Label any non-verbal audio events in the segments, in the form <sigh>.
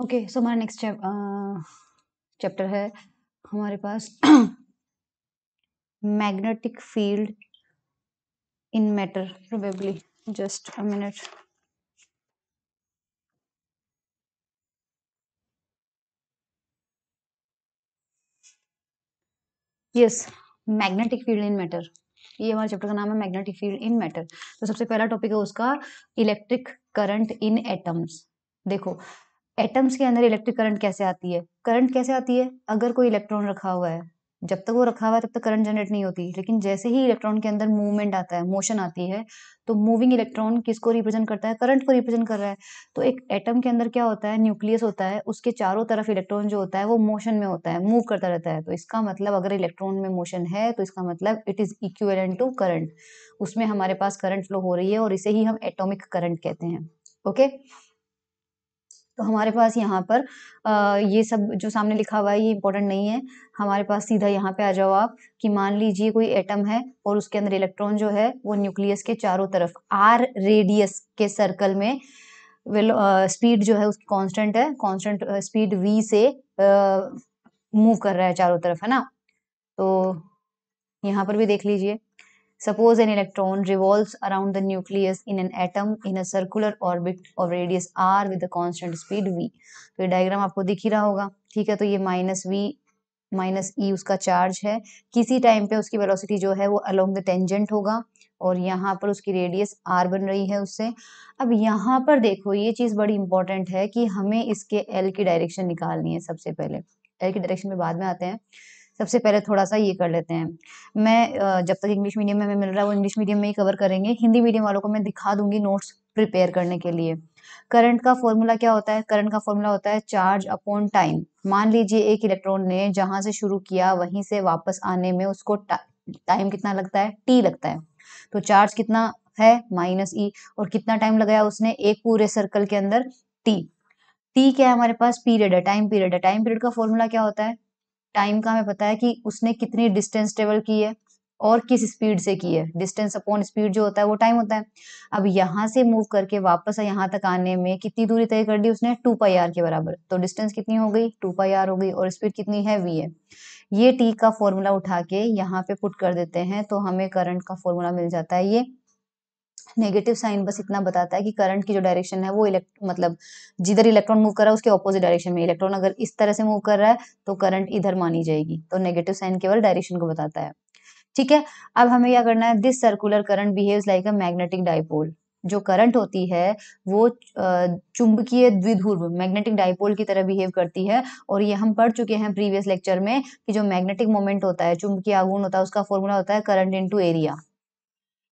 Okay so हमारा next chapter है हमारे पास magnetic field in matter probably just a minute yes magnetic field in matter ये हमारे चैप्टर का नाम है मैग्नेटिक फील्ड इन मैटर तो सबसे पहला टॉपिक है उसका इलेक्ट्रिक करंट इन एटम्स देखो एटम्स के अंदर इलेक्ट्रिक करंट कैसे आती है करंट कैसे आती है अगर कोई इलेक्ट्रॉन रखा हुआ है जब तक वो रखा हुआ है तब तक करंट जनरेट नहीं होती लेकिन जैसे ही इलेक्ट्रॉन के अंदर मूवमेंट आता है मोशन आती है तो मूविंग इलेक्ट्रॉन किसको रिप्रेजेंट करता है करंट को रिप्रेजेंट कर रहा है तो एक एटम के अंदर क्या होता है न्यूक्लियस होता है उसके चारों तरफ इलेक्ट्रॉन जो होता है वो मोशन में होता है मूव करता रहता है तो इसका मतलब अगर इलेक्ट्रॉन में मोशन है तो इसका मतलब it is equivalent to current उसमें हमारे पास करंट फ्लो हो रही है और इसे ही हम एटोमिक करंट कहते हैं ओके okay? तो हमारे पास यहाँ पर आ, ये सब जो सामने लिखा हुआ है ये इंपॉर्टेंट नहीं है हमारे पास सीधा यहाँ पे आ जाओ आप कि मान लीजिए कोई एटम है और उसके अंदर इलेक्ट्रॉन जो है वो न्यूक्लियस के चारों तरफ आर रेडियस के सर्कल में वेल स्पीड जो है उसकी कांस्टेंट है कांस्टेंट स्पीड वी से मूव कर रहा है चारों तरफ है ना तो यहाँ पर भी देख लीजिए Suppose an electron revolves around the nucleus in an atom in a circular orbit of radius r with a constant speed v. तो ये डायग्राम आपको दिख ही रहा होगा ठीक है तो ये माइनस वी माइनस ई उसका चार्ज है किसी टाइम पे उसकी वेलोसिटी जो है वो अलोंग द टेंजेंट होगा और यहाँ पर उसकी रेडियस आर बन रही है उससे अब यहाँ पर देखो ये चीज़ बड़ी इंपॉर्टेंट है कि हमें इसके एल की डायरेक्शन निकालनी है सबसे पहले एल की डायरेक्शन में बाद में आते हैं सबसे पहले थोड़ा सा ये कर लेते हैं मैं जब तक इंग्लिश मीडियम में हमें मिल रहा है वो इंग्लिश मीडियम में ही कवर करेंगे हिंदी मीडियम वालों को मैं दिखा दूंगी नोट्स प्रिपेयर करने के लिए करंट का फॉर्मूला क्या होता है करंट का फॉर्मूला होता है चार्ज अपॉन टाइम मान लीजिए एक इलेक्ट्रॉन ने जहां से शुरू किया वहीं से वापस आने में उसको टाइम कितना लगता है टी लगता है तो चार्ज कितना है माइनस ई e. और कितना टाइम लगाया उसने एक पूरे सर्कल के अंदर टी टी क्या है हमारे पास पीरियड है टाइम पीरियड है टाइम पीरियड का फॉर्मूला क्या होता है टाइम का हमें पता है कि उसने कितनी डिस्टेंस ट्रेवल की है और किस स्पीड से की है डिस्टेंस अपॉन स्पीड जो होता है वो टाइम होता है अब यहाँ से मूव करके वापस यहाँ तक आने में कितनी दूरी तय कर दी उसने टू पाई आर के बराबर तो डिस्टेंस कितनी हो गई टू पाई आर हो गई और स्पीड कितनी है वी है ये टी का फॉर्मूला उठा के यहाँ पे पुट कर देते हैं तो हमें करंट का फॉर्मूला मिल जाता है ये नेगेटिव साइन बस इतना बताता है कि करंट की जो डायरेक्शन है वो इलेक्ट मतलब जिधर इलेक्ट्रॉन मूव कर रहा है उसके ऑपोजिट डायरेक्शन में इलेक्ट्रॉन अगर इस तरह से मूव कर रहा है तो करंट इधर मानी जाएगी तो नेगेटिव साइन केवल डायरेक्शन को बताता है ठीक है अब हमें क्या करना है this circular current behave like a magnetic dipole जो करंट होती है वो चुंबकीय द्विध्रुव मैग्नेटिक डाइपोल की तरह बिहेव करती है और ये हम पढ़ चुके हैं प्रीवियस लेक्चर में कि जो मैग्नेटिक मोमेंट होता है चुंबकीय आघूर्ण होता है उसका फॉर्मूला होता है करंट इनटू एरिया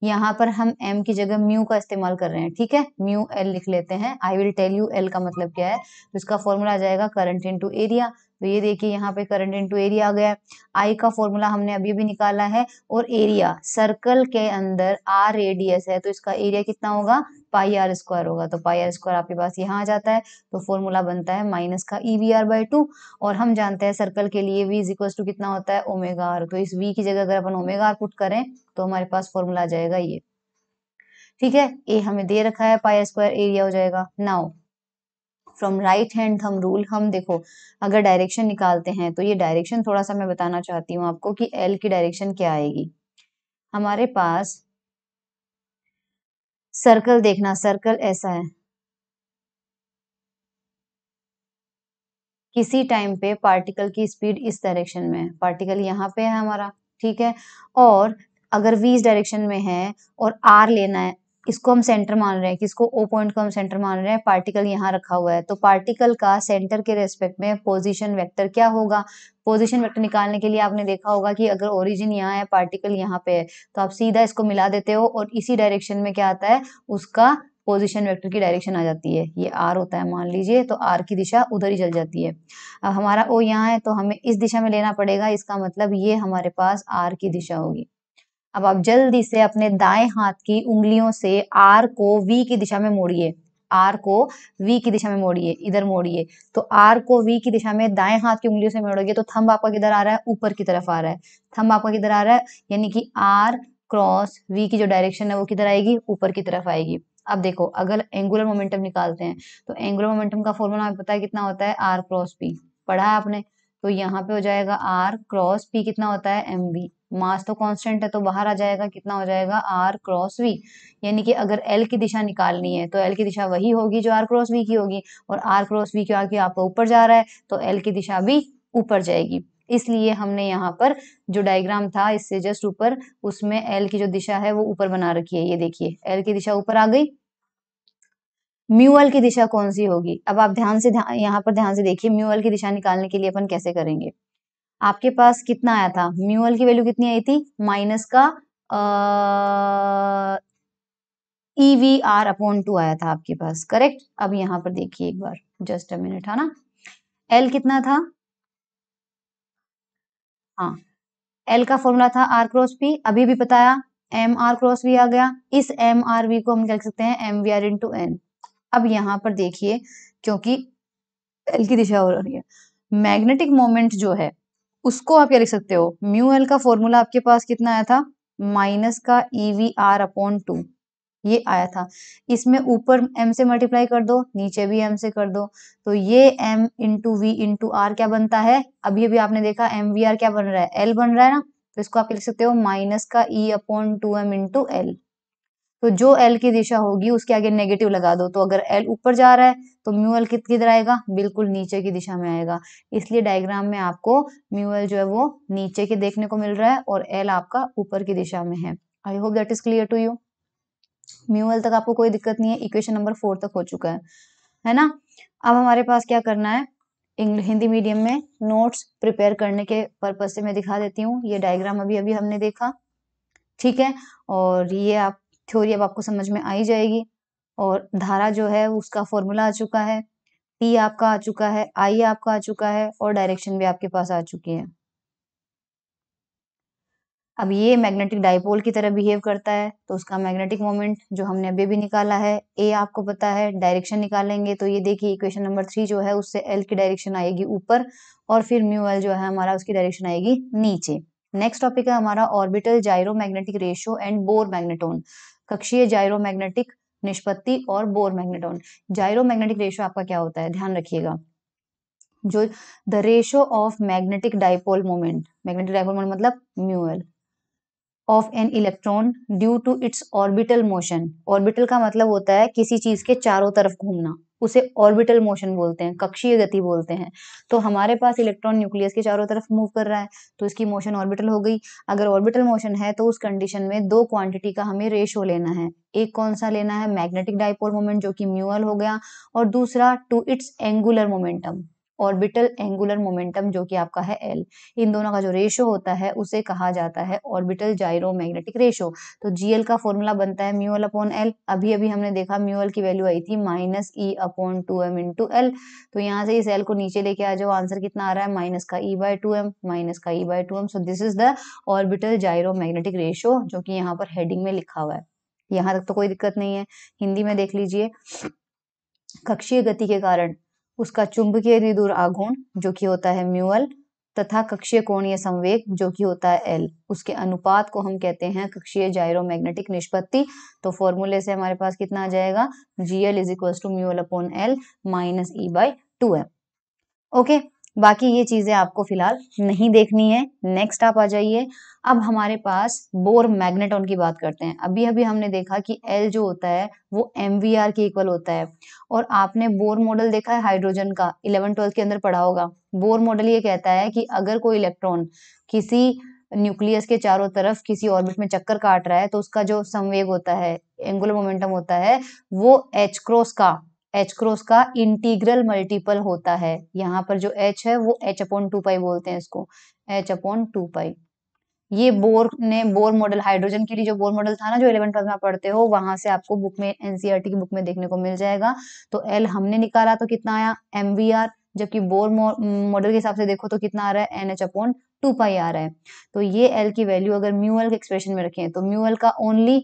यहाँ पर हम एम की जगह म्यू का इस्तेमाल कर रहे हैं ठीक है म्यू एल लिख लेते हैं I will tell you L का मतलब क्या है तो इसका फॉर्मूला आ जाएगा करंट टू एरिया तो ये देखिए यहाँ पे करंट इनटू एरिया आ गया आई का फॉर्मूला हमने अभी भी निकाला है और एरिया सर्कल के अंदर आर रेडियस है तो इसका एरिया कितना होगा पाई आर स्क्वायर होगा तो पाई आर स्क्वायर आपके पास यहाँ आ जाता है तो फॉर्मूला बनता है माइनस का E V R by two और हम जानते हैं सर्कल के लिए वी इज इक्वल टू कितना होता है ओमेगा आर तो इस वी की जगह अगर अपन ओमेगा आर पुट करें तो हमारे पास फॉर्मूला आ जाएगा ये ठीक है ए हमें दे रखा है पाई स्क्वायर एरिया हो जाएगा now from right hand thumb rule हम देखो अगर डायरेक्शन निकालते हैं तो ये डायरेक्शन थोड़ा सा मैं बताना चाहती हूँ आपको कि एल की डायरेक्शन क्या आएगी हमारे पास सर्कल देखना सर्कल ऐसा है किसी टाइम पे पार्टिकल की स्पीड इस डायरेक्शन में है पार्टिकल यहाँ पे है हमारा ठीक है और अगर वी इस डायरेक्शन में है और आर लेना है इसको हम सेंटर मान रहे हैं किसको ओ पॉइंट को हम सेंटर मान रहे हैं पार्टिकल यहाँ रखा हुआ है तो पार्टिकल का सेंटर के रेस्पेक्ट में पोजीशन वेक्टर क्या होगा पोजीशन वेक्टर निकालने के लिए आपने देखा होगा कि अगर ओरिजिन यहाँ है पार्टिकल यहाँ पे है तो आप सीधा इसको मिला देते हो और इसी डायरेक्शन में क्या आता है उसका पोजिशन वैक्टर की डायरेक्शन आ जाती है ये आर होता है मान लीजिए तो आर की दिशा उधर ही चल जाती है अब हमारा ओ यहाँ है तो हमें इस दिशा में लेना पड़ेगा इसका मतलब ये हमारे पास आर की दिशा होगी अब आप जल्दी से अपने दाएं हाथ की उंगलियों से आर को वी की दिशा में मोड़िए आर को वी की दिशा में मोड़िए इधर मोड़िए तो आर को वी की दिशा में दाएं हाथ की उंगलियों से मोड़ोगे तो थंब आपका किधर आ रहा है ऊपर की तरफ आ रहा है थंब आपका किधर आ रहा है यानी कि आर क्रॉस वी की जो डायरेक्शन है वो किधर आएगी ऊपर की तरफ आएगी अब देखो अगर एंगुलर मोमेंटम निकालते हैं तो एंगुलर मोमेंटम का फॉर्मूला हमें पता है कितना होता है आर क्रॉस पी पढ़ा है आपने तो यहाँ पे हो जाएगा आर क्रॉस पी कितना होता है एम वी मास तो कांस्टेंट है तो बाहर आ जाएगा कितना हो जाएगा आर क्रॉस वी यानी कि अगर एल की दिशा निकालनी है तो एल की दिशा वही होगी जो आर क्रॉस वी की होगी और आर क्रॉस वी क्योंकि आपका ऊपर जा रहा है तो एल की दिशा भी ऊपर जाएगी इसलिए हमने यहाँ पर जो डायग्राम था इससे जस्ट ऊपर उसमें एल की जो दिशा है वो ऊपर बना रखी है ये देखिए एल की दिशा ऊपर आ गई म्यूअल की दिशा कौन सी होगी अब आप ध्यान से ध्यान, यहाँ पर ध्यान से देखिए म्यूअल की दिशा निकालने के लिए अपन कैसे करेंगे आपके पास कितना आया था म्यू एल की वैल्यू कितनी आई थी माइनस का E V R upon two आया था आपके पास करेक्ट अब यहां पर देखिए एक बार जस्ट अ मिनट है ना एल कितना था हाँ एल का फॉर्मूला था आर क्रॉस पी अभी भी बताया एम आर क्रॉस वी आ गया इस एम आर वी को हम क्या लिख सकते हैं M V R into N अब यहां पर देखिए क्योंकि एल की दिशा हो रही है मैग्नेटिक मोमेंट जो है उसको आप क्या लिख सकते हो म्यू एल का फॉर्मूला आपके पास कितना आया था माइनस का E V R upon two ये आया था इसमें ऊपर एम से मल्टीप्लाई कर दो नीचे भी एम से कर दो तो ये M into V into R क्या बनता है अभी अभी आपने देखा एम वी आर क्या बन रहा है एल बन रहा है ना तो इसको आप लिख सकते हो माइनस का E upon two M into L तो जो एल की दिशा होगी उसके आगे नेगेटिव लगा दो तो अगर एल ऊपर जा रहा है तो म्यूएल कित किधर आएगा बिल्कुल नीचे की दिशा में आएगा इसलिए डायग्राम में आपको म्यूएल जो है वो नीचे के देखने को मिल रहा है और एल आपका ऊपर की दिशा में है I hope that is clear to you mu L तक आपको कोई दिक्कत नहीं है इक्वेशन नंबर फोर तक हो चुका है है ना अब हमारे पास क्या करना है हिंदी मीडियम में नोट्स प्रिपेयर करने के पर्पज से मैं दिखा देती हूँ ये डायग्राम अभी अभी हमने देखा ठीक है और ये आप थ्योरी अब आपको समझ में आई जाएगी और धारा जो है उसका फॉर्मूला आ चुका है पी आपका आ चुका है आई आपका आ चुका है और डायरेक्शन भी आपके पास आ चुकी है अब ये मैग्नेटिक डायपोल की तरह बिहेव करता है तो उसका मैग्नेटिक मोमेंट जो हमने अभी भी निकाला है ए आपको पता है डायरेक्शन निकालेंगे तो ये देखिए इक्वेशन नंबर थ्री जो है उससे एल की डायरेक्शन आएगी ऊपर और फिर म्यू एल जो है हमारा उसकी डायरेक्शन आएगी नीचे नेक्स्ट टॉपिक है हमारा orbital जायरो gyromagnetic ratio and Bohr magneton कक्षीय जायरोमैग्नेटिक निष्पत्ति और बोर मैग्नेटोन जायरोमैग्नेटिक रेशो आपका क्या होता है ध्यान रखिएगा जो the ratio of magnetic dipole moment magnetic dipole moment मतलब mu L of an electron due to its orbital motion orbital का मतलब होता है किसी चीज के चारों तरफ घूमना उसे ऑर्बिटल मोशन बोलते हैं कक्षीय गति बोलते हैं तो हमारे पास इलेक्ट्रॉन न्यूक्लियस के चारों तरफ मूव कर रहा है तो इसकी मोशन ऑर्बिटल हो गई अगर ऑर्बिटल मोशन है तो उस कंडीशन में दो क्वांटिटी का हमें रेशो लेना है एक कौन सा लेना है मैग्नेटिक डाइपोल मोमेंट जो कि म्यूअल हो गया और दूसरा to its angular momentum orbital angular momentum जो कि आपका है एल इन दोनों का जो रेशो होता है उसे कहा जाता है ऑर्बिटल जायरो मैग्नेटिक रेशो तो जीएल का फॉर्मूला बनता है म्यूएल अपॉन एल अभी अभी हमने देखा म्यूएल की वैल्यू आई थी minus E upon two M into L तो यहाँ से इस एल को नीचे लेके आ जाओ आंसर कितना आ रहा है माइनस का E by two M minus का E by two M so this is the orbital जायरो gyromagnetic ratio जो कि यहाँ पर हेडिंग में लिखा हुआ है यहाँ तक तो कोई दिक्कत नहीं है हिंदी में देख लीजिए कक्षीय गति के कारण उसका चुंबकीय निदूर आघूर्ण जो कि होता है म्यूअल तथा कक्षीय कोणीय संवेग जो कि होता है एल उसके अनुपात को हम कहते हैं कक्षीय जायरोमैग्नेटिक निष्पत्ति तो फॉर्मूले से हमारे पास कितना आ जाएगा G L is equal to mu L upon L minus E by two M okay बाकी ये चीज़ें आपको फिलहाल नहीं देखनी है नेक्स्ट आप आ जाइए अब हमारे पास बोर मैग्नेटॉन की बात करते हैं अभी अभी हमने देखा कि एल जो होता है वो एम वी आर के इक्वल होता है और आपने बोर मॉडल देखा है हाइड्रोजन का इलेवन ट्वेल्थ के अंदर पढ़ा होगा बोर मॉडल ये कहता है कि अगर कोई इलेक्ट्रॉन किसी न्यूक्लियस के चारों तरफ किसी ऑर्बिट में चक्कर काट रहा है तो उसका जो संवेग होता है एंगुलर मोमेंटम होता है वो एच क्रॉस का एच क्रॉस का इंटीग्रल मल्टीपल होता है यहाँ पर जो एच है वो एच अपॉन टू पाई बोलते हैं इसको एच अपॉन टू पाई ये बोर ने बोर मॉडल हाइड्रोजन के लिए जो बोर मॉडल था ना जो इलेवन ट्वेल्थ में पढ़ते हो वहां से आपको बुक में एनसीईआरटी e की बुक में देखने को मिल जाएगा तो एल हमने निकाला तो कितना आया एम जबकि बोर मॉडल के हिसाब से देखो तो कितना आ रहा है N H upon two pi आ रहा है तो ये एल की वैल्यू अगर म्यूएल के एक्सप्रेशन में रखें तो म्यू एल का ओनली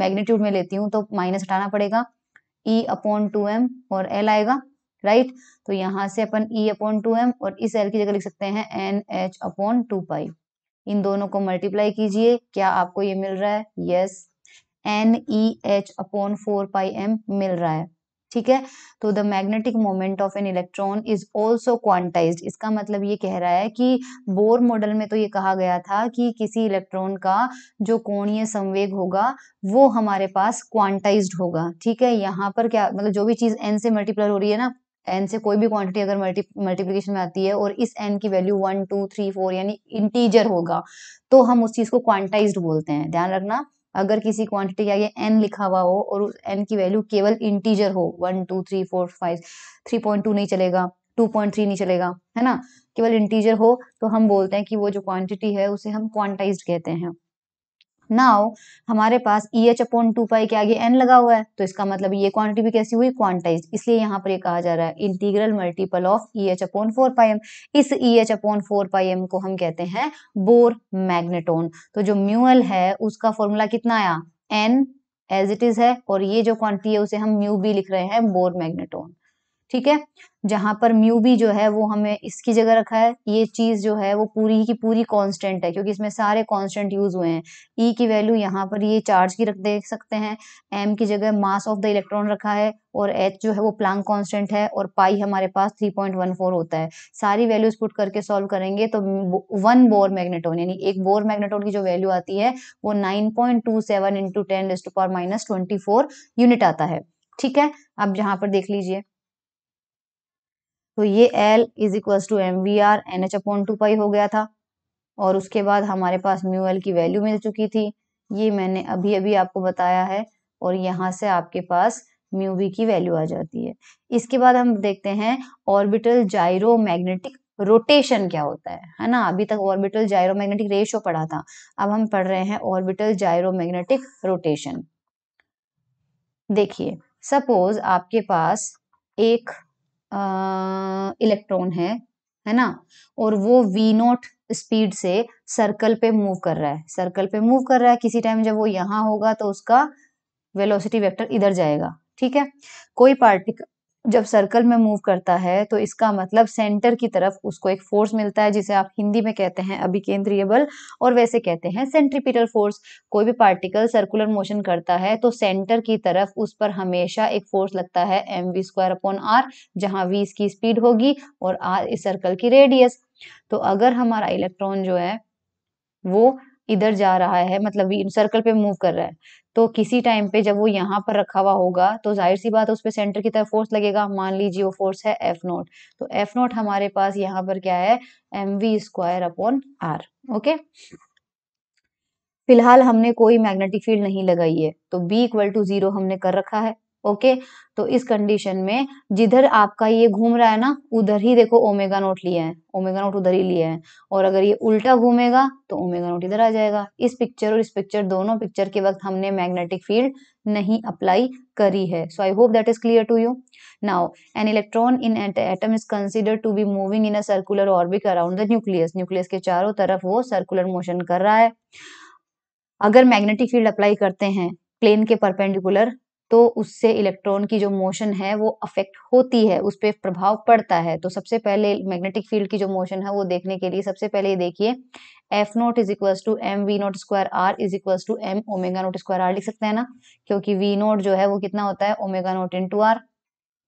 मैग्नीट्यूड में लेती हूँ तो माइनस हटाना पड़ेगा ई अपॉन टू एम और एल आएगा राइट तो यहां से अपन ई अपॉन टू एम और इस एल की जगह लिख सकते हैं N H upon two pi इन दोनों को मल्टीप्लाई कीजिए क्या आपको ये मिल रहा है yes N E H upon four pi M मिल रहा है ठीक है तो the magnetic moment of an electron is also quantize इसका मतलब ये कह रहा है कि बोर मॉडल में तो ये कहा गया था कि किसी इलेक्ट्रॉन का जो कोणीय संवेग होगा वो हमारे पास क्वांटाइज होगा ठीक है यहाँ पर क्या मतलब जो भी चीज एन से मल्टीप्लाई हो रही है ना एन से कोई भी क्वांटिटी अगर मल्टी मल्टीप्लीकेशन में आती है और इस एन की value one two three four यानी इंटीजर होगा तो हम उस चीज को क्वांटाइज्ड बोलते हैं ध्यान रखना अगर किसी क्वांटिटी के आगे एन लिखा हुआ हो और उस एन की वैल्यू केवल इंटीजर हो one two three four five three point two नहीं चलेगा टू पॉइंट थ्री नहीं चलेगा है ना केवल इंटीजर हो तो हम बोलते हैं कि वो जो क्वांटिटी है उसे हम क्वांटाइज कहते हैं नाउ हमारे पास E H upon two pi के आगे एन लगा हुआ है तो इसका मतलब ये क्वांटिटी भी कैसी हुई क्वांटाइज इसलिए यहाँ पर ये कहा जा रहा है integral multiple of E H upon four pi M इस E H upon four pi M को हम कहते हैं बोर मैग्नेटोन तो जो म्यूएल है उसका फॉर्मूला कितना आया एन एज इट इज है और ये जो क्वांटिटी है उसे हम म्यू भी लिख रहे हैं बोर मैग्नेटोन ठीक है जहां पर म्यू भी जो है वो हमें इसकी जगह रखा है ये चीज जो है वो पूरी की पूरी कांस्टेंट है क्योंकि इसमें सारे कांस्टेंट यूज हुए हैं ई e की वैल्यू यहाँ पर ये चार्ज की रख देख सकते हैं एम की जगह मास ऑफ द इलेक्ट्रॉन रखा है और एच जो है वो प्लांग कांस्टेंट है और पाई हमारे पास 3.14 होता है सारी वैल्यूज पुट करके सॉल्व करेंगे तो वन बोर मैग्नेटोन यानी एक बोर मैग्नेटोन की जो वैल्यू आती है वो nine point two seven into ten minus twenty unit आता है ठीक है आप जहां पर देख लीजिए तो ये L is equal to M V R N H upon two pi हो गया था और उसके बाद हमारे पास म्यू एल की वैल्यू मिल चुकी थी ये मैंने अभी अभी आपको बताया है और यहाँ से आपके पास म्यू वी की वैल्यू आ जाती है इसके बाद हम देखते हैं ऑर्बिटल जायरो मैग्नेटिक रोटेशन क्या होता है है ना अभी तक ऑर्बिटल जायरो मैग्नेटिक रेशो पढ़ा था अब हम पढ़ रहे हैं ऑर्बिटल जायरो मैग्नेटिक रोटेशन देखिए सपोज आपके पास एक इलेक्ट्रॉन है है ना और वो वी नोट स्पीड से सर्कल पे मूव कर रहा है सर्कल पे मूव कर रहा है किसी टाइम जब वो यहाँ होगा तो उसका वेलोसिटी वेक्टर इधर जाएगा ठीक है कोई पार्टिकल जब सर्कल में मूव करता है तो इसका मतलब सेंटर की तरफ उसको एक फोर्स मिलता है जिसे आप हिंदी में कहते हैं अभिकेंद्रीय बल और वैसे कहते हैं सेंट्रीपिटल फोर्स कोई भी पार्टिकल सर्कुलर मोशन करता है तो सेंटर की तरफ उस पर हमेशा एक फोर्स लगता है M V square upon R जहां वी इसकी स्पीड होगी और आर इस सर्कल की रेडियस तो अगर हमारा इलेक्ट्रॉन जो है वो इधर जा रहा है मतलब सर्कल पे मूव कर रहा है तो किसी टाइम पे जब वो यहाँ पर रखा हुआ होगा तो जाहिर सी बात है उस पर सेंटर की तरफ फोर्स लगेगा मान लीजिए वो फोर्स है एफ नोट तो एफ नोट हमारे पास यहाँ पर क्या है M V square upon R okay फिलहाल हमने कोई मैग्नेटिक फील्ड नहीं लगाई है तो बी इक्वल टू जीरो हमने कर रखा है ओके तो इस कंडीशन में जिधर आपका ये घूम रहा है ना उधर ही देखो ओमेगा नोट लिया है ओमेगा नोट उधर ही लिया है और अगर ये उल्टा घूमेगा तो ओमेगा नोट इधर आ जाएगा इस पिक्चर और इस पिक्चर दोनों पिक्चर के वक्त हमने मैग्नेटिक फील्ड नहीं अप्लाई करी है so I hope that is clear to you now an electron in atom is consider to be moving in a circular orbit around the nucleus nucleus के चारों तरफ वो सर्कुलर मोशन कर रहा है अगर मैग्नेटिक फील्ड अप्लाई करते हैं प्लेन के परपेंडिकुलर तो उससे इलेक्ट्रॉन की जो मोशन है वो अफेक्ट होती है उस पर प्रभाव पड़ता है तो सबसे पहले मैग्नेटिक फील्ड की जो मोशन है वो देखने के लिए सबसे पहले देखिए F nought is equal to M V nought square R is equal to M omega nought square R लिख सकते हैं ना क्योंकि वी नॉट जो है वो कितना होता है ओमेगा नॉट टू आर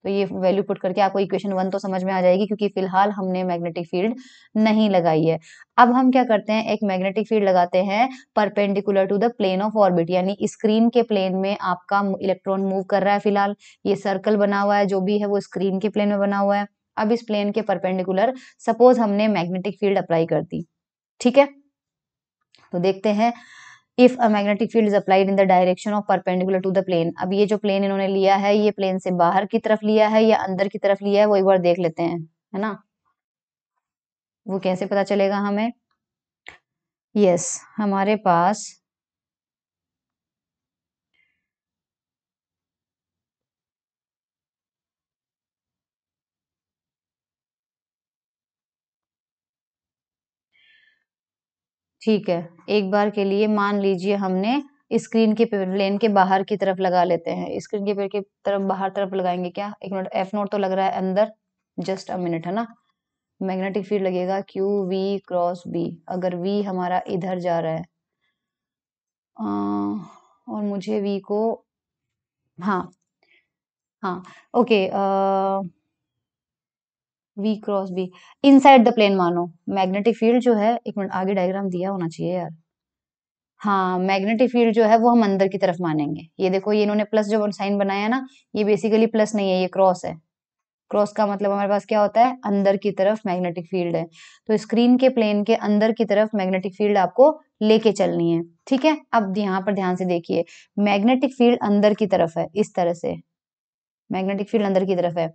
तो ये वैल्यू पुट करके आपको इक्वेशन वन तो समझ में आ जाएगी क्योंकि फिलहाल हमने मैग्नेटिक फील्ड नहीं लगाई है अब हम क्या करते हैं एक मैग्नेटिक फील्ड लगाते हैं perpendicular to the plane of orbit यानी स्क्रीन के प्लेन में आपका इलेक्ट्रॉन मूव कर रहा है फिलहाल ये सर्कल बना हुआ है जो भी है वो स्क्रीन के प्लेन में बना हुआ है अब इस प्लेन के परपेंडिकुलर सपोज हमने मैग्नेटिक फील्ड अप्लाई कर दी ठीक है तो देखते हैं if a magnetic field is applied in the direction of perpendicular to the plane अब ये जो प्लेन इन्होंने लिया है ये प्लेन से बाहर की तरफ लिया है या अंदर की तरफ लिया है वो एक बार देख लेते हैं है ना वो कैसे पता चलेगा हमें यस yes, हमारे पास ठीक है एक बार के लिए मान लीजिए हमने स्क्रीन के प्लेन के बाहर की तरफ लगा लेते हैं स्क्रीन के की तरफ बाहर तरफ लगाएंगे क्या एक मिनट एफ नोट तो लग रहा है अंदर जस्ट अ मिनट है ना मैग्नेटिक फील्ड लगेगा क्यू वी क्रॉस बी अगर वी हमारा इधर जा रहा है आ, और मुझे वी को हाँ हाँ ओके आ, V cross B inside the plane मानो मैग्नेटिक फील्ड जो है एक मिनट आगे डायग्राम दिया होना चाहिए यार हाँ मैग्नेटिक फील्ड जो है वो हम अंदर की तरफ मानेंगे ये देखो ये इन्होंने प्लस जो साइन बनाया ना ये बेसिकली प्लस नहीं है ये क्रॉस है क्रॉस का मतलब हमारे पास क्या होता है अंदर की तरफ मैग्नेटिक फील्ड है तो स्क्रीन के प्लेन के अंदर की तरफ मैग्नेटिक फील्ड आपको लेके चलनी है ठीक है अब यहाँ पर ध्यान से देखिए मैग्नेटिक फील्ड अंदर की तरफ है इस तरह से मैग्नेटिक फील्ड अंदर की तरफ है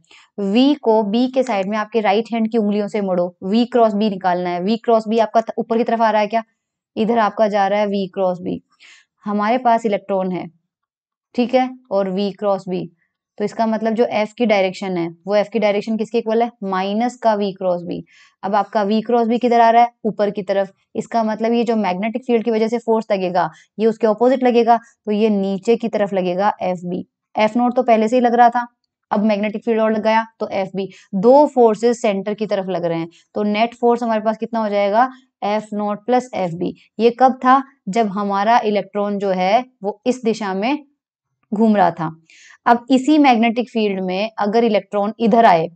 वी को बी के साइड में आपके राइट हैंड की उंगलियों से मोड़ो वी क्रॉस बी निकालना है वी क्रॉस बी आपका ऊपर की तरफ आ रहा है क्या इधर आपका जा रहा है V क्रॉस B हमारे पास इलेक्ट्रॉन है ठीक है और वी क्रॉस बी तो इसका मतलब जो एफ की डायरेक्शन है वो एफ की डायरेक्शन किसके इक्वल है माइनस का वी क्रॉस बी अब आपका वी क्रॉस बी किधर आ रहा है ऊपर की तरफ इसका मतलब ये जो मैग्नेटिक फील्ड की वजह से फोर्स लगेगा ये उसके ऑपोजिट लगेगा तो ये नीचे की तरफ लगेगा एफ बी एफ नोट तो पहले से ही लग रहा था अब मैग्नेटिक फील्ड और लग गया तो एफ बी दो फोर्सेस सेंटर की तरफ लग रहे हैं तो नेट फोर्स हमारे पास कितना हो जाएगा F nought plus F B ये कब था जब हमारा इलेक्ट्रॉन जो है वो इस दिशा में घूम रहा था अब इसी मैग्नेटिक फील्ड में अगर इलेक्ट्रॉन इधर आए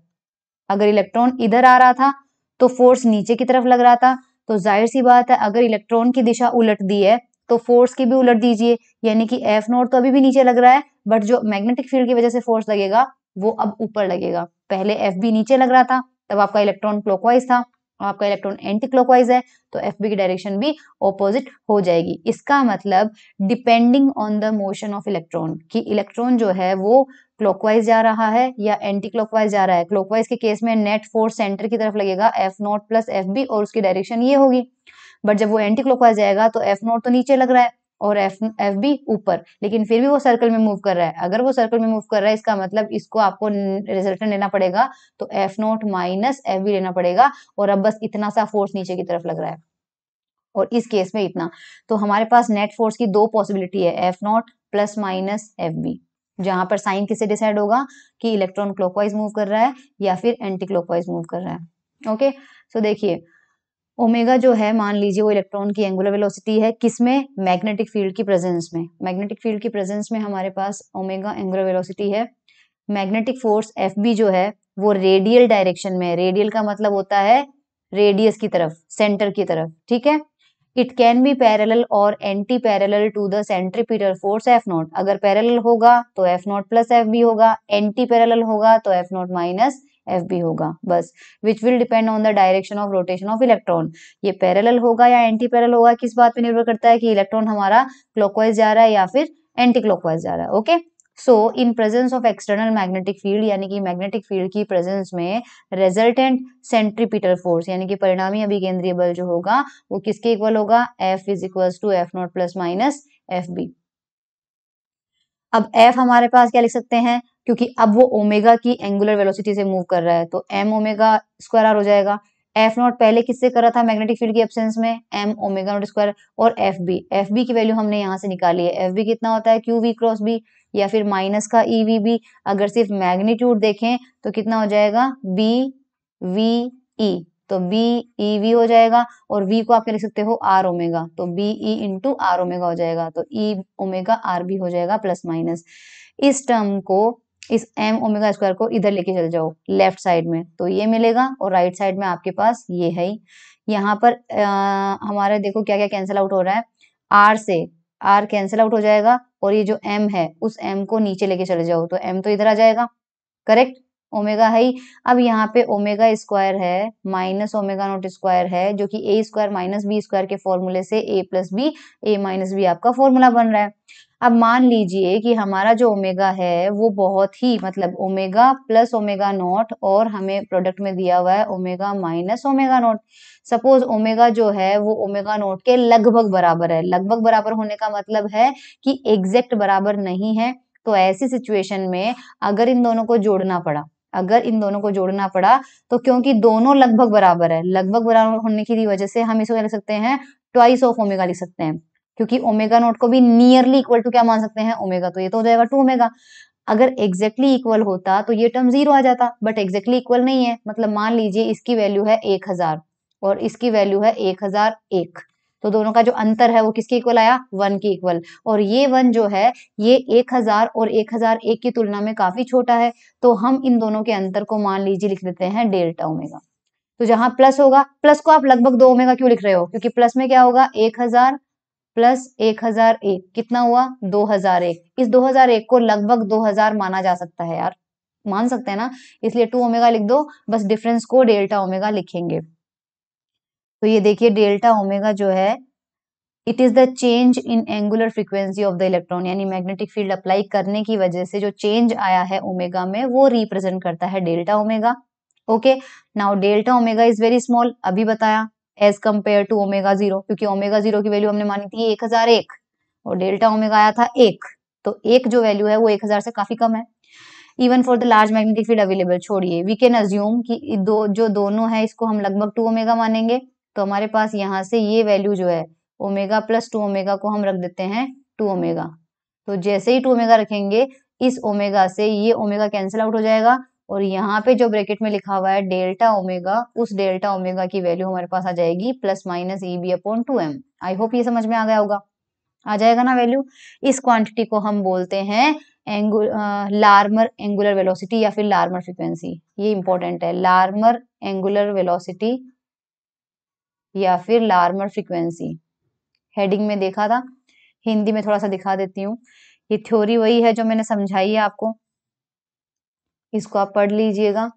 अगर इलेक्ट्रॉन इधर आ रहा था तो फोर्स नीचे की तरफ लग रहा था तो जाहिर सी बात है अगर इलेक्ट्रॉन की दिशा उलट दी है तो फोर्स की भी उलट दीजिए यानी कि एफ नोट तो अभी भी नीचे लग रहा है बट जो मैग्नेटिक फील्ड की वजह से फोर्स लगेगा वो अब ऊपर लगेगा पहले एफ बी नीचे लग रहा था तब आपका इलेक्ट्रॉन क्लॉकवाइज था आपका इलेक्ट्रॉन एंटी क्लॉकवाइज है तो एफ बी की डायरेक्शन भी ऑपोजिट हो जाएगी इसका मतलब depending on the motion of electron कि इलेक्ट्रॉन जो है वो क्लॉकवाइज जा रहा है या एंटी क्लॉकवाइज जा रहा है क्लॉकवाइज के केस में नेट फोर्स सेंटर की तरफ लगेगा F nought plus F B और उसकी डायरेक्शन ये होगी बट जब वो एंटी क्लॉकवाइज जाएगा तो एफ नॉट तो नीचे लग रहा है और एफ एफ बी ऊपर लेकिन फिर भी वो सर्कल में मूव कर रहा है अगर वो सर्कल में मूव कर रहा है इसका मतलब इसको आपको रिजल्टेंट लेना पड़ेगा तो F nought minus F B लेना पड़ेगा और अब बस इतना सा फोर्स नीचे की तरफ लग रहा है और इस केस में इतना तो हमारे पास नेट फोर्स की दो पॉसिबिलिटी है F nought plus minus F B जहां पर साइन किसे डिसाइड होगा कि इलेक्ट्रॉन क्लॉकवाइज मूव कर रहा है या फिर एंटी क्लॉकवाइज मूव कर रहा है ओके सो देखिए ओमेगा जो है मान लीजिए वो इलेक्ट्रॉन की एंगुलर वेलोसिटी है किसमें मैग्नेटिक फील्ड की प्रेजेंस में मैग्नेटिक फील्ड की प्रेजेंस में हमारे पास ओमेगा एंगुलर वेलोसिटी है मैग्नेटिक फोर्स एफ बी जो है वो रेडियल डायरेक्शन में रेडियल का मतलब होता है रेडियस की तरफ सेंटर की तरफ ठीक है इट कैन बी पैरेलल और anti parallel to the centripetal force F nought अगर पैरेलल होगा तो F nought plus F B होगा एंटी पैरेलल होगा तो F nought minus F B होगा बस which will depend on the direction of rotation of electron ये parallel होगा या एंटी पैरल होगा किस बात पे निर्भर करता है कि इलेक्ट्रॉन हमारा क्लॉकवाइज जा रहा है या फिर एंटी क्लॉकवाइज जा रहा है okay so in presence of external magnetic field यानी कि मैग्नेटिक फील्ड की प्रेजेंस में रेजल्टेंट सेंट्रीपिटल फोर्स यानी कि परिणामी अभी केंद्रीय बल जो होगा वो किसके इक्वल होगा F is equal to F nought plus minus F B अब एफ हमारे पास क्या लिख सकते हैं क्योंकि अब वो ओमेगा की एंगुलर वेलोसिटी से मूव कर रहा है तो एम ओमेगा स्क्वायर आर हो जाएगा एफ नॉट पहले किससे कर रहा था मैग्नेटिक फील्ड की एब्सेंस में एम ओमेगा नॉट स्क्वायर और एफ बी एफ बी की वैल्यू हमने यहाँ से निकाली है एफ बी कितना होता है क्यू वी क्रॉस बी या फिर माइनस का ई वी बी अगर सिर्फ मैग्नीट्यूड देखें तो कितना हो जाएगा बी वी ई तो बी ई वी हो जाएगा और वी को आप क्या लिख सकते हो आर ओमेगा तो B E into R omega हो जाएगा तो ई ओमेगा आर बी हो जाएगा प्लस माइनस इस टर्म को इस एम ओमेगा स्क्वायर को इधर लेके चल जाओ लेफ्ट साइड में तो ये मिलेगा और राइट साइड में आपके पास ये है ही यहाँ पर आ, हमारे देखो क्या क्या कैंसिल आउट हो रहा है आर से आर कैंसिल आउट हो जाएगा और ये जो एम है उस एम को नीचे लेके चले जाओ तो एम तो इधर आ जाएगा करेक्ट ओमेगा है ही अब यहाँ पे ओमेगा स्क्वायर है माइनस ओमेगा नॉट स्क्वायर है जो कि A square minus B square के फॉर्मूले से A plus B A minus B आपका फॉर्मूला बन रहा है अब मान लीजिए कि हमारा जो ओमेगा है वो बहुत ही मतलब ओमेगा प्लस ओमेगा नॉट और हमें प्रोडक्ट में दिया हुआ है omega minus omega nought suppose omega जो है वो ओमेगा नॉट के लगभग बराबर है लगभग बराबर होने का मतलब है कि एग्जैक्ट बराबर नहीं है तो ऐसी सिचुएशन में अगर इन दोनों को जोड़ना पड़ा अगर इन दोनों को जोड़ना पड़ा तो क्योंकि दोनों लगभग बराबर है लगभग बराबर होने की वजह से हम इसको क्या लिख सकते हैं ट्वाइस ऑफ ओमेगा लिख सकते हैं क्योंकि ओमेगा नोट को भी नियरली इक्वल टू क्या मान सकते हैं ओमेगा तो ये तो हो जाएगा टू ओमेगा अगर एग्जैक्टली exactly इक्वल होता तो ये टर्म जीरो आ जाता बट एग्जैक्टली इक्वल नहीं है मतलब मान लीजिए इसकी वैल्यू है एक हजार और इसकी वैल्यू है एक हजार एक तो दोनों का जो अंतर है वो किसके इक्वल आया वन की इक्वल और ये वन जो है ये एक हजार और एक हजार एक की तुलना में काफी छोटा है तो हम इन दोनों के अंतर को मान लीजिए लिख देते हैं डेल्टा ओमेगा तो जहां प्लस होगा प्लस को आप लगभग दो ओमेगा क्यों लिख रहे हो क्योंकि प्लस में क्या होगा एक हजार प्लस एक हजार एक कितना हुआ दो हजार एक इस दो हजार एक को लगभग दो हजार माना जा सकता है यार मान सकते हैं ना इसलिए टू ओमेगा लिख दो बस डिफरेंस को डेल्टा ओमेगा लिखेंगे तो ये देखिए डेल्टा ओमेगा जो है it is the change in angular frequency of the electron यानी मैग्नेटिक फील्ड अप्लाई करने की वजह से जो चेंज आया है ओमेगा में वो रिप्रेजेंट करता है delta omega okay now delta omega is very small अभी बताया as compared to omega zero क्योंकि ओमेगा जीरो की वैल्यू हमने मानी थी एक हजार एक और डेल्टा ओमेगा आया था एक तो एक जो वैल्यू है वो एक हजार से काफी कम है even for the large magnetic field available छोड़िए वी कैन अज्यूम की दो जो दोनों है इसको हम लगभग टू ओमेगा मानेंगे तो हमारे पास यहाँ से ये वैल्यू जो है ओमेगा प्लस टू ओमेगा को हम रख देते हैं टू ओमेगा तो जैसे ही टू ओमेगा रखेंगे इस ओमेगा से ये ओमेगा कैंसिल आउट हो जाएगा और यहाँ पे जो ब्रैकेट में लिखा हुआ है डेल्टा ओमेगा उस डेल्टा ओमेगा की वैल्यू हमारे पास आ जाएगी plus minus E B upon two M I hope ये समझ में आ गया होगा आ जाएगा ना वैल्यू इस क्वांटिटी को हम बोलते हैं एंगु लार्मर एंगुलर वेलोसिटी या फिर लार्मर फ्रिक्वेंसी ये इंपॉर्टेंट है लार्मर एंगुलर वेलोसिटी या फिर लार्मर फ्रिक्वेंसी हेडिंग में देखा था हिंदी में थोड़ा सा दिखा देती हूँ ये थ्योरी वही है जो मैंने समझाई है आपको इसको आप पढ़ लीजिएगा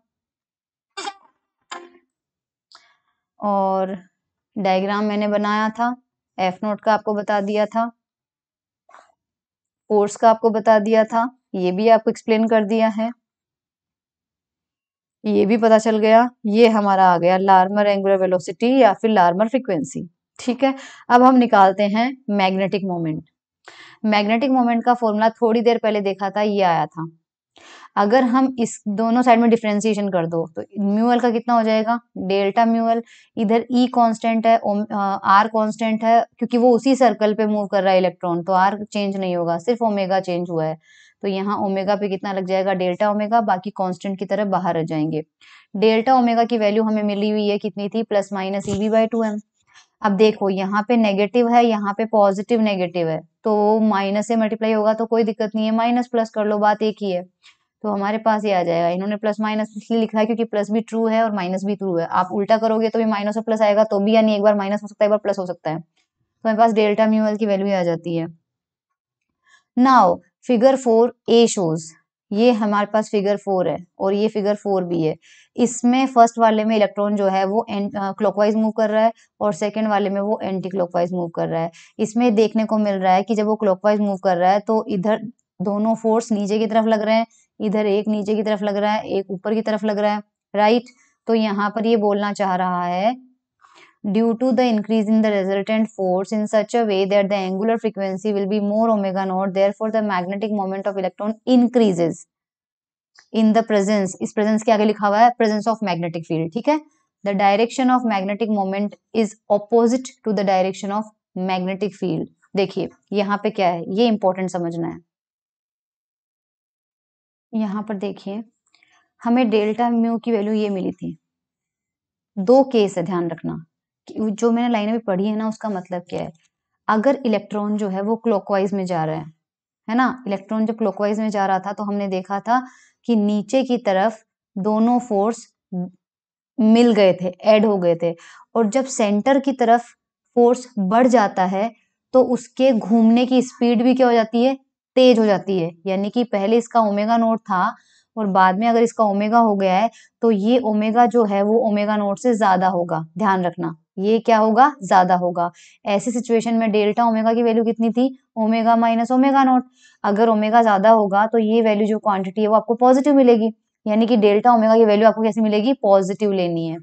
और डायग्राम मैंने बनाया था एफ नोट का आपको बता दिया था कोर्स का आपको बता दिया था ये भी आपको एक्सप्लेन कर दिया है ये भी पता चल गया ये हमारा आ गया लार्मर एंगुलर वेलोसिटी या फिर लार्मर फ्रिक्वेंसी ठीक है अब हम निकालते हैं मैग्नेटिक मोमेंट मैग्नेटिक मोमेंट का फॉर्मूला थोड़ी देर पहले देखा था ये आया था अगर हम इस दोनों साइड में डिफ्रेंसिएशन कर दो तो म्यूएल का कितना हो जाएगा डेल्टा म्यूएल इधर ई e कांस्टेंट है आर कांस्टेंट है क्योंकि वो उसी सर्कल पे मूव कर रहा है इलेक्ट्रॉन तो आर चेंज नहीं होगा सिर्फ ओमेगा चेंज हुआ है तो यहाँ ओमेगा पे कितना लग जाएगा डेल्टा ओमेगा बाकी कांस्टेंट की तरह बाहर आ जाएंगे डेल्टा ओमेगा की वैल्यू हमें मिली हुई है कितनी थी plus minus E V by two M अब देखो यहाँ पे नेगेटिव है यहाँ पे पॉजिटिव नेगेटिव है तो माइनस से मल्टीप्लाई होगा तो कोई दिक्कत नहीं है माइनस प्लस कर लो बात एक ही है तो हमारे पास ये आ जाएगा इन्होंने प्लस माइनस इसलिए लिखा है क्योंकि प्लस भी ट्रू है और माइनस भी ट्रू है आप उल्टा करोगे तो भी माइनस और प्लस आएगा तो भी यानी एक बार माइनस हो सकता है एक बार प्लस हो सकता है तो हमारे पास डेल्टा म्यूएल की वैल्यू आ जाती है now figure four A shows ये हमारे पास फिगर फोर है और ये फिगर फोर भी है इसमें फर्स्ट वाले में इलेक्ट्रॉन जो है वो क्लॉकवाइज मूव कर रहा है और सेकंड वाले में वो एंटी क्लॉकवाइज मूव कर रहा है इसमें देखने को मिल रहा है कि जब वो क्लॉकवाइज मूव कर रहा है तो इधर दोनों फोर्स नीचे की तरफ लग रहे हैं इधर एक नीचे की तरफ लग रहा है एक ऊपर की तरफ लग रहा है राइट तो यहाँ पर ये बोलना चाह रहा है due to the increase in the resultant force in such a way that the angular frequency will be more omega naught therefore the magnetic moment of electron increases in the presence इस presence के आगे लिखा हुआ है presence of magnetic field ठीक है the direction of magnetic moment is opposite to the direction of magnetic field देखिए यहाँ पे क्या है ये important समझना है यहाँ पर देखिए हमें डेल्टा म्यू की वैल्यू ये मिली थी दो केस है ध्यान रखना जो मैंने लाइन अभी पढ़ी है ना उसका मतलब क्या है अगर इलेक्ट्रॉन जो है वो क्लॉकवाइज में जा रहा है है ना इलेक्ट्रॉन जब क्लॉकवाइज में जा रहा था तो हमने देखा था कि नीचे की तरफ दोनों फोर्स मिल गए थे ऐड हो गए थे और जब सेंटर की तरफ फोर्स बढ़ जाता है तो उसके घूमने की स्पीड भी क्या हो जाती है तेज हो जाती है यानी कि पहले इसका ओमेगा नोट था और बाद में अगर इसका ओमेगा हो गया है तो ये ओमेगा जो है वो ओमेगा नोट से ज्यादा होगा ध्यान रखना ये क्या होगा ज्यादा होगा ऐसी सिचुएशन में डेल्टा ओमेगा की वैल्यू कितनी थी ओमेगा माइनस ओमेगा नोट अगर ओमेगा ज्यादा होगा तो ये वैल्यू जो क्वांटिटी है वो आपको पॉजिटिव मिलेगी यानी कि डेल्टा ओमेगा की वैल्यू आपको कैसी मिलेगी पॉजिटिव लेनी है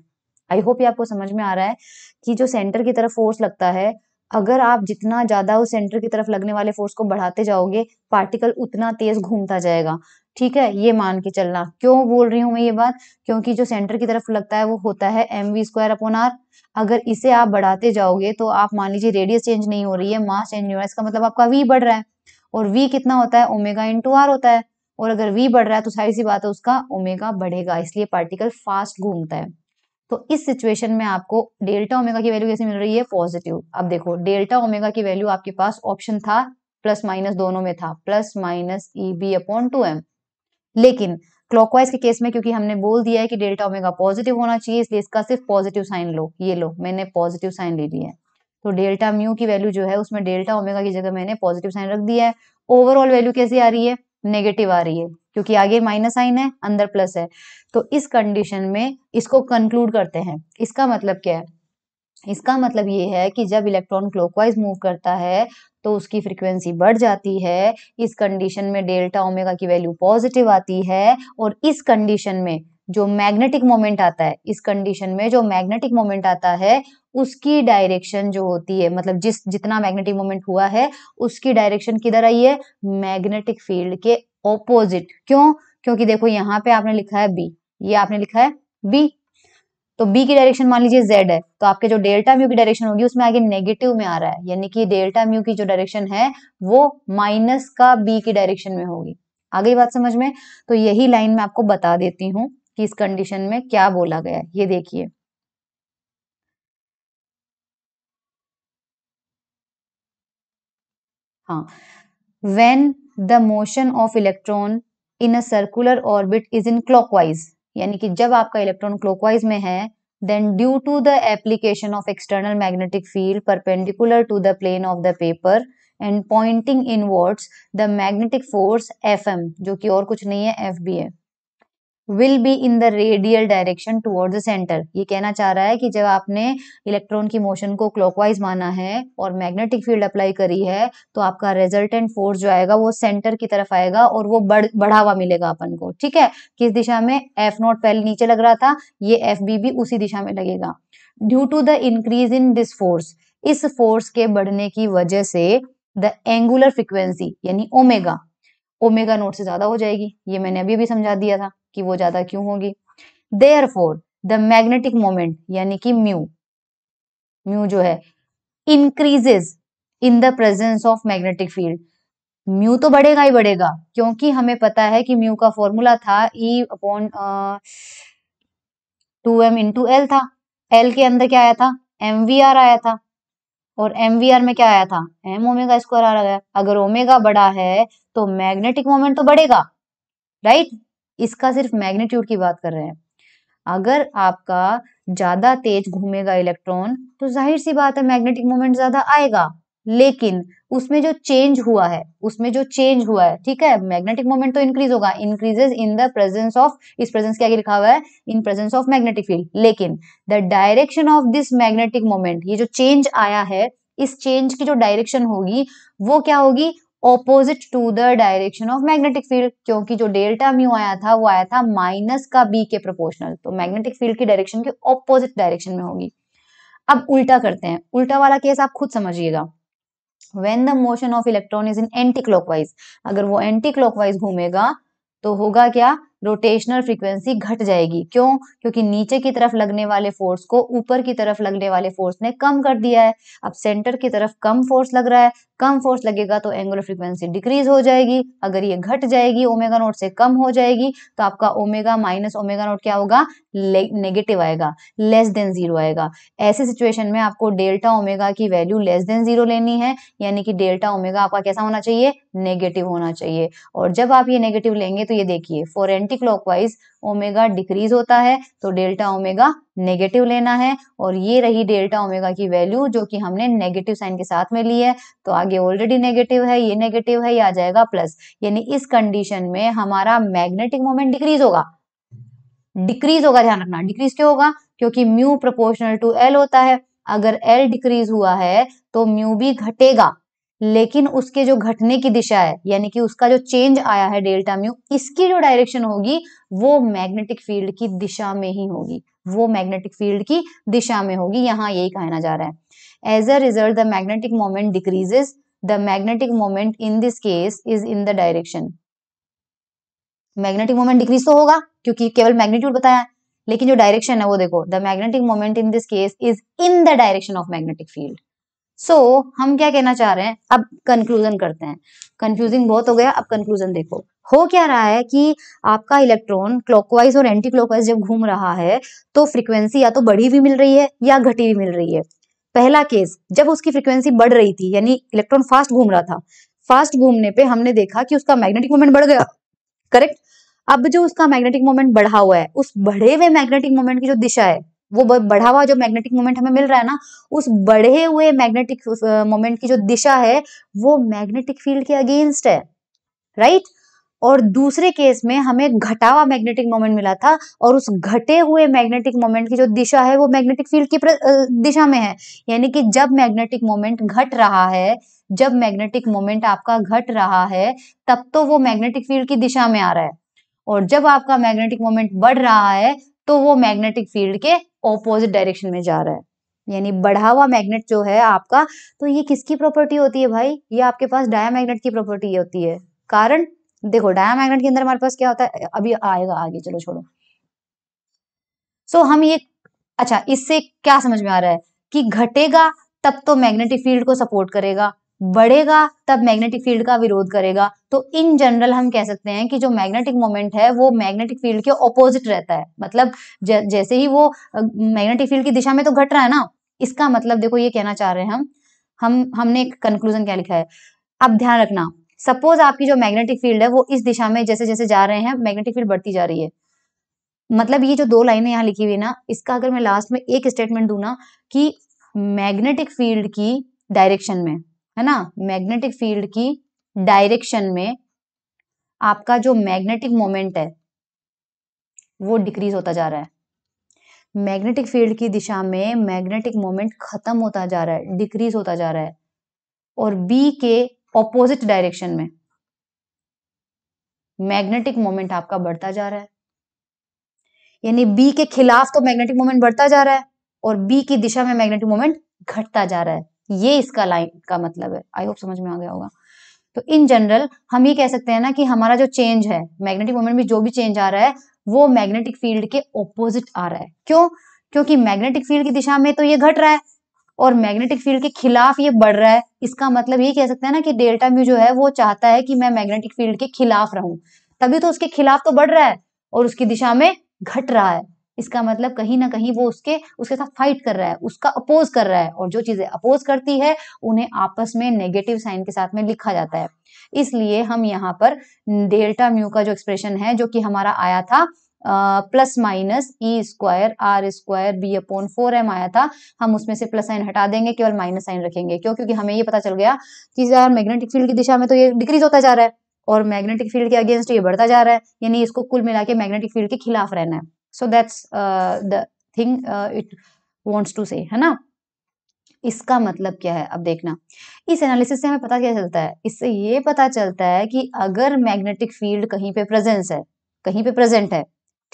आई होप ये आपको समझ में आ रहा है कि जो सेंटर की तरफ फोर्स लगता है अगर आप जितना ज्यादा उस सेंटर की तरफ लगने वाले फोर्स को बढ़ाते जाओगे पार्टिकल उतना तेज घूमता जाएगा ठीक है ये मान के चलना क्यों बोल रही हूं मैं ये बात क्योंकि जो सेंटर की तरफ लगता है वो होता है M V square upon R अगर इसे आप बढ़ाते जाओगे तो आप मान लीजिए रेडियस चेंज नहीं हो रही है मास चेंज नहीं हो रहा है इसका मतलब आपका वी बढ़ रहा है और वी कितना होता है ओमेगा टू आर होता है और अगर वी बढ़ रहा है तो सारी सी बात है उसका ओमेगा बढ़ेगा इसलिए पार्टिकल फास्ट घूमता है तो इस सिचुएशन में आपको डेल्टा ओमेगा की वैल्यू कैसे मिल रही है पॉजिटिव अब देखो डेल्टा ओमेगा की वैल्यू आपके पास ऑप्शन था प्लस माइनस दोनों में था plus minus E B upon two M लेकिन क्लॉकवाइज के केस में क्योंकि हमने बोल दिया है कि डेल्टा ओमेगा पॉजिटिव होना चाहिए इसलिए इसका सिर्फ पॉजिटिव साइन लो ये लो मैंने पॉजिटिव साइन ले लिया है तो डेल्टा म्यू की वैल्यू जो है उसमें डेल्टा ओमेगा की जगह मैंने पॉजिटिव साइन रख दिया है ओवरऑल वैल्यू कैसी आ रही है नेगेटिव आ रही है क्योंकि आगे माइनस साइन है अंदर प्लस है तो इस कंडीशन में इसको कंक्लूड करते हैं इसका मतलब क्या है इसका मतलब ये है कि जब इलेक्ट्रॉन क्लॉकवाइज मूव करता है तो उसकी फ्रिक्वेंसी बढ़ जाती है इस कंडीशन में डेल्टा ओमेगा की वैल्यू पॉजिटिव आती है और इस कंडीशन में जो मैग्नेटिक मोमेंट आता है इस कंडीशन में जो मैग्नेटिक मोमेंट आता है उसकी डायरेक्शन जो होती है मतलब जिस जितना मैग्नेटिक मोमेंट हुआ है उसकी डायरेक्शन किधर आई है मैग्नेटिक फील्ड के ऑपोजिट क्यों क्योंकि देखो यहाँ पे आपने लिखा है बी ये आपने लिखा है बी तो बी की डायरेक्शन मान लीजिए जेड है तो आपके जो डेल्टा म्यू की डायरेक्शन होगी उसमें आगे नेगेटिव में आ रहा है यानी कि डेल्टा म्यू की जो डायरेक्शन है वो माइनस का बी की डायरेक्शन में होगी आगे बात समझ में तो यही लाइन में आपको बता देती हूँ कि इस कंडीशन में क्या बोला गया है ये देखिए हाँ when the motion of electron in a circular orbit is in clockwise यानी कि जब आपका इलेक्ट्रॉन क्लोकवाइज में है then due to the application of external magnetic field perpendicular to the plane of the paper and pointing inwards the magnetic force F M जो कि और कुछ नहीं है एफ बी है will be in the radial direction toward the centre ये कहना चाह रहा है कि जब आपने इलेक्ट्रॉन की मोशन को क्लॉकवाइज माना है और मैग्नेटिक फील्ड अप्लाई करी है तो आपका रेजल्टेंट फोर्स जो आएगा वो सेंटर की तरफ आएगा और वो बढ़ बढ़ावा मिलेगा अपन को ठीक है किस दिशा में एफ नॉट पहले नीचे लग रहा था ये एफ बी भी उसी दिशा में लगेगा due to the increase in this force इस फोर्स के बढ़ने की वजह से द एंगुलर फ्रिक्वेंसी यानी ओमेगा ओमेगा नोट से ज्यादा हो जाएगी ये मैंने अभी भी समझा दिया था कि वो ज्यादा क्यों होगी therefore the magnetic moment यानी कि म्यू म्यू जो है increases in the presence of magnetic field mu तो बढ़ेगा ही बढ़ेगा क्योंकि हमें पता है कि म्यू का फॉर्मूला था E upon two M into L था एल के अंदर क्या आया था एम वी आर आया था और एम वी आर में क्या आया था एम ओमेगा स्क्वायर आ गया अगर ओमेगा बड़ा है तो मैग्नेटिक मोमेंट तो बढ़ेगा राइट इसका सिर्फ मैग्नीट्यूड की बात कर रहे हैं अगर आपका ज्यादा तेज घूमेगा इलेक्ट्रॉन तो जाहिर सी बात है मैग्नेटिक मोमेंट ज्यादा आएगा लेकिन उसमें जो चेंज हुआ है उसमें जो चेंज हुआ है ठीक है मैग्नेटिक मोमेंट तो इंक्रीज होगा increases in the presence of इस प्रेजेंस के आगे लिखा हुआ है in presence of magnetic field लेकिन the direction of this magnetic moment ये जो चेंज आया है इस चेंज की जो डायरेक्शन होगी वो क्या होगी opposite to the direction of magnetic field क्योंकि जो डेल्टा म्यू आया था वो आया था माइनस का बी के प्रोपोर्शनल तो मैग्नेटिक फील्ड की डायरेक्शन के ऑपोजिट डायरेक्शन में होगी अब उल्टा करते हैं उल्टा वाला केस आप खुद समझिएगा when the motion of electron is in anti clockwise अगर वो एंटी क्लॉकवाइज घूमेगा तो होगा क्या रोटेशनल फ्रीक्वेंसी घट जाएगी क्यों क्योंकि नीचे की तरफ लगने वाले फोर्स को ऊपर की तरफ लगने वाले फोर्स ने कम कर दिया है अब सेंटर की तरफ कम फोर्स लग रहा है कम फोर्स लगेगा तो एंगुलर फ्रीक्वेंसी डिक्रीज हो जाएगी अगर ये घट जाएगी ओमेगा नोट से कम हो जाएगी तो आपका ओमेगा माइनस ओमेगा नोट क्या होगा नेगेटिव आएगा लेस देन जीरो आएगा ऐसी सिचुएशन में आपको डेल्टा ओमेगा की वैल्यू लेस देन जीरो लेनी है यानी कि डेल्टा ओमेगा आपका कैसा होना चाहिए नेगेटिव होना चाहिए और जब आप ये नेगेटिव लेंगे तो ये देखिए फोरेंटिक एंटी क्लॉकवाइज ओमेगा डिक्रीज होता है तो डेल्टा ओमेगा नेगेटिव लेना है और ये रही डेल्टा ओमेगा की वैल्यू जो कि हमने नेगेटिव साइन के साथ में ली है तो आगे ऑलरेडी नेगेटिव है ये नेगेटिव है ये आ जाएगा प्लस यानी इस कंडीशन में हमारा मैग्नेटिक मोमेंट डिक्रीज होगा डिक्रीज होगा ध्यान रखना डिक्रीज क्यों होगा क्योंकि म्यू प्रोपोर्शनल टू एल होता है अगर एल डिक्रीज हुआ है तो म्यू भी घटेगा लेकिन उसके जो घटने की दिशा है यानी कि उसका जो चेंज आया है डेल्टा म्यू इसकी जो डायरेक्शन होगी वो मैग्नेटिक फील्ड की दिशा में ही होगी वो मैग्नेटिक फील्ड की दिशा में होगी यहाँ यही कहना जा रहा है as a result the magnetic moment decreases the magnetic moment in this case is in the direction magnetic moment decrease तो होगा क्योंकि केवल मैग्नेट्यूड बताया है लेकिन जो डायरेक्शन है वो देखो the magnetic moment in this case is in the direction of magnetic field so so, हम क्या कहना चाह रहे हैं अब कंक्लूजन करते हैं कंफ्यूजिंग बहुत हो गया अब कंक्लूजन देखो हो क्या रहा है कि आपका इलेक्ट्रॉन क्लॉकवाइज और एंटी क्लॉकवाइज जब घूम रहा है तो फ्रीक्वेंसी या तो बढ़ी हुई मिल रही है या घटी हुई मिल रही है पहला केस जब उसकी फ्रीक्वेंसी बढ़ रही थी यानी इलेक्ट्रॉन फास्ट घूम रहा था फास्ट घूमने पे हमने देखा कि उसका मैग्नेटिक मोमेंट बढ़ गया करेक्ट अब जो उसका मैग्नेटिक मोमेंट बढ़ा हुआ है उस बढ़े हुए मैग्नेटिक मोमेंट की जो दिशा है वो बढ़ा हुआ जो मैग्नेटिक मोमेंट हमें मिल रहा है ना उस बढ़े हुए मैग्नेटिक मोमेंट की जो दिशा है वो मैग्नेटिक फील्ड के अगेंस्ट है राइट और दूसरे केस में हमें घटावा मैग्नेटिक मोमेंट मिला था और उस घटे हुए मैग्नेटिक मोमेंट की जो दिशा है वो मैग्नेटिक फील्ड की दिशा में है यानी कि जब मैग्नेटिक मोमेंट घट रहा है जब मैग्नेटिक मोमेंट आपका घट रहा है तब तो वो मैग्नेटिक फील्ड की दिशा में आ रहा है और जब आपका मैग्नेटिक मोमेंट बढ़ रहा है तो वो मैग्नेटिक फील्ड के ऑपोजिट डायरेक्शन में जा रहा है यानी बढ़ा हुआ मैग्नेट जो है आपका तो ये किसकी प्रॉपर्टी होती है भाई ये आपके पास डाया मैग्नेट की प्रॉपर्टी होती है कारण देखो डाया मैग्नेट के अंदर हमारे पास क्या होता है अभी आएगा आगे चलो छोड़ो सो so, हम ये अच्छा इससे क्या समझ में आ रहा है कि घटेगा तब तो मैग्नेटिक फील्ड को सपोर्ट करेगा बढ़ेगा तब मैग्नेटिक फील्ड का विरोध करेगा तो इन जनरल हम कह सकते हैं कि जो मैग्नेटिक मोमेंट है वो मैग्नेटिक फील्ड के ऑपोजिट रहता है मतलब जैसे ही वो मैग्नेटिक फील्ड की दिशा में तो घट रहा है ना इसका मतलब देखो ये कहना चाह रहे हैं हम हम हमने एक कंक्लूजन क्या लिखा है अब ध्यान रखना सपोज आपकी जो मैग्नेटिक फील्ड है वो इस दिशा में जैसे जैसे जा रहे हैं मैग्नेटिक फील्ड बढ़ती जा रही है मतलब ये जो दो लाइनें यहाँ लिखी हुई ना इसका अगर मैं लास्ट में एक स्टेटमेंट दू ना कि मैग्नेटिक फील्ड की डायरेक्शन में है ना मैग्नेटिक फील्ड की डायरेक्शन में आपका जो मैग्नेटिक मोमेंट है वो डिक्रीज होता जा रहा है मैग्नेटिक फील्ड की दिशा में मैग्नेटिक मोमेंट खत्म होता जा रहा है डिक्रीज होता जा रहा है और बी के ऑपोजिट डायरेक्शन में मैग्नेटिक मोमेंट आपका बढ़ता जा रहा है यानी बी के खिलाफ तो मैग्नेटिक मोमेंट बढ़ता जा रहा है और बी की दिशा में मैग्नेटिक मोमेंट घटता जा रहा है ये इसका लाइन का मतलब है आई होप समझ में आ गया होगा तो इन जनरल हम ये कह सकते हैं ना कि हमारा जो चेंज है मैग्नेटिक मोमेंट में जो भी चेंज आ रहा है वो मैग्नेटिक फील्ड के ओपोजिट आ रहा है क्यों क्योंकि मैग्नेटिक फील्ड की दिशा में तो ये घट रहा है और मैग्नेटिक फील्ड के खिलाफ ये बढ़ रहा है इसका मतलब ये कह सकते हैं ना कि डेल्टा म्यू जो है वो चाहता है कि मैं मैग्नेटिक फील्ड के खिलाफ रहूं तभी तो उसके खिलाफ तो बढ़ रहा है और उसकी दिशा में घट रहा है इसका मतलब कहीं ना कहीं वो उसके उसके साथ फाइट कर रहा है उसका अपोज कर रहा है और जो चीजें अपोज करती है उन्हें आपस में नेगेटिव साइन के साथ में लिखा जाता है इसलिए हम यहाँ पर डेल्टा म्यू का जो एक्सप्रेशन है जो कि हमारा आया था plus minus E square R square B upon four M आया था हम उसमें से प्लस साइन हटा देंगे केवल माइनस साइन रखेंगे क्यों क्योंकि हमें ये पता चल गया कि यार मैग्नेटिक फील्ड की दिशा में तो ये डिक्रीज होता जा रहा है और मैग्नेटिक फील्ड के अगेंस्ट ये बढ़ता जा रहा है यानी इसको कुल मिला के मैग्नेटिक फील्ड के खिलाफ रहना है so that's the thing it wants to say है ना इसका मतलब क्या है अब देखना इस एनालिसिस से हमें पता क्या चलता है इससे ये पता चलता है कि अगर मैग्नेटिक फील्ड कहीं पे प्रेजेंस है कहीं पे प्रेजेंट है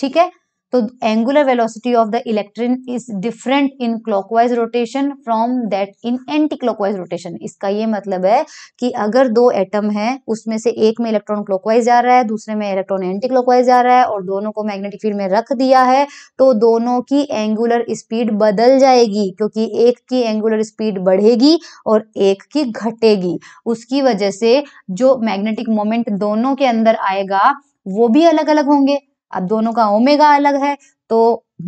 ठीक है तो angular velocity of the electron is different in clockwise rotation from that in anti clockwise rotation इसका ये मतलब है कि अगर दो एटम है उसमें से एक में इलेक्ट्रॉन क्लॉकवाइज जा रहा है दूसरे में इलेक्ट्रॉन एंटी क्लॉकवाइज जा रहा है और दोनों को मैग्नेटिक फील्ड में रख दिया है तो दोनों की एंगुलर स्पीड बदल जाएगी क्योंकि एक की एंगुलर स्पीड बढ़ेगी और एक की घटेगी उसकी वजह से जो मैग्नेटिक मोमेंट दोनों के अंदर आएगा वो भी अलग अलग होंगे अब दोनों का ओमेगा अलग है तो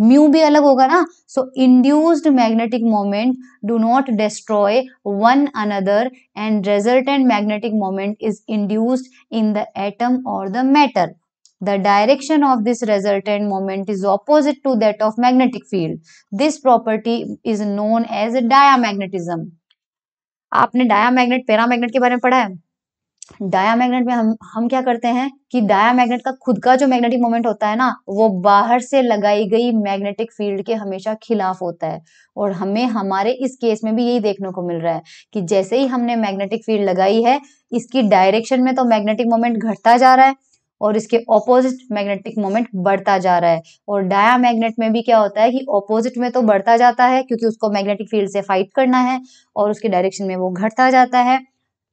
म्यू भी अलग होगा ना so induced magnetic moment do not destroy one another and resultant magnetic moment is induced in the atom और the matter the direction of this resultant moment is opposite to that of magnetic field this property is known as diamagnetism आपने डायामैग्नेट paramagnet के बारे में पढ़ा है dia magnet में हम हम क्या करते हैं कि डाया मैग्नेट का खुद का जो मैग्नेटिक मोमेंट होता है ना वो बाहर से लगाई गई मैग्नेटिक फील्ड के हमेशा खिलाफ होता है और हमें हमारे इस केस में भी यही देखने को मिल रहा है कि जैसे ही हमने मैग्नेटिक फील्ड लगाई है इसकी डायरेक्शन में तो मैग्नेटिक मोमेंट घटता जा रहा है और इसके ऑपोजिट मैग्नेटिक मोमेंट बढ़ता जा रहा है और डाया मैग्नेट में भी क्या होता है कि ऑपोजिट में तो बढ़ता जाता है क्योंकि उसको मैग्नेटिक फील्ड से फाइट करना है और उसके डायरेक्शन में वो घटता जाता है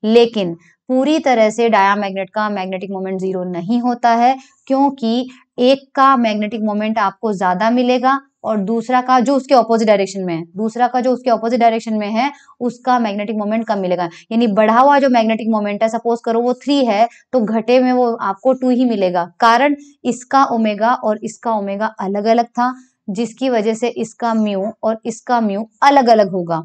लेकिन पूरी तरह से डाया मैग्नेट का मैग्नेटिक मोमेंट जीरो नहीं होता है क्योंकि एक का मैग्नेटिक मोमेंट आपको ज्यादा मिलेगा और दूसरा का जो उसके ऑपोजिट डायरेक्शन में है दूसरा का जो उसके ऑपोजिट डायरेक्शन में है उसका मैग्नेटिक मोमेंट कम मिलेगा यानी बढ़ा हुआ जो मैग्नेटिक मोमेंट है सपोज करो वो थ्री है तो घटे में वो आपको टू ही मिलेगा कारण इसका ओमेगा और इसका ओमेगा अलग अलग था जिसकी वजह से इसका म्यू और इसका म्यू अलग अलग होगा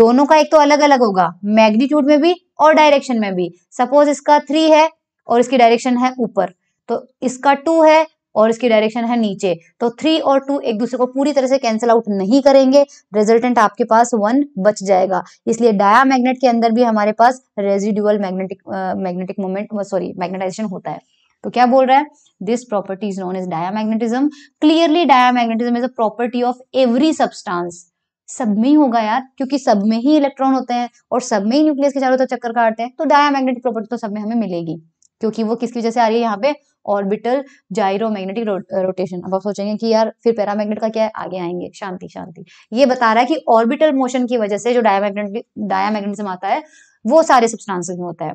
दोनों का एक तो अलग अलग होगा मैग्नीट्यूड में भी और डायरेक्शन में भी सपोज इसका थ्री है और इसकी डायरेक्शन है ऊपर तो इसका टू है और इसकी डायरेक्शन है नीचे तो थ्री और टू एक दूसरे को पूरी तरह से कैंसिल आउट नहीं करेंगे रिजल्टेंट आपके पास वन बच जाएगा इसलिए डाया मैग्नेट के अंदर भी हमारे पास residual magnetic magnetic moment sorry magnetisation होता है तो क्या बोल रहा है this property is known as diamagnetism clearly diamagnetism is a property of every substance सब में ही होगा यार क्योंकि सब में ही इलेक्ट्रॉन होते हैं और सब में ही न्यूक्लियस के चारों तरफ चक्कर काटते हैं तो डायामैग्नेटिक प्रॉपर्टी तो सब में हमें मिलेगी क्योंकि वो किसकी वजह से आ रही है यहाँ पे ऑर्बिटल जायरोमैग्नेटिक रो, रोटेशन अब आप सोचेंगे कि यार फिर पैरामैग्नेट का क्या है आगे आएंगे शांति शांति ये बता रहा है कि ऑर्बिटल मोशन की वजह से जो डायामैग्नेट डायामैग्नेटिज्म आता है वो सारे सब्सटेंसेस में होता है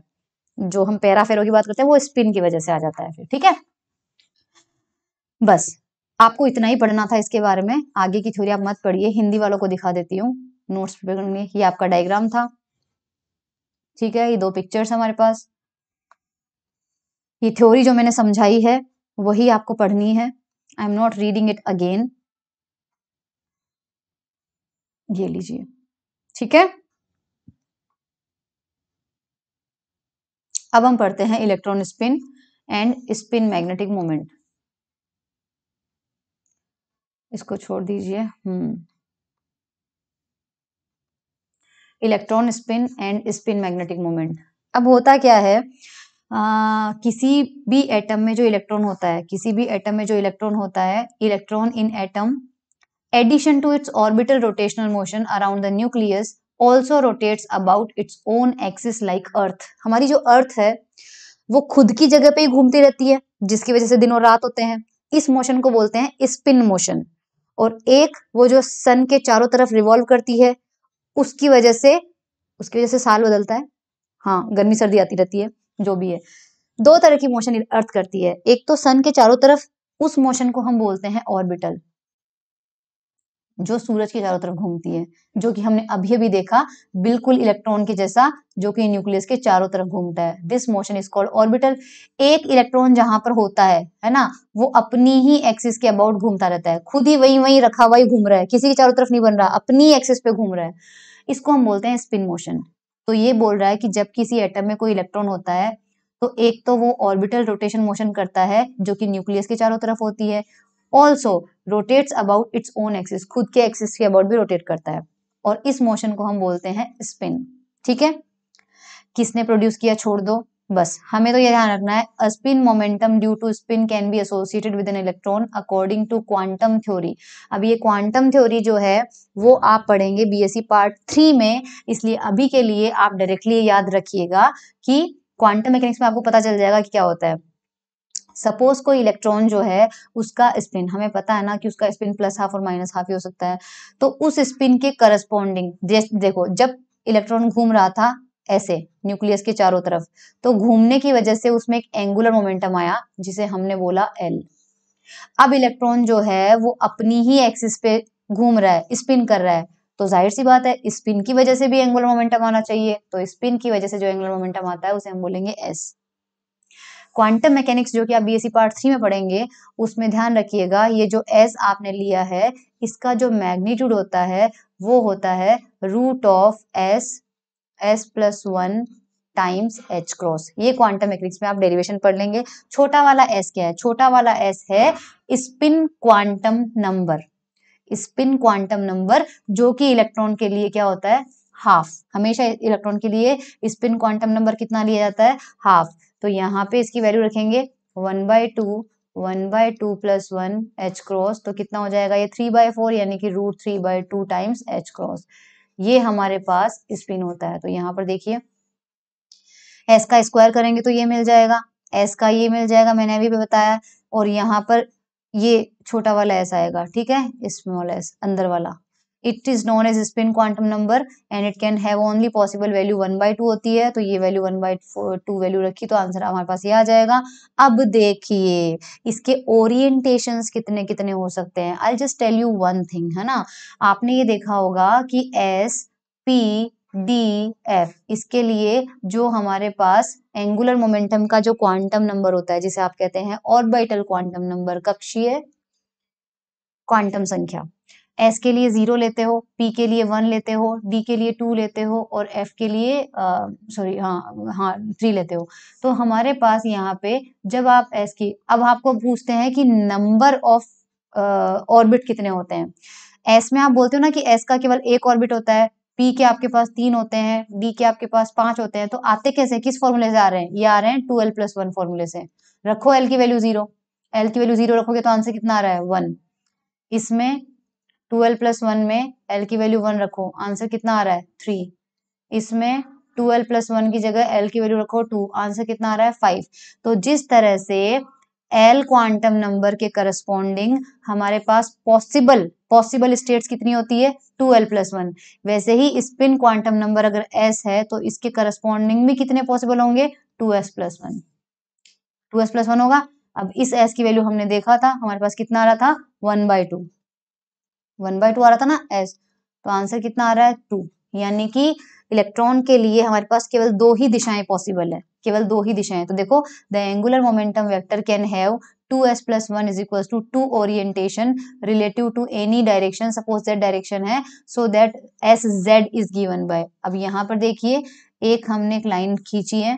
जो हम पैराफेरो की बात करते हैं वो स्पिन की वजह से आ जाता है फिर ठीक है बस आपको इतना ही पढ़ना था इसके बारे में आगे की थ्योरी आप मत पढ़िए हिंदी वालों को दिखा देती हूँ नोट्स में ये आपका डायग्राम था ठीक है ये दो पिक्चर्स हमारे पास ये थ्योरी जो मैंने समझाई है वही आपको पढ़नी है I am not reading it again ये लीजिए ठीक है अब हम पढ़ते हैं electron spin and spin magnetic moment इसको छोड़ दीजिए हम्म electron spin and spin magnetic moment अब होता क्या है आ, किसी भी एटम में जो इलेक्ट्रॉन होता है किसी भी एटम में जो इलेक्ट्रॉन होता है electron in atom addition to its orbital rotational motion around the nucleus also rotates about its own axis like earth हमारी जो अर्थ है वो खुद की जगह पे ही घूमती रहती है जिसकी वजह से दिन और रात होते हैं इस मोशन को बोलते हैं स्पिन मोशन और एक वो जो सन के चारों तरफ रिवॉल्व करती है उसकी वजह से उसकी वजह से साल बदलता है हाँ गर्मी सर्दी आती रहती है जो भी है दो तरह की मोशन अर्थ करती है एक तो सन के चारों तरफ उस मोशन को हम बोलते हैं ऑर्बिटल जो सूरज के चारों तरफ घूमती है जो कि हमने अभी अभी देखा बिल्कुल इलेक्ट्रॉन के जैसा जो कि न्यूक्लियस के चारों तरफ घूमता है this motion is called orbital एक इलेक्ट्रॉन जहां पर होता है है ना वो अपनी ही एक्सिस के अबाउट घूमता रहता है खुद ही वही वही रखा हुआ ही घूम रहा है किसी के चारों तरफ नहीं बन रहा अपनी एक्सिस पे घूम रहा है इसको हम बोलते हैं स्पिन मोशन तो ये बोल रहा है कि जब किसी एटम में कोई इलेक्ट्रॉन होता है तो एक तो वो ऑर्बिटल रोटेशन मोशन करता है जो कि न्यूक्लियस के चारों तरफ होती है also rotates about its own axis खुद के एक्सिस के अबाउट भी रोटेट करता है और इस मोशन को हम बोलते हैं स्पिन ठीक है किसने प्रोड्यूस किया छोड़ दो बस हमें तो यह ध्यान रखना है spin momentum due to spin can be associated with an electron according to quantum theory अब ये क्वांटम थ्योरी जो है वो आप पढ़ेंगे बीएससी पार्ट थ्री में इसलिए अभी के लिए आप डायरेक्टली याद रखिएगा कि क्वांटम मैकेनिक्स में आपको पता चल जाएगा कि क्या होता है सपोज कोई इलेक्ट्रॉन जो है उसका स्पिन हमें पता है ना कि उसका स्पिन प्लस हाफ और माइनस हाफ ही हो सकता है तो उस स्पिन के करस्पॉन्डिंग देखो जब इलेक्ट्रॉन घूम रहा था ऐसे न्यूक्लियस के चारों तरफ तो घूमने की वजह से उसमें एक एंगुलर मोमेंटम आया जिसे हमने बोला एल अब इलेक्ट्रॉन जो है वो अपनी ही एक्सिस पे घूम रहा है स्पिन कर रहा है तो जाहिर सी बात है स्पिन की वजह से भी एंगुलर मोमेंटम आना चाहिए तो स्पिन की वजह से जो एंगुलर मोमेंटम आता है उसे हम बोलेंगे एस क्वांटम मैकेनिक्स जो कि आप बीएससी पार्ट थ्री में पढ़ेंगे उसमें ध्यान रखिएगा ये जो एस आपने लिया है इसका जो मैग्नीट्यूड होता है वो होता है root of S S plus one times H cross ये क्वांटम मैकेनिक्स में आप डेरिवेशन पढ़ लेंगे छोटा वाला एस क्या है छोटा वाला एस है spin quantum number spin quantum number जो कि इलेक्ट्रॉन के लिए क्या होता है हाफ हमेशा इलेक्ट्रॉन के लिए स्पिन क्वांटम नंबर कितना लिया जाता है हाफ तो यहाँ पे इसकी वैल्यू रखेंगे one by two one by two plus one H cross तो कितना हो जाएगा ये थ्री बाय फोर यानी कि root three by two times H cross ये हमारे पास स्पिन होता है तो यहाँ पर देखिए एस का स्क्वायर करेंगे तो ये मिल जाएगा एस का ये मिल जाएगा मैंने अभी भी बताया और यहाँ पर ये छोटा वाला एस आएगा ठीक है स्मॉल एस अंदर वाला it is known as spin quantum number and it can have only possible value one by two होती है तो ये value one by two value रखी तो आंसर हमारे पास ये आ जाएगा अब देखिए इसके ओरिएंटेशन कितने कितने हो सकते हैं I just tell you one thing है ना आपने ये देखा होगा कि एस पी डी एफ इसके लिए जो हमारे पास एंगुलर मोमेंटम का जो क्वांटम नंबर होता है जिसे आप कहते हैं ऑर्बिटल क्वांटम नंबर कक्षीय क्वांटम संख्या एस के लिए जीरो लेते हो पी के लिए वन लेते हो डी के लिए टू लेते हो और एफ के लिए सॉरी हाँ हाँ थ्री लेते हो तो हमारे पास यहाँ पे जब आप एस की अब आपको पूछते हैं कि नंबर ऑफ ऑर्बिट कितने होते हैं एस में आप बोलते हो ना कि एस का केवल एक ऑर्बिट होता है पी के आपके पास तीन होते हैं डी के आपके पास पांच होते हैं तो आते कैसे किस फॉर्मूले से आ रहे हैं ये आ रहे हैं टू एल प्लस वन फॉर्मूले से रखो एल की वैल्यू जीरो एल की वैल्यू जीरो रखोगे तो आंसर कितना आ रहा है वन इसमें टू एल प्लस वन में एल की वैल्यू वन रखो आंसर कितना आ रहा है थ्री इसमें टू एल प्लस वन की जगह एल की वैल्यू रखो टू आंसर कितना आ रहा है फाइव तो जिस तरह से एल क्वांटम नंबर के करस्पॉन्डिंग हमारे पास पॉसिबल पॉसिबल स्टेट्स कितनी होती है टू एल प्लस वन वैसे ही स्पिन क्वांटम नंबर अगर एस है तो इसके करस्पोंडिंग भी कितने पॉसिबल होंगे two S plus one two S plus one होगा अब इस एस की वैल्यू हमने देखा था हमारे पास कितना आ रहा था one by two one by two आ रहा था ना एस तो आंसर कितना आ रहा है टू यानी कि इलेक्ट्रॉन के लिए हमारे पास केवल दो ही दिशाएं पॉसिबल है केवल दो ही दिशाएं तो देखो the angular momentum vector can have 2s plus 1 is equals to 2 orientation relative to any direction suppose that direction है so that sz is given by अब यहां पर देखिए एक हमने एक लाइन खींची है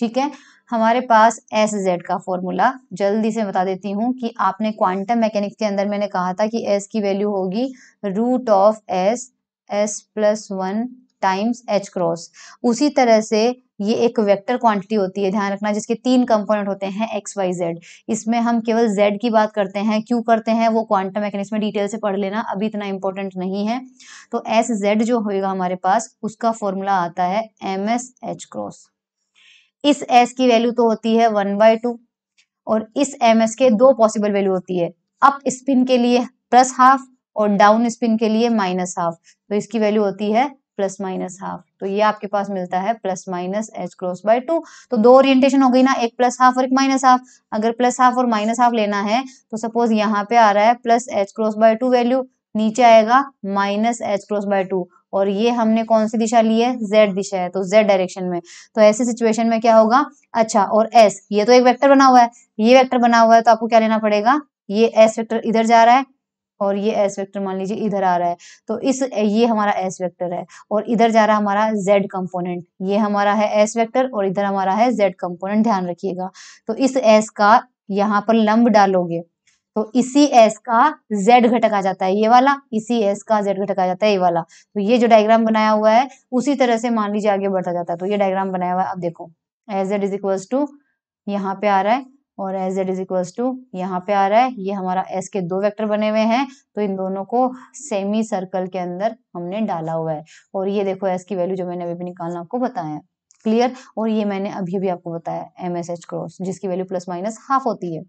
ठीक है हमारे पास एस जेड का फॉर्मूला जल्दी से बता देती हूँ कि आपने क्वांटम मैकेनिक्स के अंदर मैंने कहा था कि एस की वैल्यू होगी root of S S plus one times H cross उसी तरह से ये एक वेक्टर क्वांटिटी होती है ध्यान रखना जिसके तीन कंपोनेंट होते हैं एक्स वाई जेड इसमें हम केवल जेड की बात करते हैं क्यों करते हैं वो क्वांटम मैकेनिक्स में डिटेल से पढ़ लेना अभी इतना इंपॉर्टेंट नहीं है तो एस जेड जो होगा हमारे पास उसका फॉर्मूला आता है एम एस एच क्रॉस इस एस की वैल्यू तो होती है वन बाय टू और इस एम एस के दो पॉसिबल वैल्यू होती है अप स्पिन के लिए प्लस हाफ और डाउन स्पिन के लिए माइनस हाफ तो इसकी वैल्यू होती है प्लस माइनस हाफ तो ये आपके पास मिलता है plus minus H cross by two तो दो ओरिएंटेशन हो गई ना एक प्लस हाफ और एक माइनस हाफ अगर प्लस हाफ और माइनस हाफ लेना है तो सपोज यहाँ पे आ रहा है plus H cross by two value नीचे आएगा minus H cross by two और ये हमने कौन सी दिशा ली है जेड दिशा है तो जेड डायरेक्शन में तो ऐसी सिचुएशन में क्या होगा अच्छा और एस ये तो एक वेक्टर बना हुआ है ये वेक्टर बना हुआ है तो आपको क्या लेना पड़ेगा ये एस वेक्टर इधर जा रहा है और ये एस वेक्टर मान लीजिए इधर आ रहा है तो इस ये हमारा एस वेक्टर है और इधर जा रहा हमारा जेड कंपोनेंट ये हमारा है एस वेक्टर और इधर हमारा है जेड कंपोनेंट ध्यान रखिएगा तो इस एस का यहाँ पर लंब डालोगे तो इसी एस का जेड घटक आ जाता है ये वाला इसी एस का जेड घटक आ जाता है ये वाला तो ये जो डायग्राम बनाया हुआ है उसी तरह से मान लीजिए आगे बढ़ता जाता है तो ये डायग्राम बनाया हुआ है अब देखो S Z is equals to यहाँ पे आ रहा है और S Z is equals to यहाँ पे आ रहा है ये हमारा एस के दो वेक्टर बने हुए हैं तो इन दोनों को सेमी सर्कल के अंदर हमने डाला हुआ है और ये देखो एस की वैल्यू जो मैंने अभी भी निकालना आपको बताया क्लियर और ये मैंने अभी भी आपको बताया एम एस एच क्रॉस जिसकी वैल्यू प्लस माइनस हाफ होती है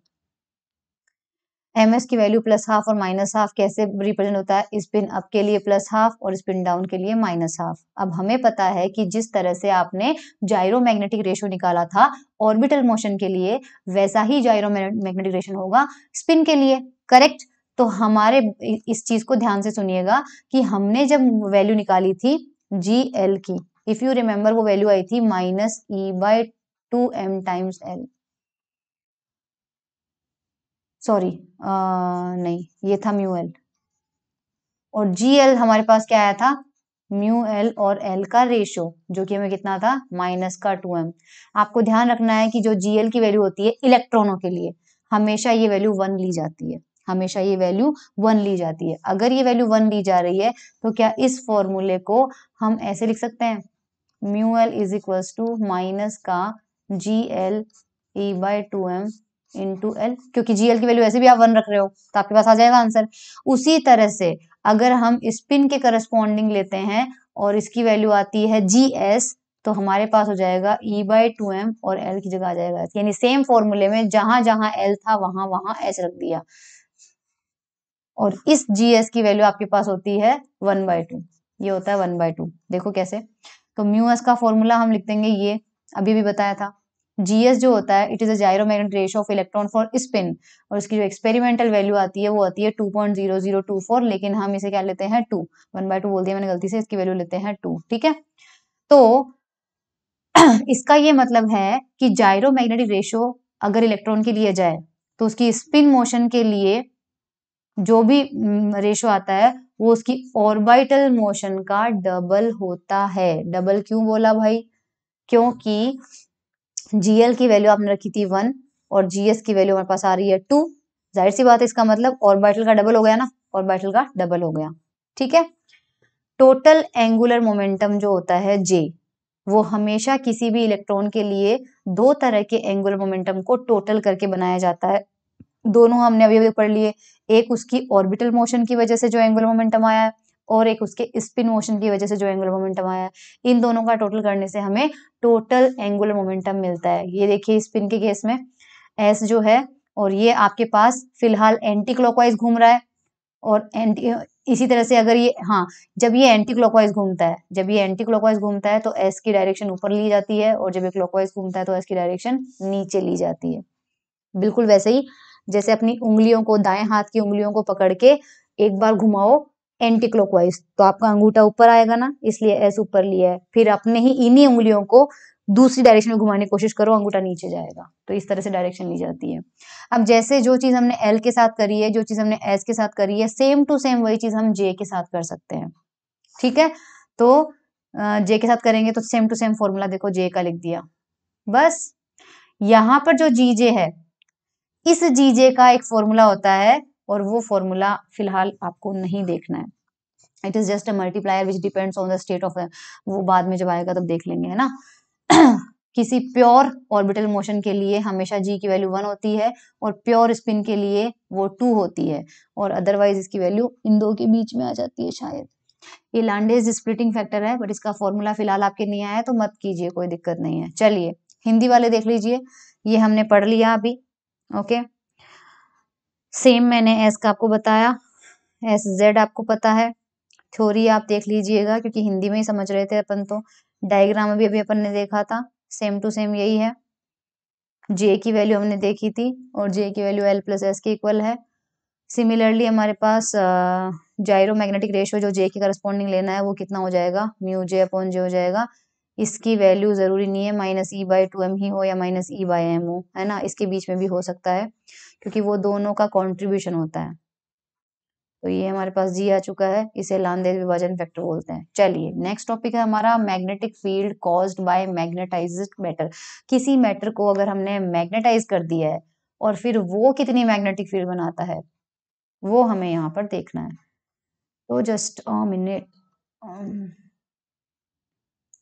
एम एस की वैल्यू प्लस हाफ और माइनस हाफ कैसे रिप्रेजेंट होता है स्पिन अप के लिए प्लस हाफ और स्पिन डाउन के लिए माइनस हाफ अब हमें पता है कि जिस तरह से आपने जायरो मैग्नेटिक रेशो निकाला था ऑर्बिटल मोशन के लिए वैसा ही जायरो मैग्नेटिक रेशन होगा स्पिन के लिए करेक्ट तो हमारे इस चीज को ध्यान से सुनिएगा कि हमने जब वैल्यू निकाली थी जी एल की इफ यू रिमेम्बर वो वैल्यू आई थी minus E by two M times L sorry नहीं ये था म्यू एल और जी एल हमारे पास क्या आया था म्यू एल और एल का रेशियो जो कि हमें कितना था माइनस का टू एम आपको ध्यान रखना है कि जो जी एल की वैल्यू होती है इलेक्ट्रॉनों के लिए हमेशा ये वैल्यू वन ली जाती है हमेशा ये वैल्यू वन ली जाती है अगर ये वैल्यू वन ली जा रही है तो क्या इस फॉर्मूले को हम ऐसे लिख सकते हैं mu L is equals to minus का G L E by two M into L क्योंकि जीएल की वैल्यू ऐसे भी आप वन रख रहे हो तो आपके पास आ जाएगा आंसर उसी तरह से अगर हम स्पिन के करस्पॉन्डिंग लेते हैं और इसकी वैल्यू आती है जी एस तो हमारे पास हो जाएगा ई बाई टू एम और एल की जगह आ जाएगा यानी सेम फॉर्मूले में जहां जहां एल था वहां वहां एस रख दिया और इस जी एस की वैल्यू आपके पास होती है वन बाय टू ये होता है वन बाय टू देखो कैसे तो म्यू एस का फॉर्मूला हम लिख देंगे ये अभी भी बताया था जीएस जो होता है it is a magnet ratio of electron for spin और इसकी जो एक्सपेरिमेंटल वैल्यू आती है वो आती है two point zero zero two four लेकिन हम इसे क्या लेते हैं टू वन बाय टू बोल दिया मैंने गलती से इसकी वैल्यू लेते हैं टू ठीक है तो <clears throat> इसका ये मतलब है कि मैग्नेटिक रेशियो अगर इलेक्ट्रॉन के लिए जाए तो उसकी स्पिन मोशन के लिए जो भी रेशो mm, आता है वो उसकी ऑर्बिटल मोशन का डबल होता है डबल क्यों बोला भाई क्योंकि जीएल की वैल्यू आपने रखी थी वन और जीएस की वैल्यू हमारे पास आ रही है टू जाहिर सी बात है इसका मतलब बैटल का डबल हो गया ना बैटल का डबल हो गया ठीक है टोटल एंगुलर मोमेंटम जो होता है जे वो हमेशा किसी भी इलेक्ट्रॉन के लिए दो तरह के एंगुलर मोमेंटम को टोटल करके बनाया जाता है दोनों हमने अभी अभी पढ़ लिए एक उसकी ऑर्बिटल मोशन की वजह से जो एंगुलर मोमेंटम आया है और एक उसके स्पिन मोशन की वजह से जो एंगुलर मोमेंटम आया इन दोनों का टोटल करने से हमें टोटल एंगुलर मोमेंटम मिलता है ये देखिए स्पिन के केस में एस जो है और ये आपके पास फिलहाल एंटी क्लॉकवाइज घूम रहा है और एंटी इसी तरह से अगर ये हाँ जब ये एंटी क्लॉकवाइज घूमता है जब ये एंटी क्लॉकवाइज घूमता है तो एस की डायरेक्शन ऊपर ली जाती है और जब ये क्लॉकवाइज घूमता है तो एस की डायरेक्शन नीचे ली जाती है बिल्कुल वैसे ही जैसे अपनी उंगलियों को दाएं हाथ की उंगलियों को पकड़ के एक बार घुमाओ एंटी क्लॉकवाइज तो आपका अंगूठा ऊपर आएगा ना इसलिए एस ऊपर लिया है फिर अपने ही इन्हीं उंगलियों को दूसरी डायरेक्शन में घुमाने की कोशिश करो अंगूठा नीचे जाएगा तो इस तरह से डायरेक्शन ली जाती है अब जैसे जो चीज हमने एल के साथ करी है जो चीज हमने एस के साथ करी है सेम टू सेम वही चीज हम जे के साथ कर सकते हैं ठीक है तो जे के साथ करेंगे तो सेम टू सेम फॉर्मूला देखो जे का लिख दिया बस यहां पर जो जीजे है इस जीजे का एक फॉर्मूला होता है और वो फॉर्मूला फिलहाल आपको नहीं देखना है it is just a multiplier which depends on the state of वो बाद में जब आएगा तब देख लेंगे है ना <clears throat> किसी प्योर ऑर्बिटल मोशन के लिए हमेशा जी की वैल्यू वन होती है और प्योर स्पिन के लिए वो टू होती है और अदरवाइज इसकी वैल्यू इन दो के बीच में आ जाती है शायद ये लांडेज स्प्लिटिंग फैक्टर है बट इसका फॉर्मूला फिलहाल आपके नहीं आया तो मत कीजिए कोई दिक्कत नहीं है चलिए हिंदी वाले देख लीजिए ये हमने पढ़ लिया अभी ओके okay? सेम मैंने एस का आपको बताया एस जेड आपको पता है थ्योरी आप देख लीजिएगा क्योंकि हिंदी में ही समझ रहे थे अपन तो डायग्राम भी अभी अपन ने देखा था सेम टू सेम यही है जे की वैल्यू हमने देखी थी और जे की वैल्यू एल प्लस एस की इक्वल है सिमिलरली हमारे पास जायरो मैग्नेटिक रेशियो जो जे की करस्पॉन्डिंग लेना है वो कितना हो जाएगा म्यू जे अपॉन जे हो जाएगा इसकी वैल्यू ज़रूरी नहीं है minus E by two M ही हो या माइनस ई बाई एम हो है ना इसके बीच में भी हो सकता है क्योंकि वो दोनों का कॉन्ट्रीब्यूशन होता है तो ये हमारे पास जी आ चुका है इसे लानदेज विभाजन फैक्टर बोलते हैं चलिए नेक्स्ट टॉपिक है हमारा magnetic field caused by magnetize matter किसी मैटर को अगर हमने मैग्नेटाइज कर दिया है और फिर वो कितनी मैग्नेटिक फील्ड बनाता है वो हमें यहाँ पर देखना है तो जस्ट मिनट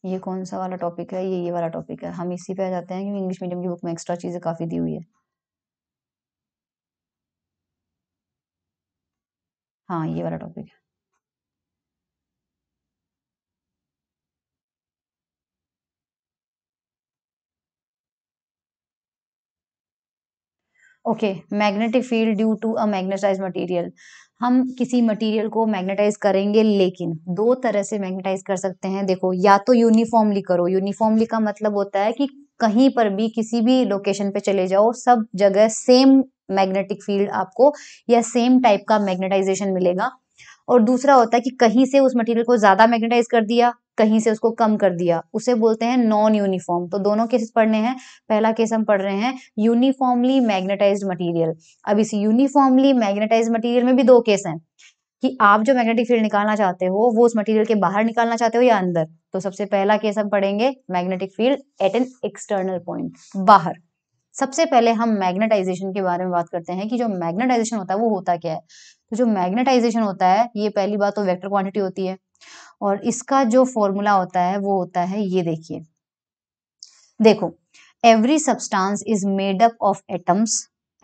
ये कौन सा वाला टॉपिक है ये ये वाला टॉपिक है हम इसी पे आ जाते हैं क्योंकि इंग्लिश मीडियम की बुक में एक्स्ट्रा चीज़ें काफ़ी दी हुई है हाँ ये वाला टॉपिक है okay magnetic field due to a magnetize material हम किसी मटेरियल को मैग्नेटाइज करेंगे लेकिन दो तरह से मैग्नेटाइज कर सकते हैं देखो या तो यूनिफॉर्मली करो यूनिफॉर्मली का मतलब होता है कि कहीं पर भी किसी भी लोकेशन पे चले जाओ सब जगह सेम मैग्नेटिक फील्ड आपको या सेम टाइप का मैग्नेटाइजेशन मिलेगा और दूसरा होता है कि कहीं से उस मटेरियल को ज्यादा मैग्नेटाइज कर दिया कहीं से उसको कम कर दिया उसे बोलते हैं नॉन यूनिफॉर्म तो दोनों केसेस पढ़ने हैं पहला केस हम पढ़ रहे हैं यूनिफॉर्मली मैग्नेटाइज्ड मटेरियल अब इस यूनिफॉर्मली मैग्नेटाइज मटेरियल में भी दो केस हैं कि आप जो मैग्नेटिक फील्ड निकालना चाहते हो वो उस मटेरियल के बाहर निकालना चाहते हो या अंदर तो सबसे पहला केस हम पढ़ेंगे magnetic field at an external point बाहर सबसे पहले हम मैग्नेटाइजेशन के बारे में बात करते हैं कि जो मैग्नेटाइजेशन होता है वो होता क्या है तो जो मैग्नेटाइजेशन होता है ये पहली बात तो वेक्टर क्वांटिटी होती है और इसका जो फॉर्मूला होता है वो होता है ये देखिए देखो every substance is made up of atoms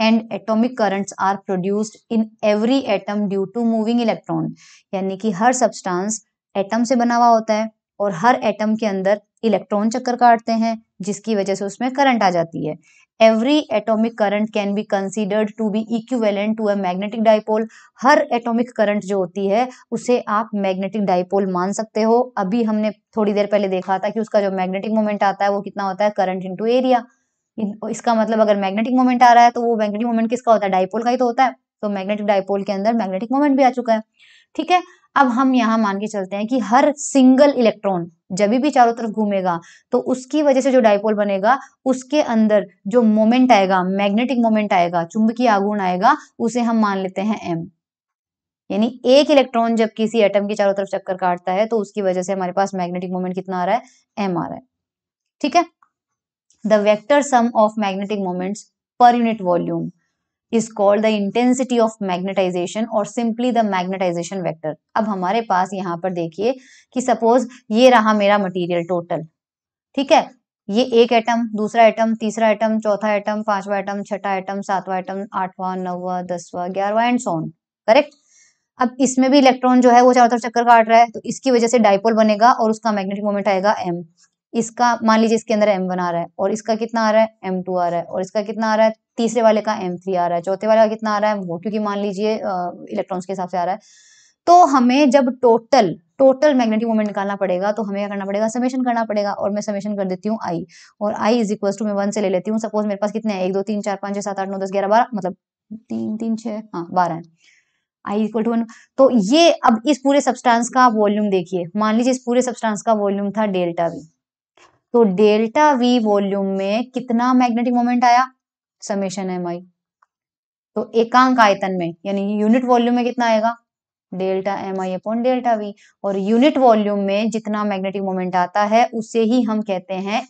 and atomic currents are produced in every atom due to moving electron यानी कि हर सब्सटेंस एटम से बना हुआ होता है और हर एटम के अंदर इलेक्ट्रॉन चक्कर काटते हैं जिसकी वजह से उसमें करंट आ जाती है every atomic current can be considered to be equivalent to a magnetic dipole हर एटॉमिक करंट जो होती है उसे आप मैग्नेटिक डाइपोल मान सकते हो अभी हमने थोड़ी देर पहले देखा था कि उसका जो मैग्नेटिक मोमेंट आता है वो कितना होता है करंट इंटू एरिया इसका मतलब अगर मैग्नेटिक मोमेंट आ रहा है तो वो मैग्नेटिक मोमेंट किसका होता है डाइपोल का ही तो होता है तो मैग्नेटिक डाइपोल के अंदर मैग्नेटिक मोमेंट भी आ चुका है ठीक है अब हम यहां मान के चलते हैं कि हर सिंगल इलेक्ट्रॉन जब भी चारों तरफ घूमेगा तो उसकी वजह से जो डायपोल बनेगा उसके अंदर जो मोमेंट आएगा मैग्नेटिक मोमेंट आएगा चुंबकीय आगुण आएगा उसे हम मान लेते हैं एम यानी एक इलेक्ट्रॉन जब किसी एटम के चारों तरफ चक्कर काटता है तो उसकी वजह से हमारे पास मैग्नेटिक मोमेंट कितना आ रहा है एम आ रहा है ठीक है the vector sum of magnetic moments per unit volume is called the intensity of magnetization और सिंपली द मैग्नेटाइजेशन वेक्टर अब हमारे पास यहाँ पर देखिए कि सपोज ये रहा मेरा मटीरियल टोटल ठीक है ये एक एटम दूसरा एटम तीसरा एटम चौथा एटम पांचवा एटम छठा एटम सातवा एटम आठवां नौवा दसवा ग्यारहवा एंड सोन करेक्ट अब इसमें भी इलेक्ट्रॉन जो है वो चारों तरफ चक्कर काट रहा है तो इसकी वजह से डायपोल बनेगा और उसका मैग्नेटिक मोमेंट आएगा एम इसका मान लीजिए इसके अंदर एम बना रहा है और इसका कितना आ रहा है एम टू आ रहा है और इसका कितना आ रहा है तीसरे वाले का एम थ्री आ रहा है चौथे वाले का कितना आ रहा है वो क्योंकि मान लीजिए इलेक्ट्रॉन्स के हिसाब से आ रहा है तो हमें जब टोटल टोटल मैग्नेटिक मोमेंट निकालना पड़ेगा तो हमें क्या करना पड़ेगा समेशन करना पड़ेगा और मैं समेशन कर देती हूँ आई और आई इज इक्वल टू मैं वन से ले लेती हूँ सपोज मेरे पास कितने हैं एक दो तीन चार पांच छह सात आठ नौ दस ग्यारह बारह मतलब तीन तीन छह हाँ बारह है आई इक्वल टू वन तो ये अब इस पूरे सब्सटेंस का वॉल्यूम देखिए मान लीजिए इस पूरे सब्सटेंस का वॉल्यूम था डेल्टा वी तो डेल्टा वी वॉल्यूम में कितना मैग्नेटिक मोमेंट आया समेशन एम आई तो एकांक आयतन में यानी यूनिट वॉल्यूम में कितना आएगा delta M I upon delta V और यूनिट वॉल्यूम में जितना मैग्नेटिक मोमेंट आता है उसे ही हम कहते हैं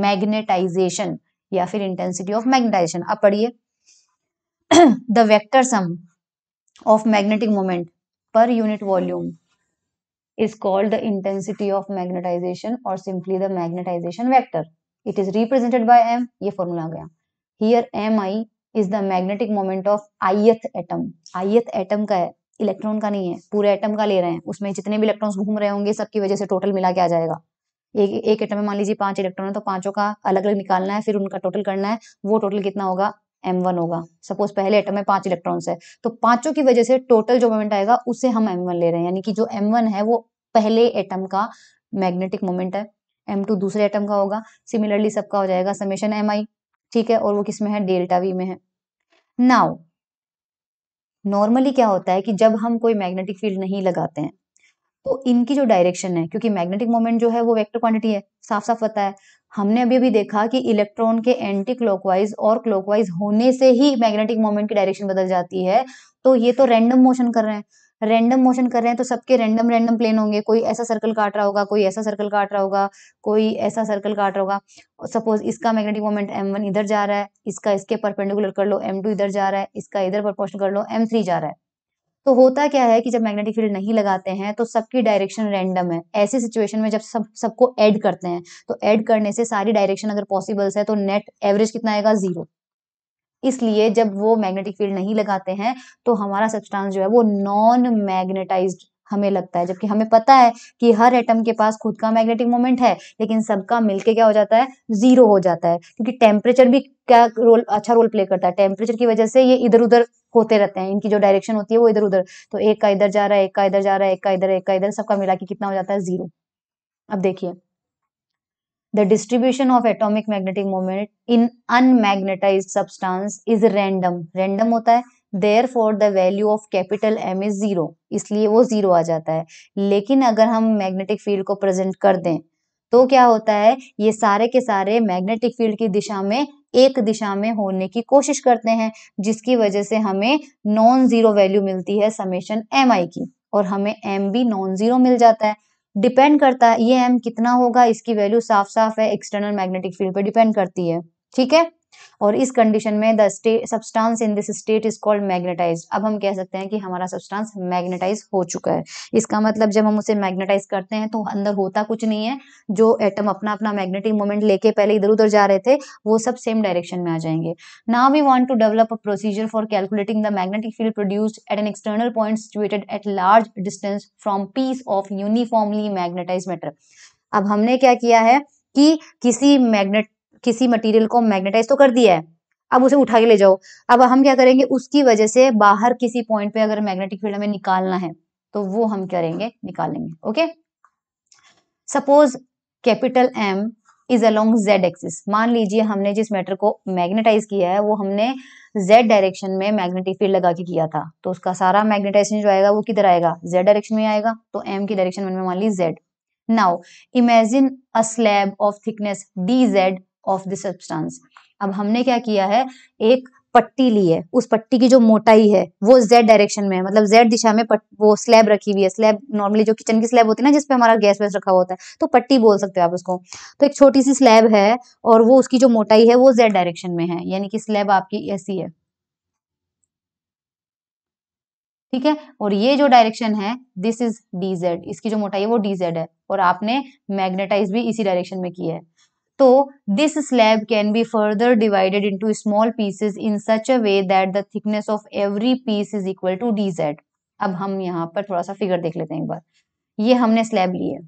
मैग्नेटाइजेशन या फिर इंटेंसिटी ऑफ मैग्नेटाइजेशन अब पढ़िए the vector sum of magnetic moment per unit volume is called the intensity of magnetization और simply the magnetization vector it is represented by M ये formula aa here M I is the magnetic moment of ith atom ith atom का है electron का नहीं है पूरे atom का ले रहे हैं उसमें जितने भी इलेक्ट्रॉन्स घूम रहे होंगे सबकी वजह से टोटल मिला के आ जाएगा एक एक एटम में मान लीजिए पांच इलेक्ट्रॉन है तो पांचों का अलग अलग निकालना है फिर उनका टोटल करना है वो टोटल कितना होगा एम वन होगा सपोज पहले एटम में पांच इलेक्ट्रॉन्स है तो पांचों की वजह से टोटल जो मोमेंट आएगा उसे हम एम वन ले रहे हैं यानी कि जो एम वन है वो पहले एटम का मैग्नेटिक मोमेंट है एम टू दूसरे एटम का होगा सिमिलरली सबका हो जाएगा समेशन एम आई ठीक है और वो किस में है डेल्टा वी में है नाउ नॉर्मली क्या होता है कि जब हम कोई मैग्नेटिक फील्ड नहीं लगाते हैं तो इनकी जो डायरेक्शन है क्योंकि मैग्नेटिक मोमेंट जो है वो वेक्टर क्वांटिटी है साफ साफ पता है हमने अभी अभी देखा कि इलेक्ट्रॉन के एंटी क्लॉकवाइज और क्लॉकवाइज होने से ही मैग्नेटिक मोमेंट की डायरेक्शन बदल जाती है तो ये तो रैंडम मोशन कर रहे हैं रैंडम मोशन कर रहे हैं तो सबके रैंडम रैंडम प्लेन होंगे कोई ऐसा सर्कल काट रहा होगा कोई ऐसा सर्कल काट रहा होगा कोई ऐसा सर्कल काट रहा होगा सपोज इसका मैग्नेटिक मोमेंट एम वन इधर जा रहा है इसका इसके परपेंडिकुलर कर लो एम टू इधर जा रहा है इसका इधर परपोशन कर लो एम थ्री जा रहा है तो होता क्या है कि जब मैग्नेटिक फील्ड नहीं लगाते हैं तो सबकी डायरेक्शन रैंडम है ऐसी सिचुएशन में जब सब सबको ऐड करते हैं तो ऐड करने से सारी डायरेक्शन अगर पॉसिबल्स है तो नेट एवरेज कितना आएगा जीरो इसलिए जब वो मैग्नेटिक फील्ड नहीं लगाते हैं तो हमारा सब्सटेंस जो है वो नॉन मैग्नेटाइज हमें लगता है जबकि हमें पता है कि हर एटम के पास खुद का मैग्नेटिक मोमेंट है लेकिन सबका मिलके क्या हो जाता है जीरो हो जाता है क्योंकि टेम्परेचर भी क्या रोल अच्छा रोल प्ले करता है टेम्परेचर की वजह से ये इधर उधर होते रहते हैं इनकी जो डायरेक्शन होती है वो इधर उधर तो एक का इधर जा रहा है एक का इधर जा रहा है एक का इधर एक का इधर सबका मिला के कितना हो जाता है जीरो अब देखिए the distribution of atomic magnetic moment in unmagnetized substance is random random होता है therefore the value of capital M is zero इसलिए वो जीरो आ जाता है लेकिन अगर हम मैग्नेटिक फील्ड को प्रेजेंट कर दें तो क्या होता है ये सारे के सारे मैग्नेटिक फील्ड की दिशा में एक दिशा में होने की कोशिश करते हैं जिसकी वजह से हमें नॉन जीरो वैल्यू मिलती है समेशन एम आई की और हमें एम भी नॉन जीरो मिल जाता है डिपेंड करता है ये एम कितना होगा इसकी वैल्यू साफ साफ है एक्सटर्नल मैग्नेटिक फील्ड पर डिपेंड करती है ठीक है और इस कंडीशन में the state substance in this state is called magnetize अब हम कह सकते हैं कि हमारा सब्सटांस मैग्नेटाइज हो चुका है इसका मतलब जब हम उसे मैग्नेटाइज करते हैं तो अंदर होता कुछ नहीं है जो एटम अपना अपना मैग्नेटिक मोमेंट लेके पहले इधर उधर जा रहे थे वो सब सेम डायरेक्शन में आ जाएंगे now we want to develop a procedure for calculating the magnetic field produced at an external point situated at large distance from piece of uniformly magnetize matter अब हमने क्या किया है कि किसी मैग्नेट किसी मटेरियल को मैग्नेटाइज तो कर दिया है अब उसे उठा के ले जाओ अब हम क्या करेंगे उसकी वजह से बाहर किसी पॉइंट पे अगर मैग्नेटिक फील्ड हमें निकालना है तो वो हम करेंगे निकालेंगे okay suppose capital M is along Z axis मान लीजिए हमने जिस मैटर को मैग्नेटाइज किया है वो हमने जेड डायरेक्शन में मैग्नेटिक फील्ड लगा के किया था तो उसका सारा मैग्नेटाइजेशन जो आएगा वो किधर आएगा जेड डायरेक्शन में आएगा तो एम की डायरेक्शन में मान ली Z now imagine a slab of thickness D Z of the substance अब हमने क्या किया है एक पट्टी ली है उस पट्टी की जो मोटाई है वो जेड डायरेक्शन में है मतलब जेड दिशा में पट, वो स्लैब रखी हुई है स्लैब नॉर्मली जो किचन की स्लैब होती है ना जिसपे हमारा गैस वैस रखा होता है तो पट्टी बोल सकते हो आप उसको तो एक छोटी सी स्लैब है और वो उसकी जो मोटाई है वो जेड डायरेक्शन में है यानी कि स्लैब आपकी ऐसी है ठीक है और ये जो डायरेक्शन है दिस इज डी जेड इसकी जो मोटाई है वो डी जेड है और आपने मैग्नेटाइज भी इसी डायरेक्शन में किया है तो this slab can be further divided into small pieces in such a way that the thickness of every piece is equal to D Z अब हम यहाँ पर थोड़ा सा फिगर देख लेते हैं एक बार ये हमने स्लैब लिए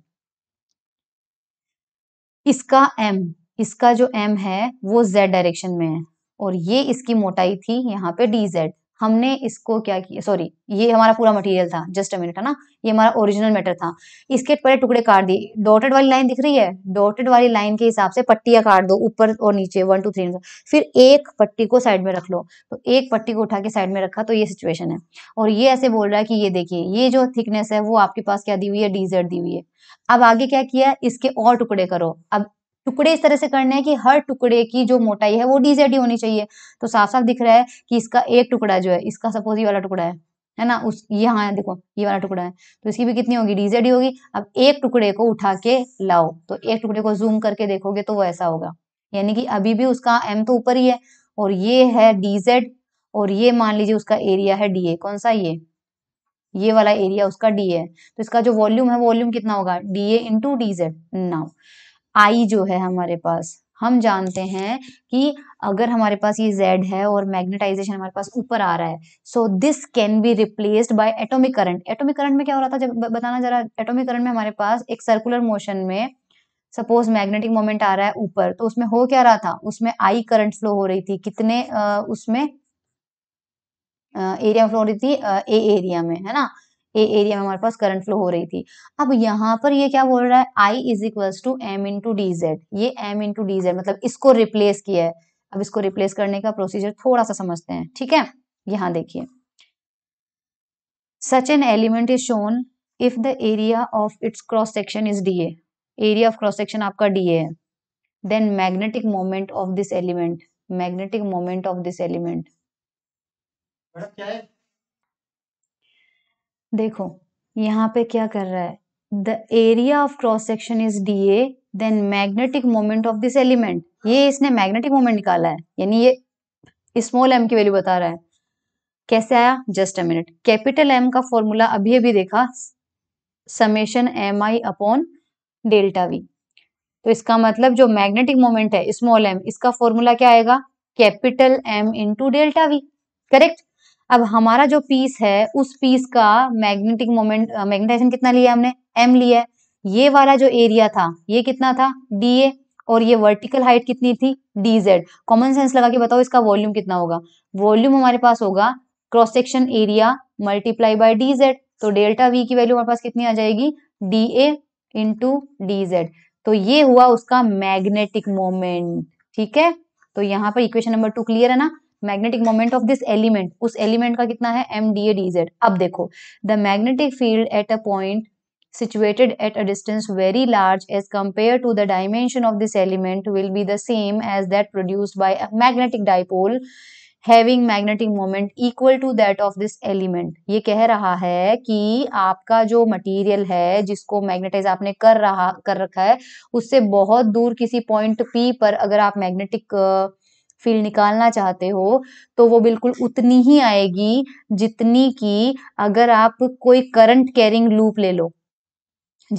इसका एम इसका जो एम है वो जेड डायरेक्शन में है और ये इसकी मोटाई थी यहाँ पे डी जेड हमने इसको क्या किया सॉरी ये हमारा पूरा मटेरियल था जस्ट अ मिनट है ना ये हमारा ओरिजिनल मैटर था इसके पहले टुकड़े काट दिए डॉटेड वाली लाइन दिख रही है डॉटेड वाली लाइन के हिसाब से पट्टियां काट दो ऊपर और नीचे वन टू थ्री फिर एक पट्टी को साइड में रख लो तो एक पट्टी को उठा के साइड में रखा तो ये सिचुएशन है और ये ऐसे बोल रहा है कि ये देखिए ये जो थिकनेस है वो आपके पास क्या दी हुई है डी दी हुई है अब आगे क्या किया इसके और टुकड़े करो अब टुकड़े इस तरह से करने हैं कि हर टुकड़े की जो मोटाई है वो डी जेड ही होनी चाहिए तो साफ साफ दिख रहा है कि इसका एक टुकड़ा जो है इसका सपोज ये वाला टुकड़ा है है ना उस ये हाँ देखो ये वाला टुकड़ा है तो इसकी भी कितनी होगी डीजेड ही होगी अब एक टुकड़े को उठा के लाओ तो एक टुकड़े को जूम करके देखोगे तो वो ऐसा होगा यानी कि अभी भी उसका एम तो ऊपर ही है और ये है डीजेड और ये मान लीजिए उसका एरिया है डी ए कौन सा ये ये वाला एरिया उसका डी है तो इसका जो वॉल्यूम है वॉल्यूम कितना होगा D A into D Z now I जो है हमारे पास हम जानते हैं कि अगर हमारे पास ये जेड है और मैग्नेटाइजेशन हमारे पास ऊपर आ रहा है so this can be replaced by atomic current atomic current में क्या हो रहा था जब बताना जरा एटॉमिक करंट में हमारे पास एक सर्कुलर मोशन में सपोज मैग्नेटिक मोमेंट आ रहा है ऊपर तो उसमें हो क्या रहा था उसमें आई करंट फ्लो हो रही थी कितने आ, उसमें एरिया फ्लो हो रही थी ए एरिया में है ना ये एरिया में हमारे पास करंट फ्लो हो रही थी अब यहाँ पर ये क्या बोल रहा है I is equal to M into D Z ये एम टू डी जेड मतलब इसको रिप्लेस किया है अब इसको रिप्लेस करने का प्रोसीजर थोड़ा सा समझते हैं ठीक है यहाँ देखिए such an element is shown if the area of its cross section is D area of cross section आपका डी है then magnetic moment of this element magnetic moment of this element देखो यहाँ पे क्या कर रहा है the area of cross section is D A then magnetic moment of this element ये इसने मैग्नेटिक मोमेंट निकाला है यानी ये स्मॉल एम की वैल्यू बता रहा है कैसे आया just a minute capital M का फॉर्मूला अभी अभी देखा summation M I upon delta V तो इसका मतलब जो मैग्नेटिक मोमेंट है स्मॉल एम इसका फॉर्मूला क्या आएगा capital M into delta V correct अब हमारा जो पीस है उस पीस का मैग्नेटिक मोमेंट मैग्नेटाइजेशन कितना लिया हमने एम लिया है ये वाला जो एरिया था ये कितना था डी ए और ये वर्टिकल हाइट कितनी थी डी जेड कॉमन सेंस लगा के बताओ इसका वॉल्यूम कितना होगा वॉल्यूम हमारे पास होगा cross section area multiply by D Z तो डेल्टा वी की वैल्यू हमारे पास कितनी आ जाएगी D A into D Z तो ये हुआ उसका मैग्नेटिक मोमेंट ठीक है तो यहाँ पर इक्वेशन नंबर टू क्लियर है ना magnetic moment of this element उस एलिमेंट का कितना है M D A D Z अब देखो the magnetic field at a point situated at a distance very large as compared to the dimension of this element will be the same as that produced by a magnetic dipole having magnetic moment equal to that of this element. ये कह रहा है कि आपका जो material है जिसको magnetise आपने कर रहा कर रखा है उससे बहुत दूर किसी पॉइंट पी पर अगर आप मैग्नेटिक uh, फील्ड निकालना चाहते हो तो वो बिल्कुल उतनी ही आएगी जितनी कि अगर आप कोई करंट कैरिंग लूप ले लो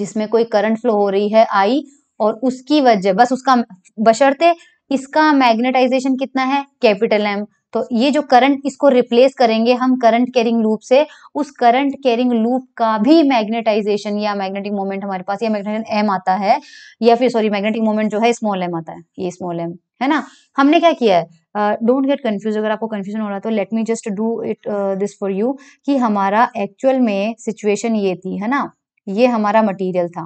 जिसमें कोई करंट फ्लो हो रही है आई और उसकी वजह बस उसका बशर्ते इसका मैग्नेटाइजेशन कितना है कैपिटल एम तो ये जो करंट इसको रिप्लेस करेंगे हम करंट कैरिंग लूप से उस करंट कैरिंग लूप का भी मैग्नेटाइजेशन या मैग्नेटिक मोमेंट हमारे पास या मैग्नेटाइजेशन एम आता है या फिर सॉरी मैग्नेटिक मोमेंट जो है स्मॉल एम आता है ये स्मॉल एम है ना हमने क्या किया है डोंट गेट कंफ्यूज अगर आपको कंफ्यूजन हो रहा तो let me just do it this for you कि हमारा एक्चुअल में सिचुएशन ये थी है ना ये हमारा मटीरियल था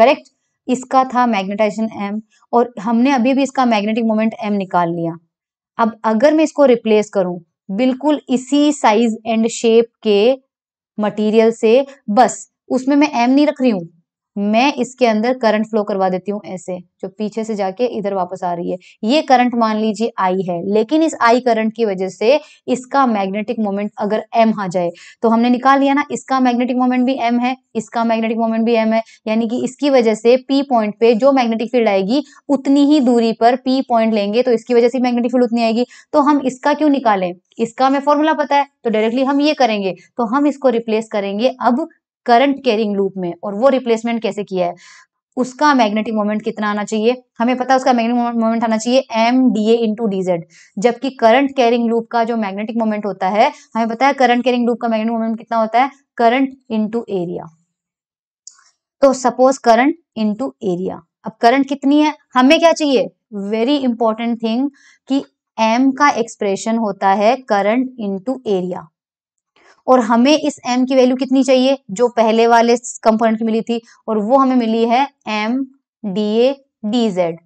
करेक्ट इसका था मैग्नेटाइजेशन एम और हमने अभी भी इसका मैग्नेटिक मोमेंट एम निकाल लिया अब अगर मैं इसको रिप्लेस करूं बिल्कुल इसी साइज एंड शेप के मटेरियल से बस उसमें मैं एम नहीं रख रही हूं मैं इसके अंदर करंट फ्लो करवा देती हूँ ऐसे जो पीछे से जाके इधर वापस आ रही है ये करंट मान लीजिए आई है लेकिन इस आई करंट की वजह से इसका मैग्नेटिक मोमेंट अगर एम आ जाए तो हमने निकाल लिया ना इसका मैग्नेटिक मोमेंट भी एम है इसका मैग्नेटिक मोमेंट भी एम है यानी कि इसकी वजह से पी पॉइंट पे जो मैग्नेटिक फील्ड आएगी उतनी ही दूरी पर पी पॉइंट लेंगे तो इसकी वजह से मैग्नेटिक फील्ड उतनी आएगी तो हम इसका क्यों निकालें इसका हमें फॉर्मूला पता है तो डायरेक्टली हम ये करेंगे तो हम इसको रिप्लेस करेंगे अब करंट कैरिंग लूप में और वो रिप्लेसमेंट कैसे किया है उसका मैग्नेटिक मोमेंट कितना आना चाहिए हमें पता है उसका मैग्नेटिक मोमेंट आना चाहिए M D A into D Z जबकि करंट कैरिंग लूप का जो मैग्नेटिक मोमेंट होता है हमें पता है करंट कैरिंग लूप का मैग्नेटिक मोमेंट कितना होता है करंट इंटू एरिया तो सपोज करंट इंटू एरिया अब करंट कितनी है हमें क्या चाहिए वेरी इंपॉर्टेंट थिंग कि एम का एक्सप्रेशन होता है करंट इंटू एरिया और हमें इस एम की वैल्यू कितनी चाहिए जो पहले वाले कंपोनेंट की मिली थी और वो हमें मिली है M D A D Z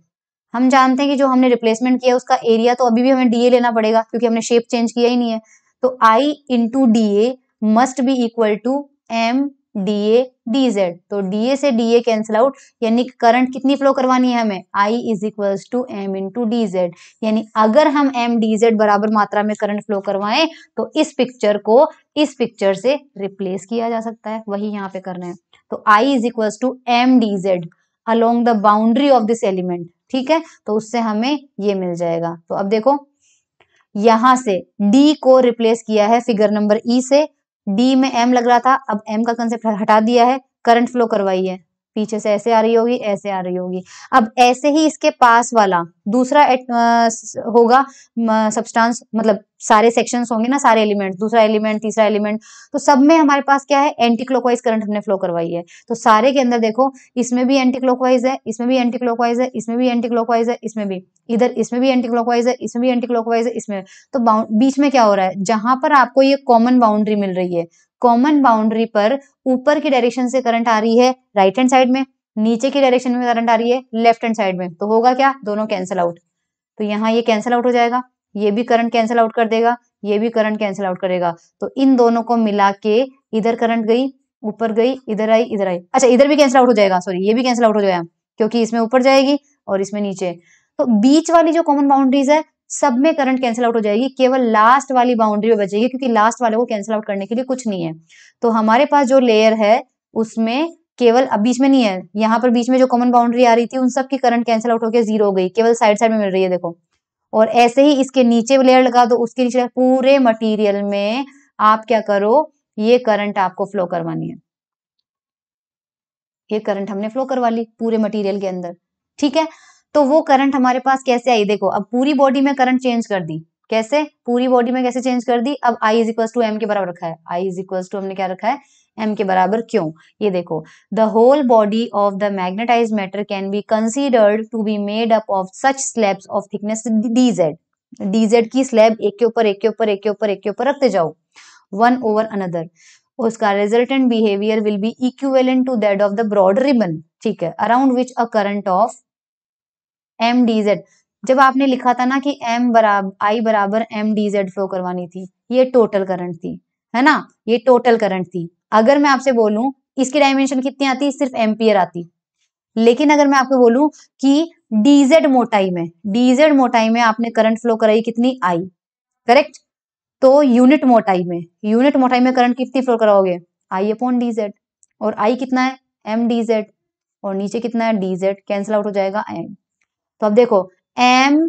हम जानते हैं कि जो हमने रिप्लेसमेंट किया उसका एरिया तो अभी भी हमें डीए लेना पड़ेगा क्योंकि हमने शेप चेंज किया ही नहीं है तो I into D A must be equal to M D A D Z तो डी ए से डी ए कैंसिल आउट यानी करंट कितनी फ्लो करवानी है हमें I is equal to M into D Z यानी अगर हम एम डी जेड बराबर मात्रा में करंट फ्लो करवाएं तो इस पिक्चर को इस पिक्चर से रिप्लेस किया जा सकता है वही यहाँ पे करना है तो I is equal to M D Z along the boundary of this element ठीक है तो उससे हमें ये मिल जाएगा तो अब देखो यहां से डी को रिप्लेस किया है फिगर नंबर ई e से डी में एम लग रहा था अब एम का कंसेप्ट हटा दिया है करंट फ्लो करवाई है पीछे से ऐसे आ रही होगी ऐसे आ रही होगी अब ऐसे ही इसके पास वाला दूसरा एट, आ, होगा सब्सटेंस मतलब सारे सेक्शंस होंगे ना सारे एलिमेंट दूसरा एलिमेंट तीसरा एलिमेंट तो सब में हमारे पास क्या है एंटी क्लॉकवाइज करंट हमने फ्लो करवाई है तो सारे के अंदर देखो इसमें भी एंटी क्लॉकवाइज है इसमें भी एंटी क्लॉकवाइज है इसमें भी एंटी क्लॉकवाइज है इसमें भी इधर इसमें भी एंटी क्लॉकवाइज है इसमें भी एंटी क्लॉकवाइज है इसमें तो बीच में क्या हो रहा है जहां पर आपको ये कॉमन बाउंड्री मिल रही है कॉमन बाउंड्री पर ऊपर की डायरेक्शन से करंट आ रही है राइट हैंड साइड में नीचे की डायरेक्शन में करंट आ रही है लेफ्ट हैंड साइड में तो होगा क्या दोनों कैंसिल आउट तो यहाँ ये कैंसिल आउट हो जाएगा ये भी करंट कैंसिल आउट कर देगा ये भी करंट कैंसिल आउट करेगा तो इन दोनों को मिला के इधर करंट गई ऊपर गई इधर आई इधर आई अच्छा इधर भी कैंसिल आउट हो जाएगा सॉरी ये भी कैंसिल आउट हो जाएगा क्योंकि इसमें ऊपर जाएगी और इसमें नीचे तो बीच वाली जो कॉमन बाउंड्रीज है सब में करंट कैंसिल आउट हो जाएगी केवल लास्ट वाली बाउंड्री में बचेगी क्योंकि लास्ट वाले को कैंसिल आउट करने के लिए कुछ नहीं है तो हमारे पास जो लेयर है उसमें केवल अब बीच में नहीं है यहाँ पर बीच में जो कॉमन बाउंड्री आ रही थी उन सब की करंट कैंसिल आउट होकर जीरो हो गई केवल साइड साइड में मिल रही है देखो और ऐसे ही इसके नीचे लेयर लगा दो उसके नीचे पूरे मटीरियल में आप क्या करो ये करंट आपको फ्लो करवानी है ये करंट हमने फ्लो करवा ली पूरे मटीरियल के अंदर ठीक है तो वो करंट हमारे पास कैसे आई देखो अब पूरी बॉडी में करंट चेंज कर दी कैसे पूरी बॉडी में कैसे चेंज कर दी अब I is equal to M के बराबर रखा है आई इज इक्वल टू हमने क्या रखा है एम के बराबर क्यों ये देखो the whole body of the magnetize matter can be considered to be made up of such slabs of thickness D Z D Z की स्लैब एक के ऊपर एक के ऊपर एक के ऊपर एक के ऊपर रखते जाओ वन ओवर अनदर उसका resultant behaviour will be equivalent to that of the broad ribbon ठीक है around which a current of M D Z जब आपने लिखा था ना कि एम बराबर आई बराबर एम डी जेड फ्लो करवानी थी ये टोटल करंट थी है ना ये टोटल करंट थी अगर मैं आपसे बोलू इसकी डायमेंशन कितनी आती सिर्फ एम्पियर आती लेकिन अगर मैं आपको बोलू कि डीजेड मोटाई में डीजेड मोटाई में आपने करंट फ्लो कराई कितनी आई करेक्ट तो यूनिट मोटाई में यूनिट मोटाई में करंट कितनी फ्लो कराओगे आई अपॉन डीजेड और आई कितना है एम डीजेड और नीचे कितना है डीजेड कैंसिल आउट हो जाएगा एम तो अब देखो M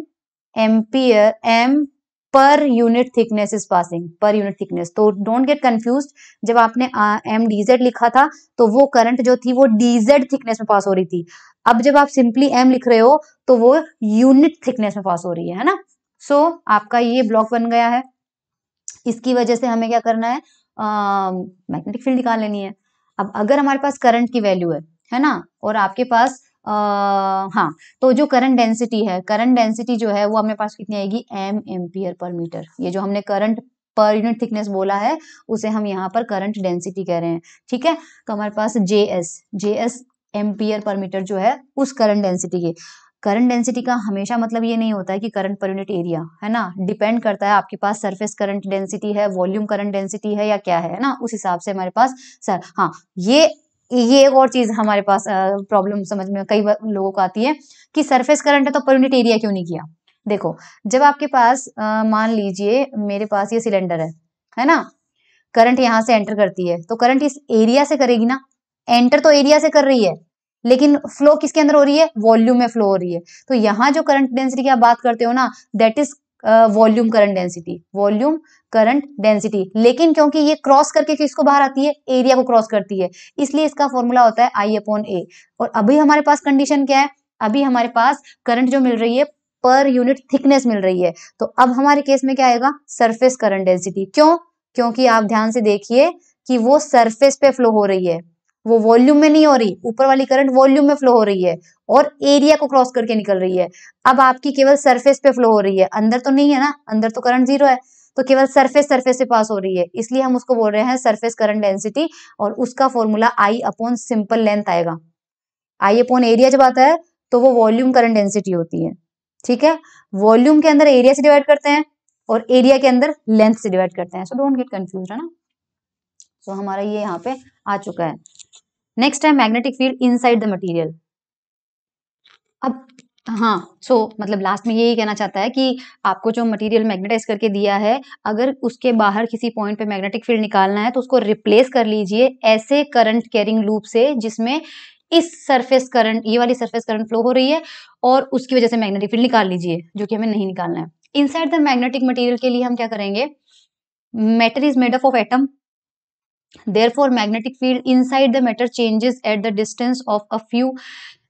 ampere M per unit thickness is passing per unit thickness तो डोंट गेट कंफ्यूज जब आपने एम डीजेड लिखा था तो वो करंट जो थी वो डीजेड थिकनेस में पास हो रही थी अब जब आप सिंपली एम लिख रहे हो तो वो यूनिट थिकनेस में पास हो रही है है ना सो so, आपका ये ब्लॉक बन गया है इसकी वजह से हमें क्या करना है मैग्नेटिक फील्ड निकाल लेनी है अब अगर हमारे पास करंट की वैल्यू है है ना और आपके पास हाँ तो जो करंट डेंसिटी है करंट डेंसिटी जो है वो हमारे पास कितनी आएगी एम एम्पियर पर मीटर ये जो हमने करंट पर यूनिट थिकनेस बोला है उसे हम यहाँ पर करंट डेंसिटी कह रहे हैं ठीक है तो हमारे पास J S J S ampere per metre जो है उस करंट डेंसिटी के करंट डेंसिटी का हमेशा मतलब ये नहीं होता है कि करंट पर यूनिट एरिया है ना डिपेंड करता है आपके पास सरफेस करंट डेंसिटी है वॉल्यूम करंट डेंसिटी है या क्या है ना उस हिसाब से हमारे पास सर हाँ ये ये एक और चीज हमारे पास प्रॉब्लम समझ में कई लोगों को आती है कि सरफेस करंट है तो पर यूनिट एरिया क्यों नहीं किया देखो जब आपके पास मान लीजिए मेरे पास ये सिलेंडर है है ना करंट यहाँ से एंटर करती है तो करंट इस एरिया से करेगी ना एंटर तो एरिया से कर रही है लेकिन फ्लो किसके अंदर हो रही है वॉल्यूम में फ्लो हो रही है तो यहाँ जो करंट डेंसिटी की आप बात करते हो ना that is volume current density volume current density लेकिन क्योंकि ये क्रॉस करके किसको बाहर आती है एरिया को क्रॉस करती है इसलिए इसका फॉर्मूला होता है आई अपॉन ए और अभी हमारे पास कंडीशन क्या है अभी हमारे पास करंट जो मिल रही है पर यूनिट थिकनेस मिल रही है तो अब हमारे केस में क्या आएगा सरफेस करंट डेंसिटी क्यों क्योंकि आप ध्यान से देखिए कि वो सरफेस पे फ्लो हो रही है वो वॉल्यूम में नहीं हो रही ऊपर वाली करंट वॉल्यूम में फ्लो हो रही है और एरिया को क्रॉस करके निकल रही है अब आपकी केवल सरफेस पे फ्लो हो रही है अंदर तो नहीं है ना अंदर तो करंट जीरो है तो केवल सरफेस सरफेस से पास हो रही है इसलिए हम उसको बोल रहे हैं सरफेस करंट डेंसिटी और उसका formula I upon simple length आएगा आई अपॉन एरिया जब आता है तो वो वॉल्यूम करंट डेंसिटी होती है ठीक है वॉल्यूम के अंदर एरिया से डिवाइड करते हैं और एरिया के अंदर लेंथ से डिवाइड करते हैं सो डोंट गेट कंफ्यूज है ना सो so, हमारा ये यहाँ पे आ चुका है नेक्स्ट है magnetic field inside the material अब हाँ सो so, मतलब लास्ट में यही कहना चाहता है कि आपको जो मटेरियल मैग्नेटाइज करके दिया है अगर उसके बाहर किसी पॉइंट पे मैग्नेटिक फील्ड निकालना है तो उसको रिप्लेस कर लीजिए ऐसे करंट कैरिंग लूप से जिसमें इस सरफेस करंट ये वाली सरफेस करंट फ्लो हो रही है और उसकी वजह से मैग्नेटिक फील्ड निकाल लीजिए जो कि हमें नहीं निकालना है इनसाइड द मैग्नेटिक मटीरियल के लिए हम क्या करेंगे matter is made up of atom therefore magnetic field inside the matter changes at the distance of a few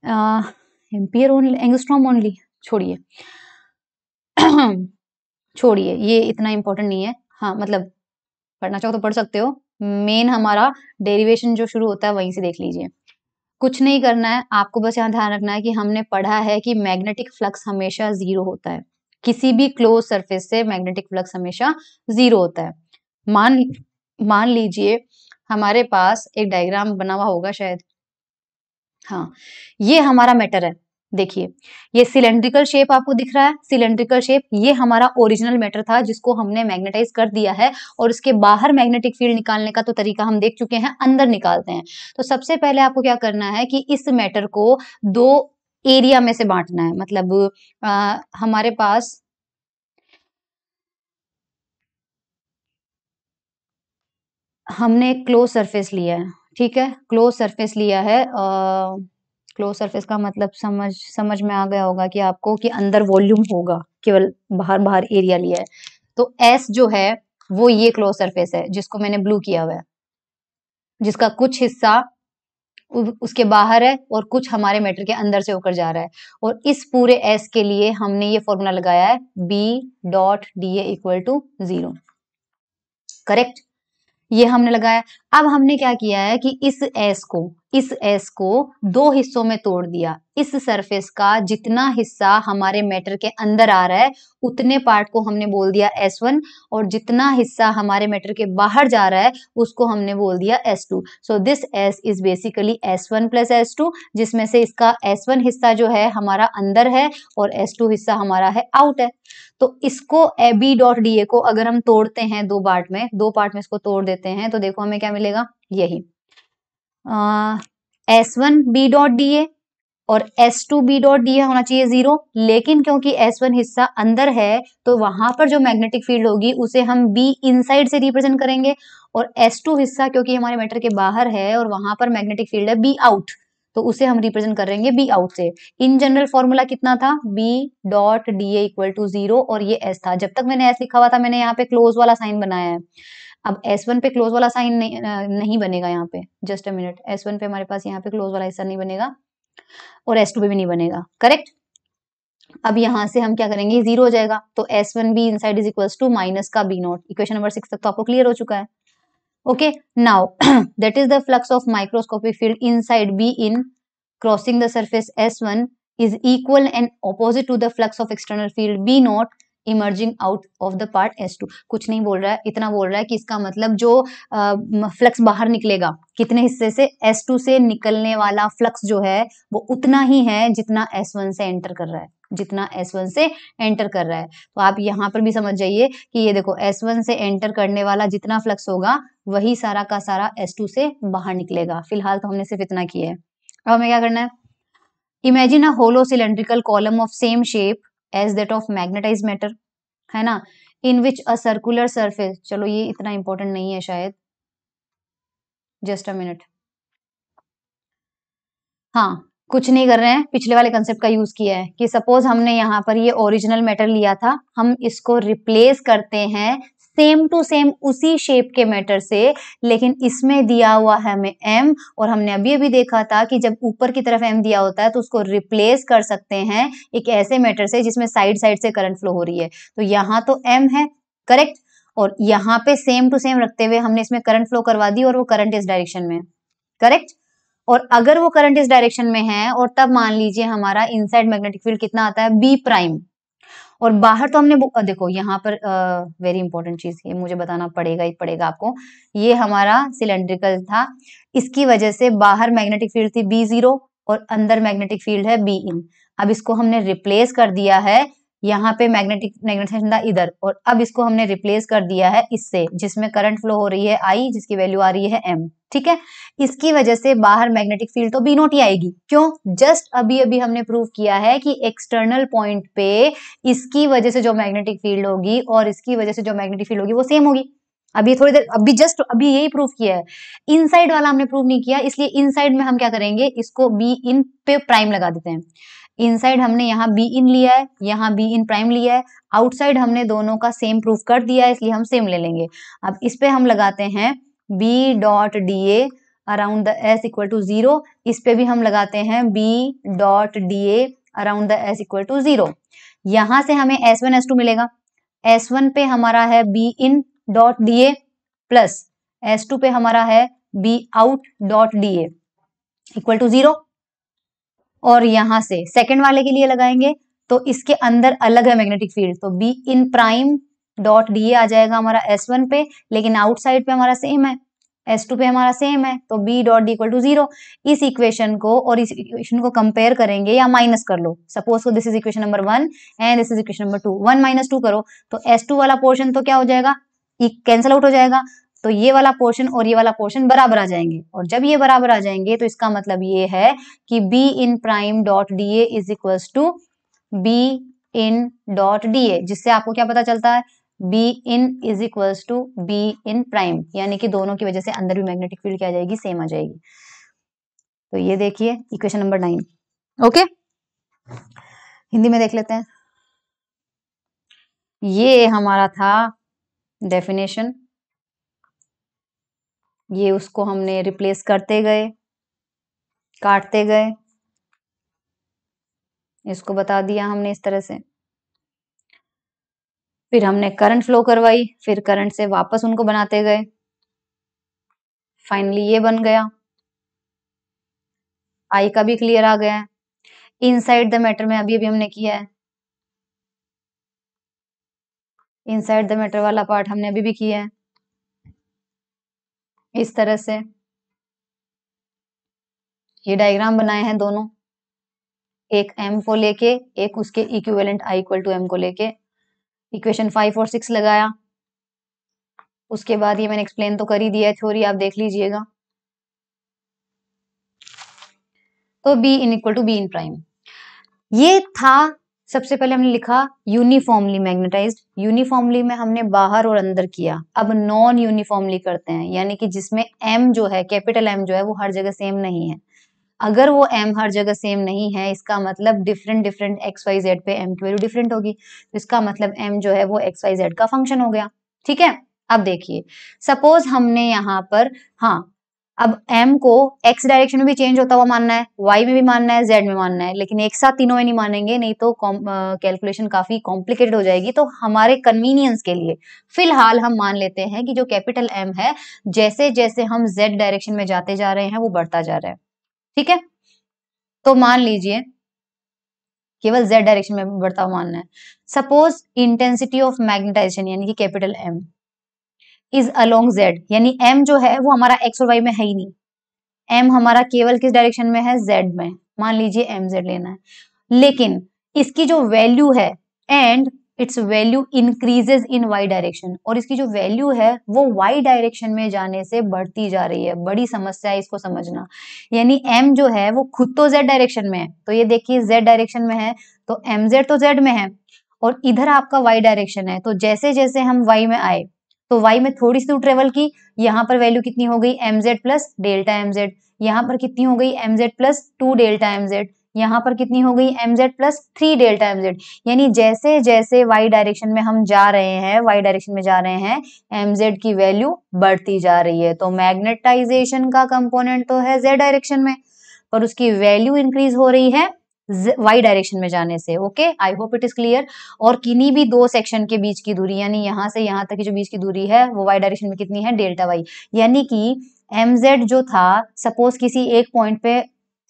uh, ampere only angstrom only छोड़िए <clears throat> छोड़िए ये इतना इंपॉर्टेंट नहीं है हाँ मतलब पढ़ना चाहो तो पढ़ सकते हो मेन हमारा डेरिवेशन जो शुरू होता है वहीं से देख लीजिए कुछ नहीं करना है आपको बस यहाँ ध्यान रखना है कि हमने पढ़ा है कि मैग्नेटिक फ्लक्स हमेशा जीरो होता है किसी भी क्लोज सरफेस से मैग्नेटिक फ्लक्स हमेशा जीरो होता है मान मान लीजिए हमारे पास एक डायग्राम बना हुआ होगा शायद हाँ ये हमारा मैटर है देखिए ये सिलेंड्रिकल शेप आपको दिख रहा है सिलेंड्रिकल शेप ये हमारा ओरिजिनल मैटर था जिसको हमने मैग्नेटाइज कर दिया है और उसके बाहर मैग्नेटिक फील्ड निकालने का तो तरीका हम देख चुके हैं अंदर निकालते हैं तो सबसे पहले आपको क्या करना है कि इस मैटर को दो एरिया में से बांटना है मतलब आ, हमारे पास हमने एक क्लोज सरफेस लिया है ठीक है क्लोज सरफेस लिया है क्लोज सरफेस का मतलब समझ समझ में आ गया होगा कि आपको कि अंदर वॉल्यूम होगा केवल बाहर बाहर एरिया लिया है तो एस जो है वो ये क्लोज सरफेस है जिसको मैंने ब्लू किया हुआ है जिसका कुछ हिस्सा उसके बाहर है और कुछ हमारे मैटर के अंदर से होकर जा रहा है और इस पूरे एस के लिए हमने ये फॉर्मूला लगाया है B dot D equal to zero correct ये हमने लगाया अब हमने क्या किया है कि इस एस को इस एस को दो हिस्सों में तोड़ दिया इस सरफेस का जितना हिस्सा हमारे मैटर के अंदर आ रहा है उतने पार्ट को हमने बोल दिया एस वन और जितना हिस्सा हमारे मैटर के बाहर जा रहा है उसको हमने बोल दिया S two so this S is basically S one plus S two जिसमें से इसका एस वन हिस्सा जो है हमारा अंदर है और एस टू हिस्सा हमारा है आउट है तो इसको A B dot D A को अगर हम तोड़ते हैं दो पार्ट में दो पार्ट में इसको तोड़ देते हैं तो देखो हमें क्या मिलेगा यही S one B dot D A और S two B dot D A होना चाहिए जीरो लेकिन क्योंकि एस वन हिस्सा अंदर है तो वहां पर जो मैग्नेटिक फील्ड होगी उसे हम बी इनसाइड से रिप्रेजेंट करेंगे और एस टू हिस्सा क्योंकि हमारे मैटर के बाहर है और वहां पर मैग्नेटिक फील्ड है बी आउट तो उसे हम रिप्रेजेंट करेंगे बी आउट से इन जनरल फॉर्मूला कितना था B dot D equal to zero और ये एस था जब तक मैंने एस लिखा हुआ था मैंने यहाँ पे क्लोज वाला साइन बनाया है अब एस वन पे क्लोज वाला साइन नहीं, नहीं बनेगा यहाँ पे just a minute S one पे हमारे पास यहाँ पे क्लोज वाला हिस्सा नहीं बनेगा और एस टू पे भी नहीं बनेगा करेक्ट अब यहां से हम क्या करेंगे जीरो हो जाएगा तो S one B inside is equal to minus का B naught equation number six तक तो आपको क्लियर हो चुका है okay now that is the flux of microscopic field inside B in crossing the surface S one is equal and opposite to the flux of external field B naught emerging out of the part S two कुछ नहीं बोल रहा है इतना बोल रहा है कि इसका मतलब जो फ्लक्स बाहर निकलेगा कितने हिस्से से एस टू से निकलने वाला फ्लक्स जो है वो उतना ही है जितना एस वन से एंटर कर रहा है जितना S1 से एंटर कर रहा है तो आप यहाँ पर भी समझ जाइए कि ये देखो S1 से एंटर करने वाला जितना फ्लक्स होगा वही सारा का सारा S2 से बाहर निकलेगा फिलहाल तो हमने सिर्फ इतना किया है अब हमें क्या करना है imagine a hollow cylindrical column of same shape as that of magnetize matter है ना इन विच अ सर्कुलर सर्फेस चलो ये इतना इंपॉर्टेंट नहीं है शायद जस्ट अ मिनट हाँ कुछ नहीं कर रहे हैं पिछले वाले कंसेप्ट का यूज किया है कि सपोज हमने यहाँ पर ये ओरिजिनल मेटल लिया था हम इसको रिप्लेस करते हैं सेम टू सेम उसी शेप के मैटर से लेकिन इसमें दिया हुआ है हमें एम और हमने अभी अभी देखा था कि जब ऊपर की तरफ एम दिया होता है तो उसको रिप्लेस कर सकते हैं एक ऐसे मैटर से जिसमें साइड साइड से करंट फ्लो हो रही है तो यहाँ तो एम है करेक्ट और यहाँ पे सेम टू सेम रखते हुए हमने इसमें करंट फ्लो करवा दी और वो करंट इस डायरेक्शन में करेक्ट और अगर वो करंट इस डायरेक्शन में है और तब मान लीजिए हमारा इनसाइड मैग्नेटिक फील्ड कितना आता है बी प्राइम और बाहर तो हमने देखो यहाँ पर वेरी इंपॉर्टेंट चीज ये मुझे बताना पड़ेगा ही पड़ेगा आपको ये हमारा सिलेंड्रिकल था इसकी वजह से बाहर मैग्नेटिक फील्ड थी बी जीरो और अंदर मैग्नेटिक फील्ड है बी इन अब इसको हमने रिप्लेस कर दिया है यहाँ पे मैग्नेटिक मैग्नेटाइजेशन था इधर और अब इसको हमने रिप्लेस कर दिया है इससे जिसमें करंट फ्लो हो रही है आई जिसकी वैल्यू आ रही है एम ठीक है इसकी वजह से बाहर मैग्नेटिक फील्ड तो बी नोट ही आएगी क्यों जस्ट अभी अभी हमने प्रूव किया है कि एक्सटर्नल पॉइंट पे इसकी वजह से जो मैग्नेटिक फील्ड होगी और इसकी वजह से जो मैग्नेटिक फील्ड होगी वो सेम होगी अभी थोड़ी देर अभी जस्ट अभी यही प्रूफ किया है इनसाइड वाला हमने प्रूव नहीं किया इसलिए इनसाइड में हम क्या करेंगे इसको बी इन पे प्राइम लगा देते हैं इनसाइड हमने यहाँ बी इन लिया है यहाँ बी इन प्राइम लिया है आउटसाइड हमने दोनों का सेम प्रूफ कर दिया है इसलिए हम सेम ले लेंगे अब इस पर हम लगाते हैं B dot D A around the S equal to zero इस पे भी हम लगाते हैं B dot D A around the S equal to zero यहां से हमें एस वन एस टू मिलेगा एस वन पे हमारा है B in dot D A plus S two पे हमारा है B out dot D A equal to zero और यहां से सेकंड वाले के लिए लगाएंगे तो इसके अंदर अलग है मैग्नेटिक फील्ड तो B in prime dot D आ जाएगा हमारा एस वन पे लेकिन आउटसाइड पे हमारा सेम है एस टू पे हमारा सेम है तो B dot D equal to zero इस इक्वेशन को और इस इक्वेशन को कंपेयर करेंगे या माइनस कर लो suppose this is equation number one and this is equation number two one minus two करो तो एस टू वाला पोर्शन तो क्या हो जाएगा कैंसिल e आउट हो जाएगा तो ये वाला पोर्शन और ये वाला पोर्शन बराबर आ जाएंगे और जब ये बराबर आ जाएंगे तो इसका मतलब ये है कि B in prime dot D A is equal to B in dot D A जिससे आपको क्या पता चलता है B in is equal to B in prime यानी कि दोनों की वजह से अंदर भी मैग्नेटिक फील्ड क्या आ जाएगी सेम आ जाएगी तो ये देखिए equation number nine okay Hindi में देख लेते हैं ये हमारा था डेफिनेशन ये उसको हमने रिप्लेस करते गए काटते गए इसको बता दिया हमने इस तरह से फिर हमने करंट फ्लो करवाई फिर करंट से वापस उनको बनाते गए फाइनली ये बन गया आई का भी क्लियर आ गया है इनसाइड द मैटर में अभी अभी हमने किया है इनसाइड द मैटर वाला पार्ट हमने अभी भी किया है इस तरह से ये डायग्राम बनाए हैं दोनों एक m को लेके एक उसके equivalent i equal to M को लेके इक्वेशन फाइव और सिक्स लगाया उसके बाद ये मैंने एक्सप्लेन तो कर ही दिया है थ्योरी आप देख लीजिएगा तो b in equal to B in prime ये था सबसे पहले हमने लिखा यूनिफॉर्मली मैग्नेटाइज्ड यूनिफॉर्मली में हमने बाहर और अंदर किया अब नॉन यूनिफॉर्मली करते हैं यानी कि जिसमें एम जो है कैपिटल एम जो है वो हर जगह सेम नहीं है अगर वो एम हर जगह सेम नहीं है इसका मतलब different different X Y Z पे एम की वैल्यू डिफरेंट होगी तो इसका मतलब एम जो है वो एक्स वाई जेड का फंक्शन हो गया ठीक है अब देखिए सपोज हमने यहाँ पर हाँ अब m को x डायरेक्शन में भी चेंज होता हुआ मानना है y में भी मानना है z में मानना है लेकिन एक साथ तीनों में नहीं मानेंगे नहीं तो कैलकुलेशन काफी कॉम्प्लिकेटेड हो जाएगी तो हमारे कन्वीनियंस के लिए फिलहाल हम मान लेते हैं कि जो कैपिटल m है जैसे जैसे हम z डायरेक्शन में जाते जा रहे हैं वो बढ़ता जा रहा है ठीक है तो मान लीजिए केवल z डायरेक्शन में बढ़ता हुआ मानना है सपोज इंटेंसिटी ऑफ मैग्नेटाइजेशन यानी कि capital M is along Z यानी एम जो है वो हमारा एक्स और वाई में है ही नहीं एम हमारा केवल किस डायरेक्शन में है जेड में मान लीजिए एम जेड लेना है लेकिन इसकी जो वैल्यू है and its value increases in Y direction और इसकी जो वैल्यू है वो वाई डायरेक्शन में जाने से बढ़ती जा रही है बड़ी समस्या है इसको समझना यानी एम जो है वो खुद तो जेड डायरेक्शन में है तो ये देखिए जेड डायरेक्शन में है तो एम जेड तो जेड में है और इधर आपका वाई डायरेक्शन है तो जैसे जैसे हम वाई में आए तो वाई में थोड़ी सी दूर तो ट्रेवल की यहाँ पर वैल्यू कितनी हो गई M Z plus delta M Z यहाँ पर कितनी हो गई M Z plus two delta M Z यहाँ पर कितनी हो गई M Z plus three delta M Z यानी जैसे जैसे वाई डायरेक्शन में हम जा रहे हैं वाई डायरेक्शन में जा रहे हैं एम जेड की वैल्यू बढ़ती जा रही है तो मैग्नेटाइजेशन का कंपोनेंट तो है जेड डायरेक्शन में पर उसकी वैल्यू इंक्रीज हो रही है वाई डायरेक्शन में जाने से okay I hope it is clear और किन्हीं भी दो सेक्शन के बीच की दूरी यानी यहां से यहाँ तक की जो बीच की दूरी है वो वाई डायरेक्शन में कितनी है डेल्टा वाई यानी कि एम जेड जो था सपोज किसी एक पॉइंट पे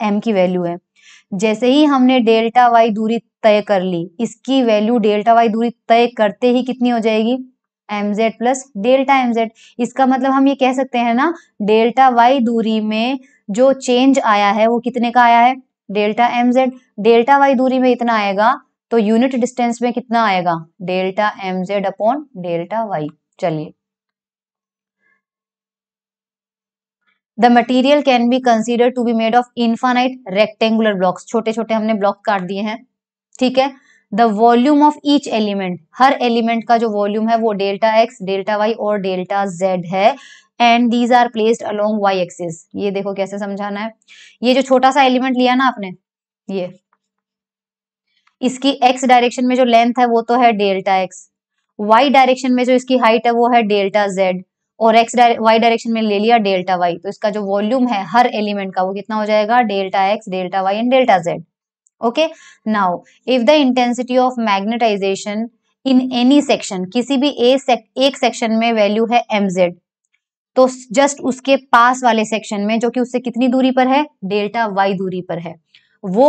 एम की वैल्यू है जैसे ही हमने डेल्टा वाई दूरी तय कर ली इसकी वैल्यू डेल्टा वाई दूरी तय करते ही कितनी हो जाएगी M Z plus delta M Z इसका मतलब हम ये कह सकते हैं ना डेल्टा वाई दूरी में जो चेंज आया है वो कितने का आया है delta M Z delta Y दूरी में इतना आएगा तो यूनिट डिस्टेंस में कितना आएगा delta M Z upon delta Y चलिए the material can be consider to be made of infinite rectangular blocks छोटे छोटे हमने ब्लॉक काट दिए हैं ठीक है the volume of each element हर एलिमेंट का जो वॉल्यूम है वो डेल्टा एक्स डेल्टा वाई और डेल्टा जेड है and these are placed along Y axis ये देखो कैसे समझाना है ये जो छोटा सा एलिमेंट लिया ना आपने ये इसकी एक्स डायरेक्शन में जो लेंथ है वो तो है डेल्टा एक्स वाई डायरेक्शन में जो इसकी हाइट है वो है डेल्टा जेड और एक्स वाई डायरेक्शन में ले लिया डेल्टा वाई तो इसका जो वॉल्यूम है हर एलिमेंट का वो कितना हो जाएगा delta X delta Y and delta Z okay now if the intensity of magnetization in any section किसी भी ए सेक, एक सेक्शन में वैल्यू है एम जेड तो जस्ट उसके पास वाले सेक्शन में जो कि उससे कितनी दूरी पर है डेल्टा वाई दूरी पर है वो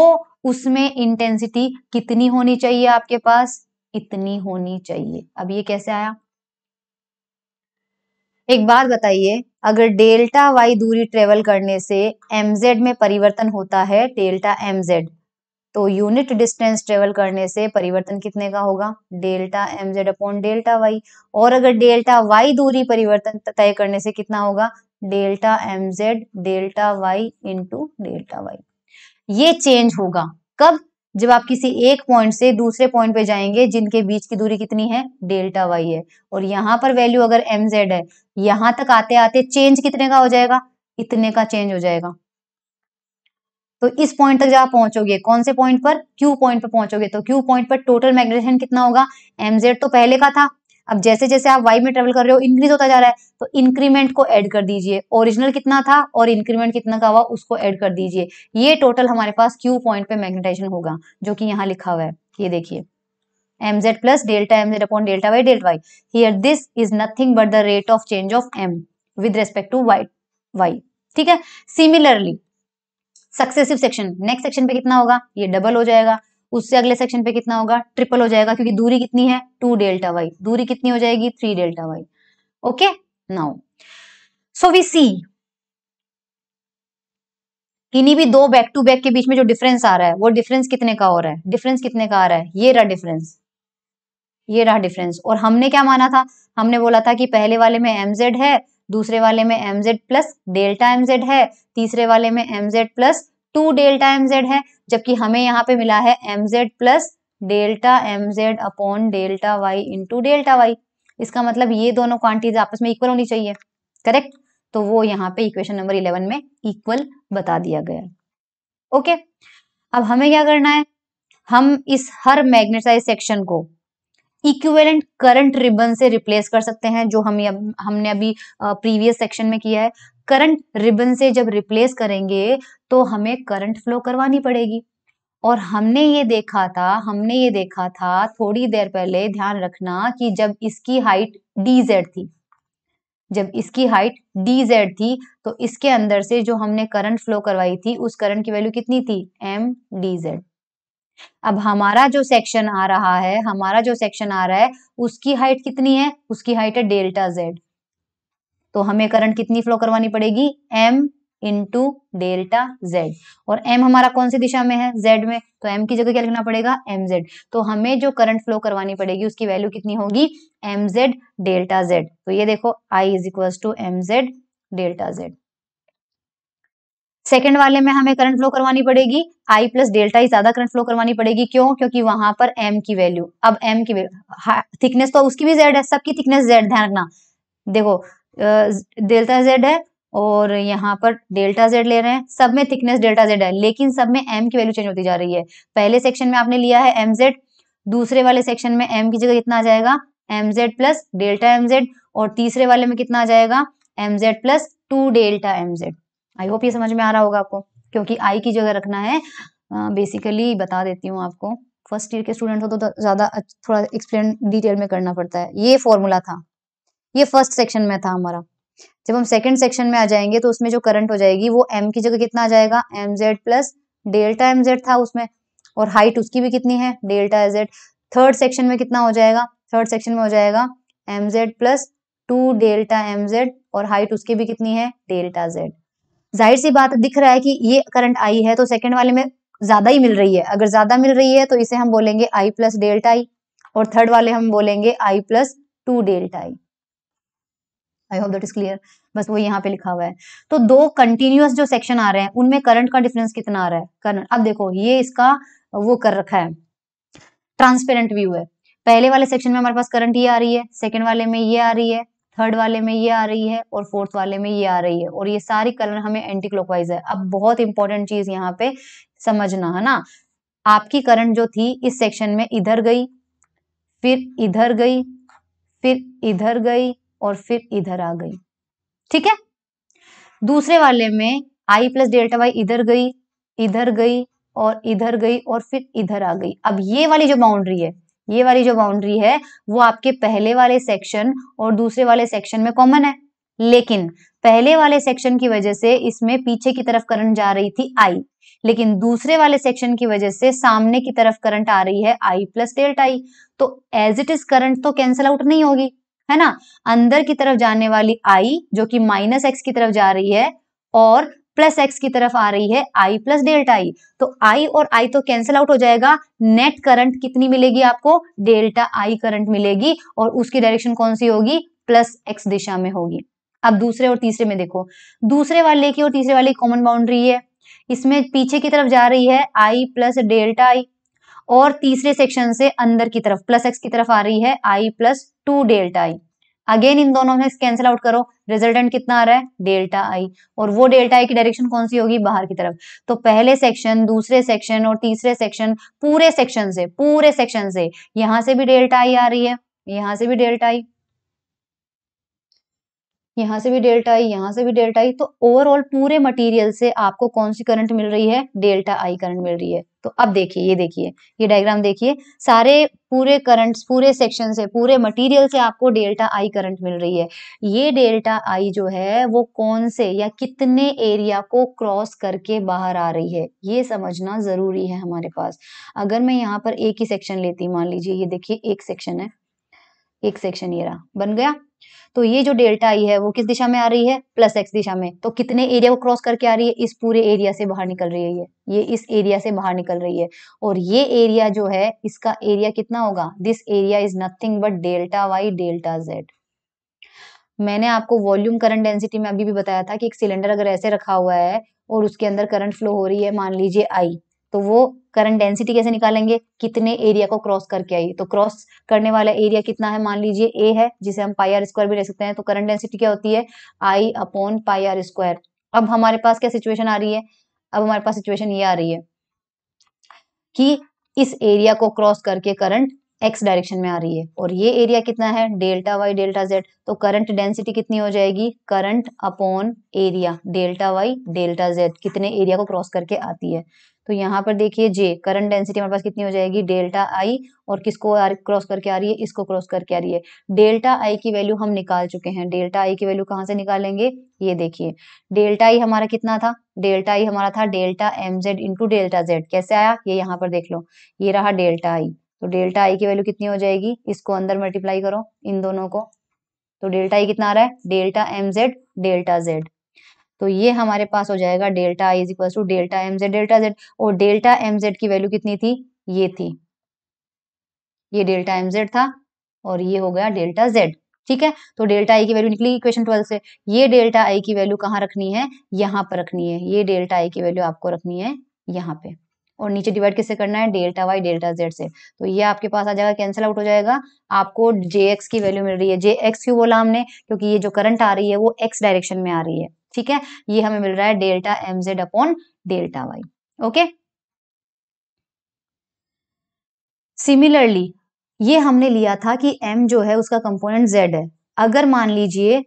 उसमें इंटेंसिटी कितनी होनी चाहिए आपके पास इतनी होनी चाहिए अब ये कैसे आया एक बात बताइए अगर डेल्टा वाई दूरी ट्रेवल करने से एमजेड में परिवर्तन होता है डेल्टा एमजेड तो यूनिट डिस्टेंस ट्रेवल करने से परिवर्तन कितने का होगा delta M Z upon delta Y और अगर डेल्टा वाई दूरी परिवर्तन तय करने से कितना होगा delta M Z delta Y into delta Y ये चेंज होगा कब जब आप किसी एक पॉइंट से दूसरे पॉइंट पे जाएंगे जिनके बीच की दूरी कितनी है डेल्टा वाई है और यहाँ पर वैल्यू अगर एम जेड है यहां तक आते आते चेंज कितने का हो जाएगा इतने का चेंज हो जाएगा तो इस पॉइंट तक जब पहुंचोगे कौन से पॉइंट पर क्यू पॉइंट पर पहुंचोगे तो क्यू पॉइंट पर टोटल माइग्रेशन कितना होगा एमजेड तो पहले का था अब जैसे जैसे आप वाई में ट्रेवल कर रहे हो इंक्रीज होता जा रहा है तो इंक्रीमेंट को ऐड कर दीजिए ओरिजिनल कितना था और इंक्रीमेंट कितना का हुआ उसको ऐड कर दीजिए ये टोटल हमारे पास क्यू पॉइंट पे मैग्नेटाइजेशन होगा जो कि यहाँ लिखा हुआ है ये देखिए mz plus delta M upon delta Y delta Y here this is nothing but the rate of change of M with respect to Y Y ठीक है similarly successive section next section पे कितना होगा ये डबल हो जाएगा उससे अगले सेक्शन पे कितना होगा ट्रिपल हो जाएगा क्योंकि दूरी कितनी है टू डेल्टा वाई दूरी कितनी हो जाएगी three delta Y okay now so we see किन्हीं भी दो बैक टू बैक के बीच में जो डिफरेंस आ रहा है वो डिफरेंस कितने का हो रहा है डिफरेंस कितने का आ रहा है ये रहा डिफरेंस ये रहा डिफरेंस और हमने क्या माना था हमने बोला था कि पहले वाले में एमजेड है दूसरे वाले में M Z plus delta M Z है तीसरे वाले में M Z plus two delta M Z है जबकि हमें यहाँ पे मिला है M Z plus delta M Z upon delta Y into delta Y इसका मतलब ये दोनों क्वांटिटीज आपस में इक्वल होनी चाहिए करेक्ट तो वो यहाँ पे इक्वेशन नंबर इलेवन में इक्वल बता दिया गया ओके okay. अब हमें क्या करना है हम इस हर मैग्नेटाइज सेक्शन को इक्वेलेंट करंट रिबन से रिप्लेस कर सकते हैं जो हम हमने अभी प्रीवियस सेक्शन में किया है करंट रिबन से जब रिप्लेस करेंगे तो हमें करंट फ्लो करवानी पड़ेगी और हमने ये देखा था हमने ये देखा था थोड़ी देर पहले ध्यान रखना कि जब इसकी हाइट डी जेड थी जब इसकी हाइट डी जेड थी तो इसके अंदर से जो हमने करंट फ्लो करवाई थी उस करंट की वैल्यू कितनी थी एम डी जेड अब हमारा जो सेक्शन आ रहा है हमारा जो सेक्शन आ रहा है उसकी हाइट कितनी है उसकी हाइट है डेल्टा जेड तो हमें करंट कितनी फ्लो करवानी पड़ेगी एम इंटू डेल्टा जेड और एम हमारा कौन सी दिशा में है जेड में तो एम की जगह क्या लिखना पड़ेगा एम जेड तो हमें जो करंट फ्लो करवानी पड़ेगी उसकी वैल्यू कितनी होगी एम जेड डेल्टा जेड तो ये देखो I is equal to M Z delta Z second वाले में हमें करंट फ्लो करवानी पड़ेगी आई प्लस डेल्टा ही ज्यादा करंट फ्लो करवानी पड़ेगी क्यों क्योंकि वहां पर एम की वैल्यू अब एम की थिकनेस तो उसकी भी जेड है सबकी थिकनेस जेड ध्यान रखना देखो डेल्टा जेड है और यहाँ पर डेल्टा जेड ले रहे हैं सब में थिकनेस डेल्टा जेड है लेकिन सब में एम की वैल्यू चेंज होती जा रही है पहले सेक्शन में आपने लिया है एम जेड दूसरे वाले सेक्शन में एम की जगह कितना आ जाएगा M Z plus delta M Z और तीसरे वाले में कितना आ जाएगा M Z plus two delta M Z I hope ये समझ में आ रहा होगा आपको क्योंकि आई की जगह रखना है बेसिकली बता देती हूँ आपको फर्स्ट ईयर के स्टूडेंट हो तो ज्यादा थोड़ा एक्सप्लेन डिटेल में करना पड़ता है ये फॉर्मूला था ये फर्स्ट सेक्शन में था हमारा जब हम सेकंड सेक्शन में आ जाएंगे तो उसमें जो करंट हो जाएगी वो एम की जगह कितना आ जाएगा M Z plus delta M Z था उसमें और हाइट उसकी भी कितनी है delta M Z third section में कितना हो जाएगा थर्ड सेक्शन में हो जाएगा M Z plus two delta M Z और हाइट उसकी भी कितनी है डेल्टा जेड जाहिर सी बात दिख रहा है कि ये करंट आई है तो सेकेंड वाले में ज्यादा ही मिल रही है अगर ज्यादा मिल रही है तो इसे हम बोलेंगे आई प्लस डेल्टा आई और थर्ड वाले हम बोलेंगे I plus two delta I I hope that is clear बस वो यहाँ पे लिखा हुआ है तो दो कंटिन्यूस जो सेक्शन आ रहे हैं उनमें करंट का डिफरेंस कितना आ रहा है करंट अब देखो ये इसका वो कर रखा है ट्रांसपेरेंट व्यू है पहले वाले सेक्शन में हमारे पास करंट ये आ रही है सेकेंड वाले में ये आ रही है थर्ड वाले में ये आ रही है और फोर्थ वाले में ये आ रही है और ये सारी कलर हमें एंटी क्लॉकवाइज है अब बहुत इंपॉर्टेंट चीज यहाँ पे समझना है ना आपकी करंट जो थी इस सेक्शन में इधर गई फिर इधर गई फिर इधर गई और फिर इधर आ गई ठीक है दूसरे वाले में आई प्लस डेल्टा वाई इधर गई इधर गई और इधर गई और फिर इधर आ गई अब ये वाली जो बाउंड्री है ये वाली जो बाउंड्री है वो आपके पहले वाले सेक्शन और दूसरे वाले सेक्शन में कॉमन है लेकिन पहले वाले सेक्शन की वजह से इसमें पीछे की तरफ करंट जा रही थी आई लेकिन दूसरे वाले सेक्शन की वजह से सामने की तरफ करंट आ रही है आई प्लस डेल्टा आई तो एज इट इज करंट तो कैंसल आउट नहीं होगी है ना अंदर की तरफ जाने वाली आई जो कि माइनस एक्स की तरफ जा रही है और प्लस एक्स की तरफ आ रही है आई प्लस डेल्टा आई तो आई और आई तो कैंसिल आउट हो जाएगा नेट करंट कितनी मिलेगी आपको डेल्टा आई करंट मिलेगी और उसकी डायरेक्शन कौन सी होगी प्लस एक्स दिशा में होगी अब दूसरे और तीसरे में देखो दूसरे वाले की और तीसरे वाले कॉमन बाउंड्री है इसमें पीछे की तरफ जा रही है आई प्लस डेल्टा आई और तीसरे सेक्शन से अंदर की तरफ प्लस एक्स की तरफ आ रही है I plus two delta I again इन दोनों में कैंसिल आउट करो रिजल्टेंट कितना आ रहा है डेल्टा आई और वो डेल्टा आई की डायरेक्शन कौन सी होगी बाहर की तरफ तो पहले सेक्शन दूसरे सेक्शन और तीसरे सेक्शन पूरे सेक्शन से पूरे सेक्शन से यहां से भी डेल्टा आई आ रही है यहां से भी डेल्टा आई यहां से भी डेल्टा आई यहां से भी डेल्टा आई तो ओवरऑल पूरे मटेरियल से आपको कौन सी करंट मिल रही है डेल्टा आई करंट मिल रही है तो अब देखिए ये देखिए ये डायग्राम देखिए सारे पूरे करंट पूरे सेक्शन से पूरे मटेरियल से आपको डेल्टा आई करंट मिल रही है ये डेल्टा आई जो है वो कौन से या कितने एरिया को क्रॉस करके बाहर आ रही है ये समझना जरूरी है हमारे पास अगर मैं यहाँ पर एक ही सेक्शन लेती मान लीजिए ये देखिए एक सेक्शन है एक सेक्शन ये रहा बन गया तो ये जो डेल्टा आई है वो किस दिशा में आ रही है प्लस एक्स दिशा में तो कितने एरिया को क्रॉस करके आ रही है इस पूरे एरिया से बाहर निकल रही है ये ये इस एरिया से बाहर निकल रही है और ये एरिया जो है इसका एरिया कितना होगा this area is nothing but delta Y delta Z मैंने आपको वॉल्यूम करंट डेंसिटी में अभी भी बताया था कि एक सिलेंडर अगर ऐसे रखा हुआ है और उसके अंदर करंट फ्लो हो रही है मान लीजिए आई तो वो करंट डेंसिटी कैसे निकालेंगे कितने एरिया को क्रॉस करके आई तो क्रॉस करने वाला एरिया कितना है मान लीजिए ए है जिसे हम पाई आर स्क्वायर भी ले सकते हैं तो करंट डेंसिटी क्या होती है I upon pi R square अब हमारे पास क्या सिचुएशन आ रही है अब हमारे पास सिचुएशन ये आ रही है कि इस एरिया को क्रॉस करके करंट एक्स डायरेक्शन में आ रही है और ये एरिया कितना है डेल्टा वाई डेल्टा जेड तो करंट डेंसिटी कितनी हो जाएगी current upon area delta Y delta Z कितने एरिया को क्रॉस करके आती है तो यहाँ पर देखिए जे करंट डेंसिटी हमारे पास कितनी हो जाएगी डेल्टा आई और किसको क्रॉस करके आ रही है इसको क्रॉस करके आ रही है डेल्टा आई की वैल्यू हम निकाल चुके हैं डेल्टा आई की वैल्यू कहाँ से निकालेंगे ये देखिए डेल्टा आई हमारा कितना था डेल्टा आई हमारा था delta M Z into delta Z कैसे आया ये यहाँ पर देख लो ये रहा डेल्टा आई तो डेल्टा आई की वैल्यू कितनी हो जाएगी इसको अंदर मल्टीप्लाई करो इन दोनों को तो डेल्टा आई कितना आ रहा है delta M Z delta Z तो ये हमारे पास हो जाएगा delta is equal to delta M Z delta Z और डेल्टा एम जेड की वैल्यू कितनी थी ये थी ये डेल्टा एम जेड था और ये हो गया डेल्टा जेड ठीक है तो डेल्टा आई की वैल्यू निकली इक्वेशन ट्वेल्व से ये डेल्टा आई की वैल्यू कहाँ रखनी है यहाँ पर रखनी है ये डेल्टा आई की वैल्यू आपको रखनी है यहाँ पे और नीचे डिवाइड किससे करना है डेल्टा वाई डेल्टा जेड से तो ये आपके पास आ जाएगा कैंसिल आउट हो जाएगा आपको जे एक्स की वैल्यू मिल रही है जे एक्स क्यों बोला हमने क्योंकि ये जो करंट आ रही है वो एक्स डायरेक्शन में आ रही है ठीक है ये हमें मिल रहा है delta M Z upon delta Y okay similarly ये हमने लिया था कि m जो है उसका कंपोनेंट z है अगर मान लीजिए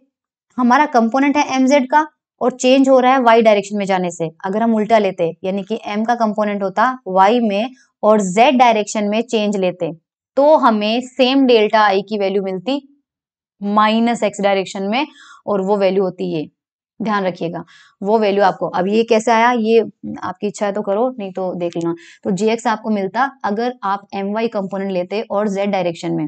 हमारा कंपोनेंट है एम जेड का और चेंज हो रहा है y डायरेक्शन में जाने से अगर हम उल्टा लेते यानी कि m का कंपोनेंट होता y में और z डायरेक्शन में चेंज लेते तो हमें सेम डेल्टा आई की वैल्यू मिलती माइनस एक्स डायरेक्शन में और वो वैल्यू होती है ध्यान रखिएगा वो वैल्यू आपको अब ये कैसे आया ये आपकी इच्छा है तो करो नहीं तो देख लेना तो एक्स आपको मिलता अगर आप एम वाई कंपोनेंट लेते और जेड डायरेक्शन में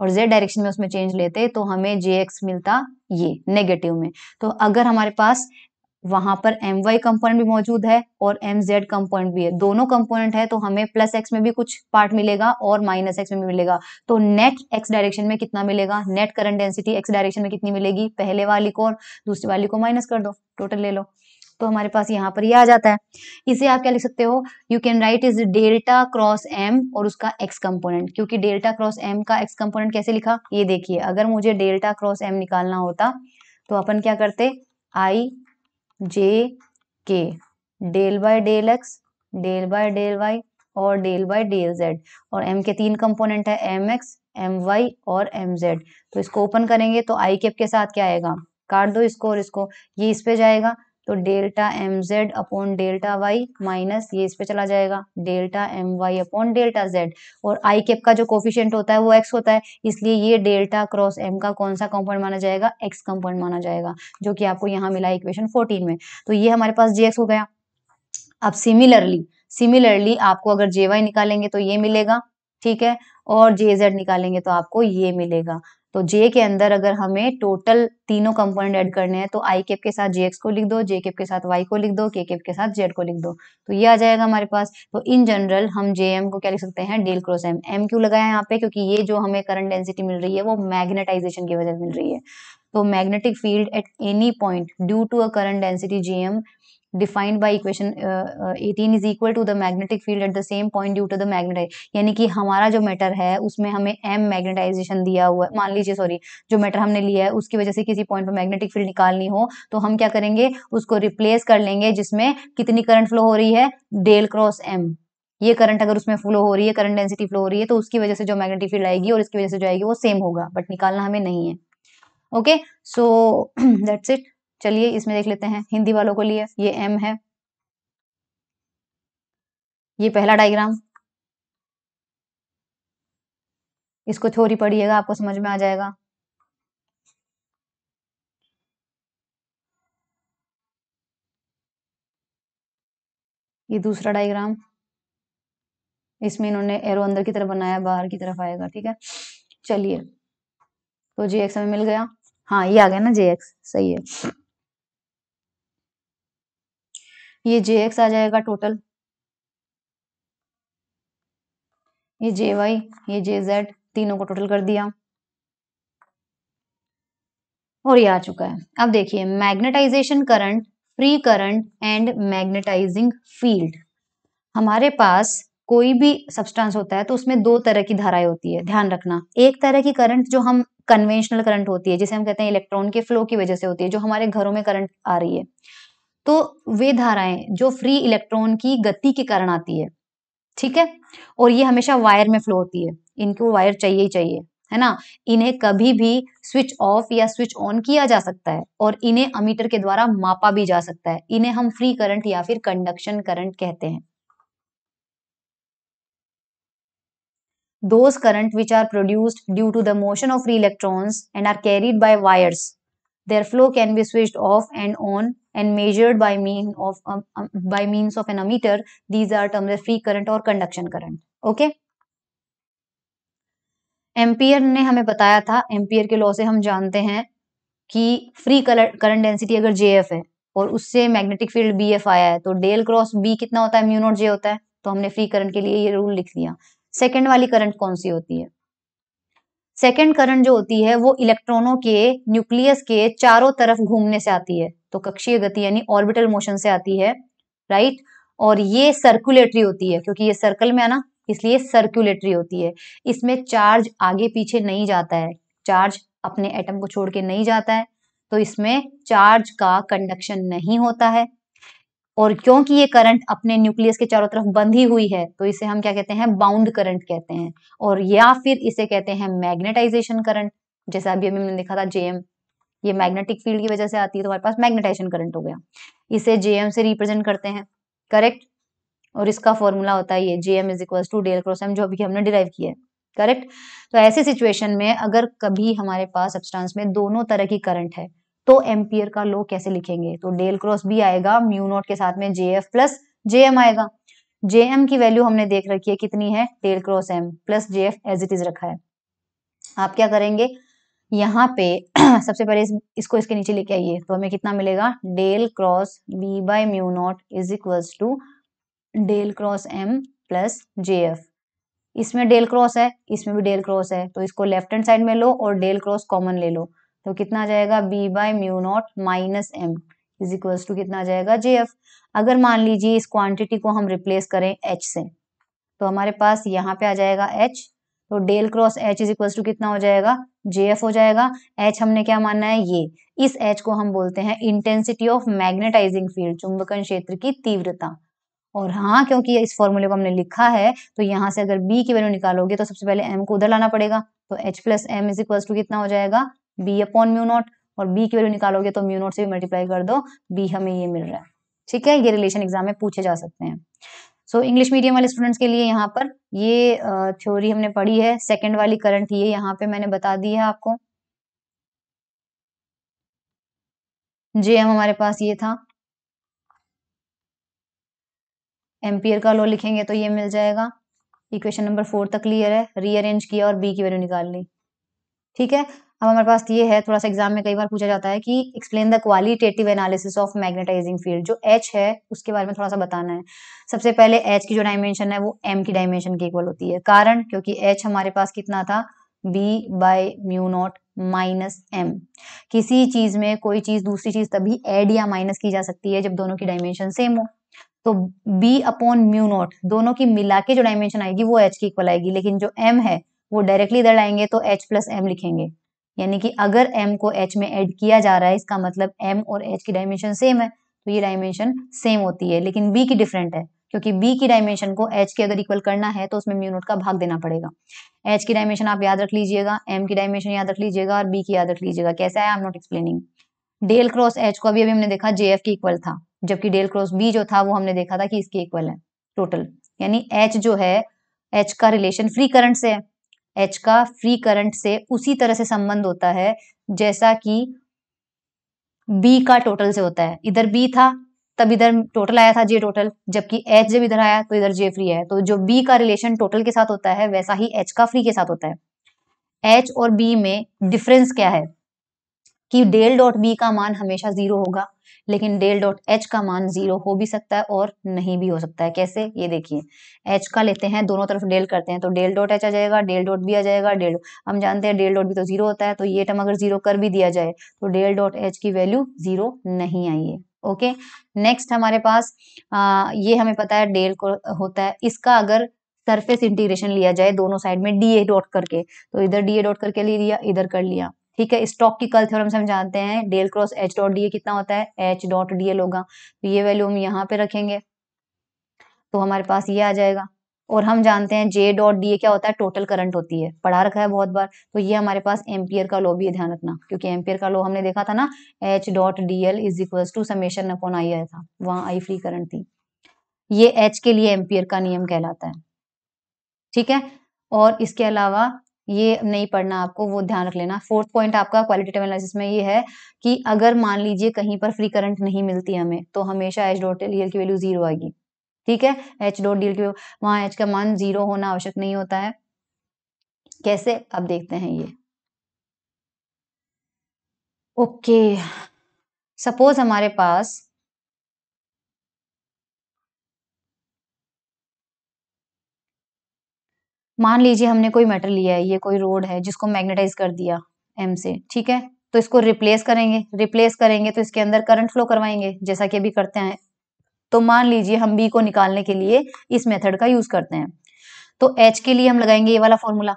और जेड डायरेक्शन में उसमें चेंज लेते तो हमें जे एक्स मिलता ये नेगेटिव में तो अगर हमारे पास वहां पर एम वाई कंपोनेंट भी मौजूद है और एम जेड कंपोनेंट भी है दोनों कंपोनेंट है तो हमें प्लस एक्स में भी कुछ पार्ट मिलेगा और माइनस एक्स में भी मिलेगा तो नेट एक्स डायरेक्शन में कितना मिलेगा net current density X direction में कितनी मिलेगी पहले वाली को और दूसरी वाली को माइनस कर दो टोटल ले लो तो हमारे पास यहाँ पर ये आ जाता है इसे आप क्या लिख सकते हो you can write is delta cross M और उसका एक्स कंपोनेंट क्योंकि डेल्टा क्रॉस एम का एक्स कंपोनेंट कैसे लिखा ये देखिए अगर मुझे डेल्टा क्रॉस एम निकालना होता तो अपन क्या करते I J K del by del X del by del Y और डेल बाय डेल जेड और एम के तीन कंपोनेंट है एम एक्स एम वाई और एम जेड तो इसको ओपन करेंगे तो आई कैप के साथ क्या आएगा काट दो इसको और इसको ये इस पे जाएगा तो delta M Z upon delta Y minus ये इस पे चला जाएगा delta M Y upon delta Z और आई कैप का जो कोफिशियंट होता है वो एक्स होता है इसलिए ये डेल्टा क्रॉस एम का कौन सा कॉम्पाउंड माना जाएगा एक्स कंपोनेंट माना जाएगा जो कि आपको यहाँ मिला इक्वेशन फोर्टीन में तो ये हमारे पास जे हो गया अब सिमिलरली सिमिलरली आपको अगर जे निकालेंगे तो ये मिलेगा ठीक है और जे जेड निकालेंगे तो आपको ये मिलेगा तो जे के अंदर अगर हमें टोटल तीनों कंपोनेंट ऐड करने हैं तो आई केप के साथ जे एक्स को लिख दो जे केप के साथ वाई को लिख दो के केप के साथ जेड को लिख दो तो ये आ जाएगा हमारे पास तो इन जनरल हम जे एम को क्या लिख सकते हैं डेल क्रॉस एम एम क्यों लगाया यहाँ पे क्योंकि ये जो हमें करंट डेंसिटी मिल रही है वो मैग्नेटाइजेशन की वजह से मिल रही है तो magnetic field at any point due to a current density J M defined by equation eighteen is equal to the magnetic field at the same point due to the magnetize यानी कि हमारा जो मैटर है उसमें हमें M magnetisation दिया हुआ है मान लीजिए सॉरी जो मैटर हमने लिया है उसकी वजह से किसी पॉइंट पर मैग्नेटिक फील्ड निकालनी हो तो हम क्या करेंगे उसको रिप्लेस कर लेंगे जिसमें कितनी करंट फ्लो हो रही है डेल क्रॉस एम ये करंट अगर उसमें फ्लो हो रही है करंट डेंसिटी फ्लो हो रही है तो उसकी वजह से जो मैग्नेटिक फील्ड आएगी और इसकी वजह से जो आएगी वो सेम होगा बट निकालना हमें नहीं है ओके सो दैट्स इट चलिए इसमें देख लेते हैं हिंदी वालों को लिए ये एम है ये पहला डायग्राम इसको थोड़ी पढ़िएगा आपको समझ में आ जाएगा ये दूसरा डायग्राम इसमें इन्होंने एरो अंदर की तरफ बनाया बाहर की तरफ आएगा ठीक है चलिए तो जे एक्स हमें मिल गया हाँ ये आ गया ना जे एक्स सही है ये जे एक्स आ जाएगा टोटल ये जे वाई ये जे जेड तीनों को टोटल कर दिया और ये आ चुका है अब देखिए magnetization current free current and magnetizing field हमारे पास कोई भी सब्सटेंस होता है तो उसमें दो तरह की धाराएं होती है ध्यान रखना एक तरह की करंट जो हम कन्वेंशनल करंट होती है जिसे हम कहते हैं इलेक्ट्रॉन के फ्लो की वजह से होती है जो हमारे घरों में करंट आ रही है तो वे धाराएं जो फ्री इलेक्ट्रॉन की गति के कारण आती है ठीक है और ये हमेशा वायर में फ्लो होती है इनको वायर चाहिए ही चाहिए है ना इन्हें कभी भी स्विच ऑफ या स्विच ऑन किया जा सकता है और इन्हें अमीटर के द्वारा मापा भी जा सकता है इन्हें हम फ्री करंट या फिर कंडक्शन करंट कहते हैं those current which are produced due to the motion of free electrons and are carried by wires their flow can be switch off and on and measured by mean of um, um, by means of an ammeter these are termed as free current or conduction current okay Ampere ने हमें बताया था ampere के law से हम जानते हैं कि फ्री करंट डेंसिटी अगर जे एफ है और उससे मैग्नेटिक फील्ड बी एफ आया है तो डेल क्रॉस बी कितना होता है म्यू जे होता है तो हमने फ्री करंट के लिए ये रूल लिख दिया सेकेंड वाली करंट कौन सी होती है सेकेंड करंट जो होती है वो इलेक्ट्रॉनों के न्यूक्लियस के चारों तरफ घूमने से आती है तो कक्षीय गति यानी ऑर्बिटल मोशन से आती है राइट और ये सर्कुलेटरी होती है क्योंकि ये सर्कल में है ना इसलिए सर्कुलेटरी होती है इसमें चार्ज आगे पीछे नहीं जाता है चार्ज अपने एटम को छोड़ के नहीं जाता है तो इसमें चार्ज का कंडक्शन नहीं होता है और क्योंकि ये करंट अपने न्यूक्लियस के चारों तरफ बंधी हुई है तो इसे हम क्या कहते हैं बाउंड करंट कहते हैं और या फिर इसे कहते हैं मैग्नेटाइजेशन करंट जैसा अभी हमने देखा था जेएम ये मैग्नेटिक फील्ड की वजह से आती है तो हमारे पास मैग्नेटाइजेशन करंट हो गया इसे जे से रिप्रेजेंट करते हैं करेक्ट और इसका फॉर्मूला होता है ये J M is equal to del cross M जो अभी हमने डिराइव किया है करेक्ट तो ऐसी सिचुएशन में अगर कभी हमारे पास सब्सटेंस में दोनों तरह की करंट है तो एम्पियर का लो कैसे लिखेंगे तो डेल क्रॉस भी आएगा म्यू नोट के साथ में J F plus J M आएगा जे एम की वैल्यू हमने देख रखी है कितनी है del cross M plus J F as it is रखा है आप क्या करेंगे यहाँ पे <clears throat> सबसे पहले इस, इसको इसके नीचे लेके आइए तो हमें कितना मिलेगा del cross B by mu naught is equals to del cross M plus J F इसमें डेल क्रॉस है इसमें भी डेल क्रॉस है तो इसको लेफ्ट हैंड साइड में लो और डेल क्रॉस कॉमन ले लो तो कितना जाएगा B by mu naught minus M is equals to कितना जाएगा जे एफ अगर मान लीजिए इस क्वांटिटी को हम रिप्लेस करें एच से तो हमारे पास यहाँ पे आ जाएगा एच तो del cross H is equals to कितना हो जाएगा जे एफ हो जाएगा एच हमने क्या माना है ये इस एच को हम बोलते हैं इंटेंसिटी ऑफ मैग्नेटाइजिंग फील्ड चुंबकन क्षेत्र की तीव्रता और हाँ क्योंकि इस फॉर्मूले को हमने लिखा है तो यहाँ से अगर बी की वैल्यू निकालोगे तो सबसे पहले एम को उधर लाना पड़ेगा तो H plus M is equal to कितना हो जाएगा बी अपॉन म्यू नॉट और बी की वैल्यू निकालोगे तो म्यू नॉट से भी मल्टीप्लाई कर दो बी हमें ये मिल रहा है ठीक है ये रिलेशन एग्जाम में पूछे जा सकते हैं सो इंग्लिश मीडियम वाले स्टूडेंट्स के लिए यहाँ पर ये थ्योरी हमने पढ़ी है सेकेंड वाली करंट ये यहाँ पे मैंने बता दी है आपको जे एम हमारे पास ये था एम्पियर का लो लिखेंगे तो ये मिल जाएगा इक्वेशन नंबर फोर तक क्लियर है रीअरेंज किया और बी की वैल्यू निकाल ली ठीक है अब हमारे पास ये है थोड़ा सा एग्जाम में कई बार पूछा जाता है कि explain the qualitative analysis of magnetizing field जो एच है उसके बारे में थोड़ा सा बताना है सबसे पहले एच की जो डायमेंशन है वो एम की डायमेंशन के इक्वल होती है कारण क्योंकि एच हमारे पास कितना था B by mu naught minus M किसी चीज में कोई चीज दूसरी चीज तभी एड या माइनस की जा सकती है जब दोनों की डायमेंशन सेम हो तो बी अपॉन म्यू नॉट दोनों की मिला के जो डायमेंशन आएगी वो एच की इक्वल आएगी लेकिन जो एम है वो डायरेक्टली इधर लाएंगे तो एच प्लस एम लिखेंगे यानी कि अगर एम को एच में ऐड किया जा रहा है इसका मतलब एम और एच की डायमेंशन सेम है तो ये डायमेंशन सेम होती है लेकिन बी की डिफरेंट है क्योंकि बी की डायमेंशन को एच के अगर इक्वल करना है तो उसमें म्यू नोट का भाग देना पड़ेगा एच की डायमेंशन आप याद रख लीजिएगा एम की डायमेंशन याद रख लीजिएगा और बी की याद रख लीजिएगा कैसा है I am not explaining del cross H को अभी अभी हमने देखा जे एफ के इक्वल था जबकि डेल क्रॉस बी जो था वो हमने देखा था कि इसके इक्वल है टोटल यानी एच जो है एच का रिलेशन फ्री करंट से है एच का फ्री करंट से उसी तरह से संबंध होता है जैसा कि बी का टोटल से होता है इधर बी था तब इधर टोटल आया था जे टोटल जबकि एच जब इधर आया तो इधर जे फ्री है तो जो बी का रिलेशन टोटल के साथ होता है वैसा ही एच का फ्री के साथ होता है एच और बी में डिफरेंस क्या है कि डेल डॉट बी का मान हमेशा जीरो होगा लेकिन डेल डॉट एच का मान जीरो हो भी सकता है और नहीं भी हो सकता है कैसे ये देखिए एच का लेते हैं दोनों तरफ डेल करते हैं तो डेल डॉट एच आ जाएगा डेल डॉट बी आ जाएगा डेल हम जानते हैं डेल डॉट बी तो जीरो होता है तो ये टर्म अगर जीरो कर भी दिया जाए तो डेल डॉट एच की वैल्यू जीरो नहीं आई है ओके नेक्स्ट हमारे पास आ, ये हमें पता है डेल को होता है इसका अगर सरफेस इंटीग्रेशन लिया जाए दोनों साइड में डी ए डॉट करके तो इधर डी ए डॉट करके ले लिया इधर कर लिया ठीक है स्टॉक की कल थ्योरम से हम जानते हैं del cross H dot D कितना होता है एच डॉट डी होगा तो ये वैल्यू हम यहाँ पे रखेंगे तो हमारे पास ये आ जाएगा और हम जानते हैं जे डॉट डी क्या होता है टोटल करंट होती है पढ़ा रखा है बहुत बार तो ये हमारे पास एम्पियर का लॉ भी है ध्यान रखना क्योंकि एम्पियर का लॉ हमने देखा था ना H dot D L is equal to summation upon I I था वहां आई फ्री करंट थी ये एच के लिए एम्पियर का नियम कहलाता है ठीक है और इसके अलावा ये नहीं पढ़ना आपको वो ध्यान रख लेना फोर्थ पॉइंट आपका क्वालिटेटिव एनालिसिस में ये है कि अगर मान लीजिए कहीं पर फ्री करंट नहीं मिलती हमें तो हमेशा एच डॉट एल की वैल्यू जीरो आएगी ठीक है एच डॉट डी की वहां एच का मान जीरो होना आवश्यक नहीं होता है कैसे अब देखते हैं ये ओके सपोज हमारे पास मान लीजिए हमने कोई मेटल लिया है ये कोई रोड है जिसको मैग्नेटाइज कर दिया एम से ठीक है तो इसको रिप्लेस करेंगे रिप्लेस करेंगे तो इसके अंदर करंट फ्लो करवाएंगे जैसा कि अभी करते हैं तो मान लीजिए हम बी को निकालने के लिए इस मेथड का यूज करते हैं तो एच के लिए हम लगाएंगे ये वाला फॉर्मूला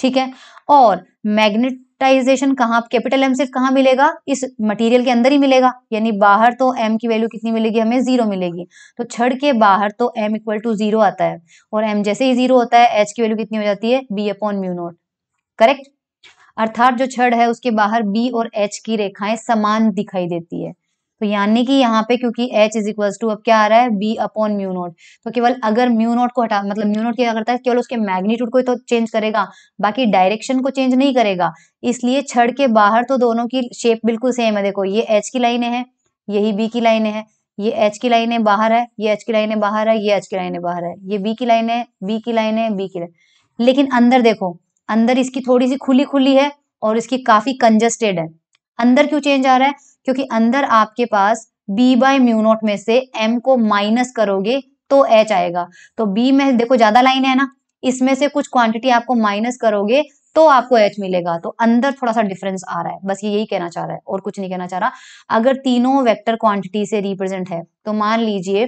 ठीक है और मैग्नेट टाइजेशन कहाँ कैपिटल एम सिर्फ कहाँ मिलेगा इस मटेरियल के अंदर ही मिलेगा यानी बाहर तो एम की वैल्यू कितनी मिलेगी हमें जीरो मिलेगी तो छड़ के बाहर तो एम इक्वल टू जीरो आता है और एम जैसे ही जीरो होता है एच की वैल्यू कितनी हो जाती है B upon mu naught correct अर्थात जो छड़ है उसके बाहर बी और एच की रेखाएं समान दिखाई देती है तो यानी कि यहाँ पे क्योंकि एच इज इक्वल टू अब क्या आ रहा है बी अपॉन म्यू नोट तो केवल अगर म्यू नोट को हटा मतलब म्यू नोट क्या करता है केवल उसके मैग्नीट्यूड को तो चेंज करेगा बाकी डायरेक्शन को चेंज नहीं करेगा इसलिए छड़ के बाहर तो दोनों की शेप बिल्कुल सेम है देखो ये एच की लाइने हैं यही बी की लाइने हैं ये एच की लाइने बाहर है ये एच की लाइने बाहर है ये एच की लाइने बाहर है ये बी की लाइन है बी की लाइन है बी की लाइन लेकिन अंदर देखो अंदर इसकी थोड़ी सी खुली खुली है और इसकी काफी कंजस्टेड है अंदर क्यों चेंज आ रहा है क्योंकि अंदर आपके पास b बाय म्यू नोट में से m को माइनस करोगे तो h आएगा तो b में देखो ज्यादा लाइन है ना इसमें से कुछ क्वांटिटी आपको माइनस करोगे तो आपको एच मिलेगा तो अंदर थोड़ा सा डिफरेंस आ रहा है बस ये यही कहना चाह रहा है और कुछ नहीं कहना चाह रहा अगर तीनों वेक्टर क्वांटिटी से रिप्रेजेंट है तो मान लीजिए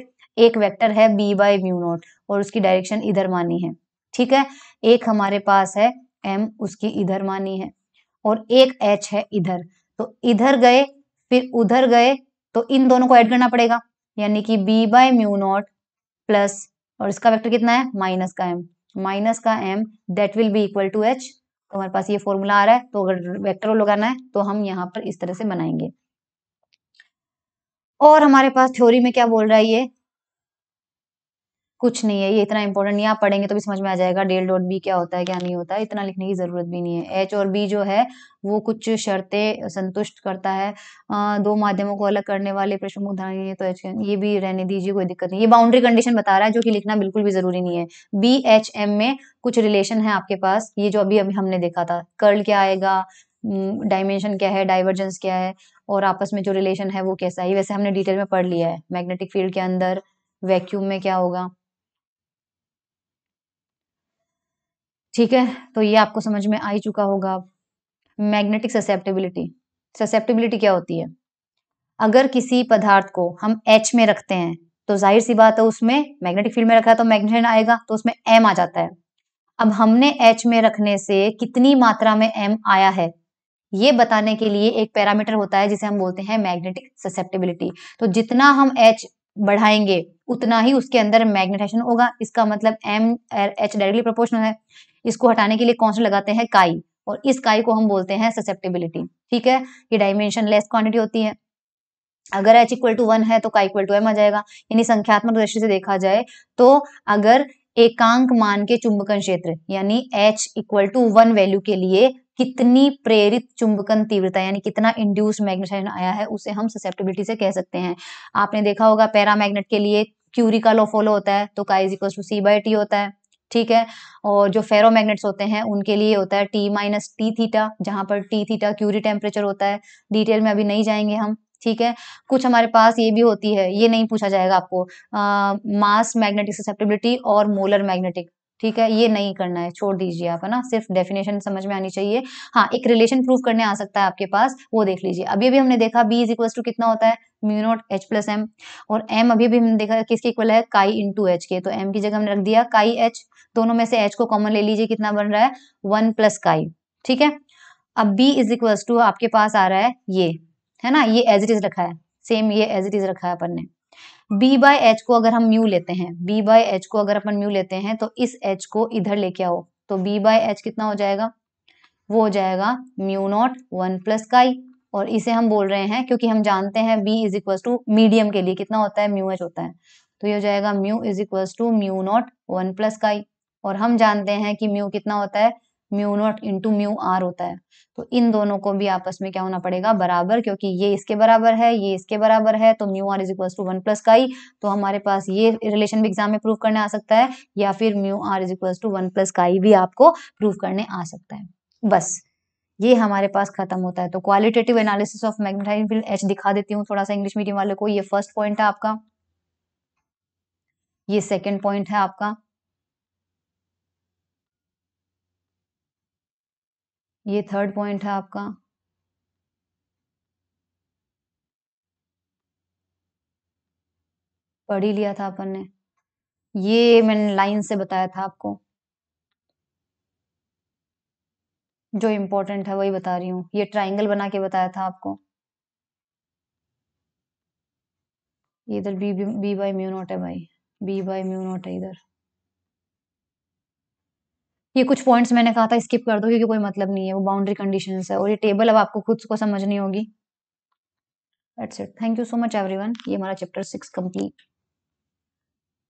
एक वेक्टर है बी बाई म्यू नोट और उसकी डायरेक्शन इधर मानी है ठीक है एक हमारे पास है एम उसकी इधर मानी है और एक एच है इधर तो इधर गए फिर उधर गए तो इन दोनों को ऐड करना पड़ेगा यानी कि b by mu naught plus और इसका वेक्टर कितना है माइनस का m माइनस का m that will be equal to h तो हमारे पास ये फॉर्मूला आ रहा है तो अगर वेक्टर लगाना है तो हम यहाँ पर इस तरह से बनाएंगे और हमारे पास थ्योरी में क्या बोल रहा है ये कुछ नहीं है ये इतना इंपॉर्टेंट नहीं आप पढ़ेंगे तो भी समझ में आ जाएगा डेल डॉट बी क्या होता है क्या नहीं होता है इतना लिखने की जरूरत भी नहीं है एच और बी जो है वो कुछ शर्तें संतुष्ट करता है आ, दो माध्यमों को अलग करने वाले प्रश्न उदाहरण तो एच ये भी रहने दीजिए कोई दिक्कत नहीं ये बाउंड्री कंडीशन बता रहा है जो कि लिखना बिल्कुल भी जरूरी नहीं है बी एच एम में कुछ रिलेशन है आपके पास ये जो अभी अभी हमने देखा था कर्ल क्या आएगा डायमेंशन क्या है डाइवर्जेंस क्या है और आपस में जो रिलेशन है वो कैसा है वैसे हमने डिटेल में पढ़ लिया है मैग्नेटिक फील्ड के अंदर वैक्यूम में क्या होगा ठीक है तो ये आपको समझ में आ ही चुका होगा मैग्नेटिक ससेप्टेबिलिटी ससेप्टेबिलिटी क्या होती है अगर किसी पदार्थ को हम एच में रखते हैं तो जाहिर सी बात है उसमें मैग्नेटिक फील्ड में रखा है तो मैग्नेशन आएगा तो उसमें एम आ जाता है अब हमने एच में रखने से कितनी मात्रा में एम आया है ये बताने के लिए एक पैरामीटर होता है जिसे हम बोलते हैं मैग्नेटिक ससेप्टेबिलिटी तो जितना हम एच बढ़ाएंगे उतना ही उसके अंदर मैग्नेटाइजेशन होगा इसका मतलब एम एच डायरेक्टली प्रोपोर्शनल है इसको हटाने के लिए कौन से लगाते हैं काई और इस काई को हम बोलते हैं ससेप्टेबिलिटी ठीक है ये डायमेंशन लेस क्वांटिटी होती है अगर एच इक्वल टू वन है तो का इक्वल टू एम आ जाएगा यानी संख्यात्मक दृष्टि से देखा जाए तो अगर एकांक मान के चुंबकन क्षेत्र यानी H equal to one value के लिए कितनी प्रेरित चुंबकन तीव्रता यानी कितना इंड्यूस मैग्नेटाइजेशन आया है उसे हम ससेप्टेबिलिटी से कह सकते हैं आपने देखा होगा पैरा मैग्नेट के लिए क्यूरी का लॉ फॉलो होता है तो का is equal to C by T होता है ठीक है और जो फेरोमैग्नेट्स होते हैं उनके लिए होता है टी माइनस टी थीटा जहां पर टी थीटा क्यूरी टेम्परेचर होता है डिटेल में अभी नहीं जाएंगे हम ठीक है कुछ हमारे पास ये भी होती है ये नहीं पूछा जाएगा आपको आ, मास मैग्नेटिक सेप्टेबिलिटी और मोलर मैग्नेटिक ठीक है ये नहीं करना है छोड़ दीजिए आप है ना सिर्फ डेफिनेशन समझ में आनी चाहिए हाँ एक रिलेशन प्रूव करने आ सकता है आपके पास वो देख लीजिए अभी अभी हमने देखा बी इज इक्वल टू कितना होता है mu naught H plus M और एम अभी भी हमने देखा किसके इक्वल है काई इन टू एच के तो एम की जगह हमने रख दिया काई एच दोनों में से एच को कॉमन ले लीजिए कितना बन रहा है वन प्लस काई ठीक है अब बी इज इक्वल टू आपके पास आ रहा है ये है ना ये एज इट इज रखा है सेम ये एज इट इज रखा है अपन ने बी बाय एच को अगर हम म्यू लेते हैं बी बाय एच को अगर अपन म्यू लेते हैं तो इस एच को इधर लेके आओ तो बी बाय एच कितना हो जाएगा वो हो जाएगा mu naught one plus chi और इसे हम बोल रहे हैं क्योंकि हम जानते हैं B is equal to medium के लिए कितना होता है म्यू एच होता है तो ये हो जाएगा mu is equal to mu naught one plus का ही और हम जानते हैं कि म्यू कितना होता है mu naught into mu R होता है तो इन दोनों को भी आपस में क्या होना पड़ेगा बराबर क्योंकि ये इसके बराबर है ये इसके बराबर है तो mu R is equal to one plus का ही तो हमारे पास ये रिलेशन भी एग्जाम में प्रूव करने आ सकता है या फिर mu R is equal to one plus का ही भी आपको प्रूव करने आ सकता है बस ये हमारे पास खत्म होता है तो qualitative analysis of magnetic field H दिखा देती हूँ थोड़ा सा इंग्लिश मीडियम वाले को ये फर्स्ट पॉइंट है आपका ये सेकेंड पॉइंट है आपका ये थर्ड पॉइंट है आपका पढ़ ही लिया था अपन ने ये मैंने लाइन से बताया था आपको जो इम्पोर्टेंट है वही बता रही हूँ ये ट्राइंगल बना के बताया था आपको इधर B B by mu naught है भाई बी बाई म्यू नोट है इधर ये कुछ पॉइंट्स मैंने कहा था स्किप कर दो क्योंकि कोई मतलब नहीं है वो बाउंड्री कंडीशन है और ये टेबल अब आपको खुद को समझनी होगी that's it thank you so much everyone ये हमारा चैप्टर सिक्स कंप्लीट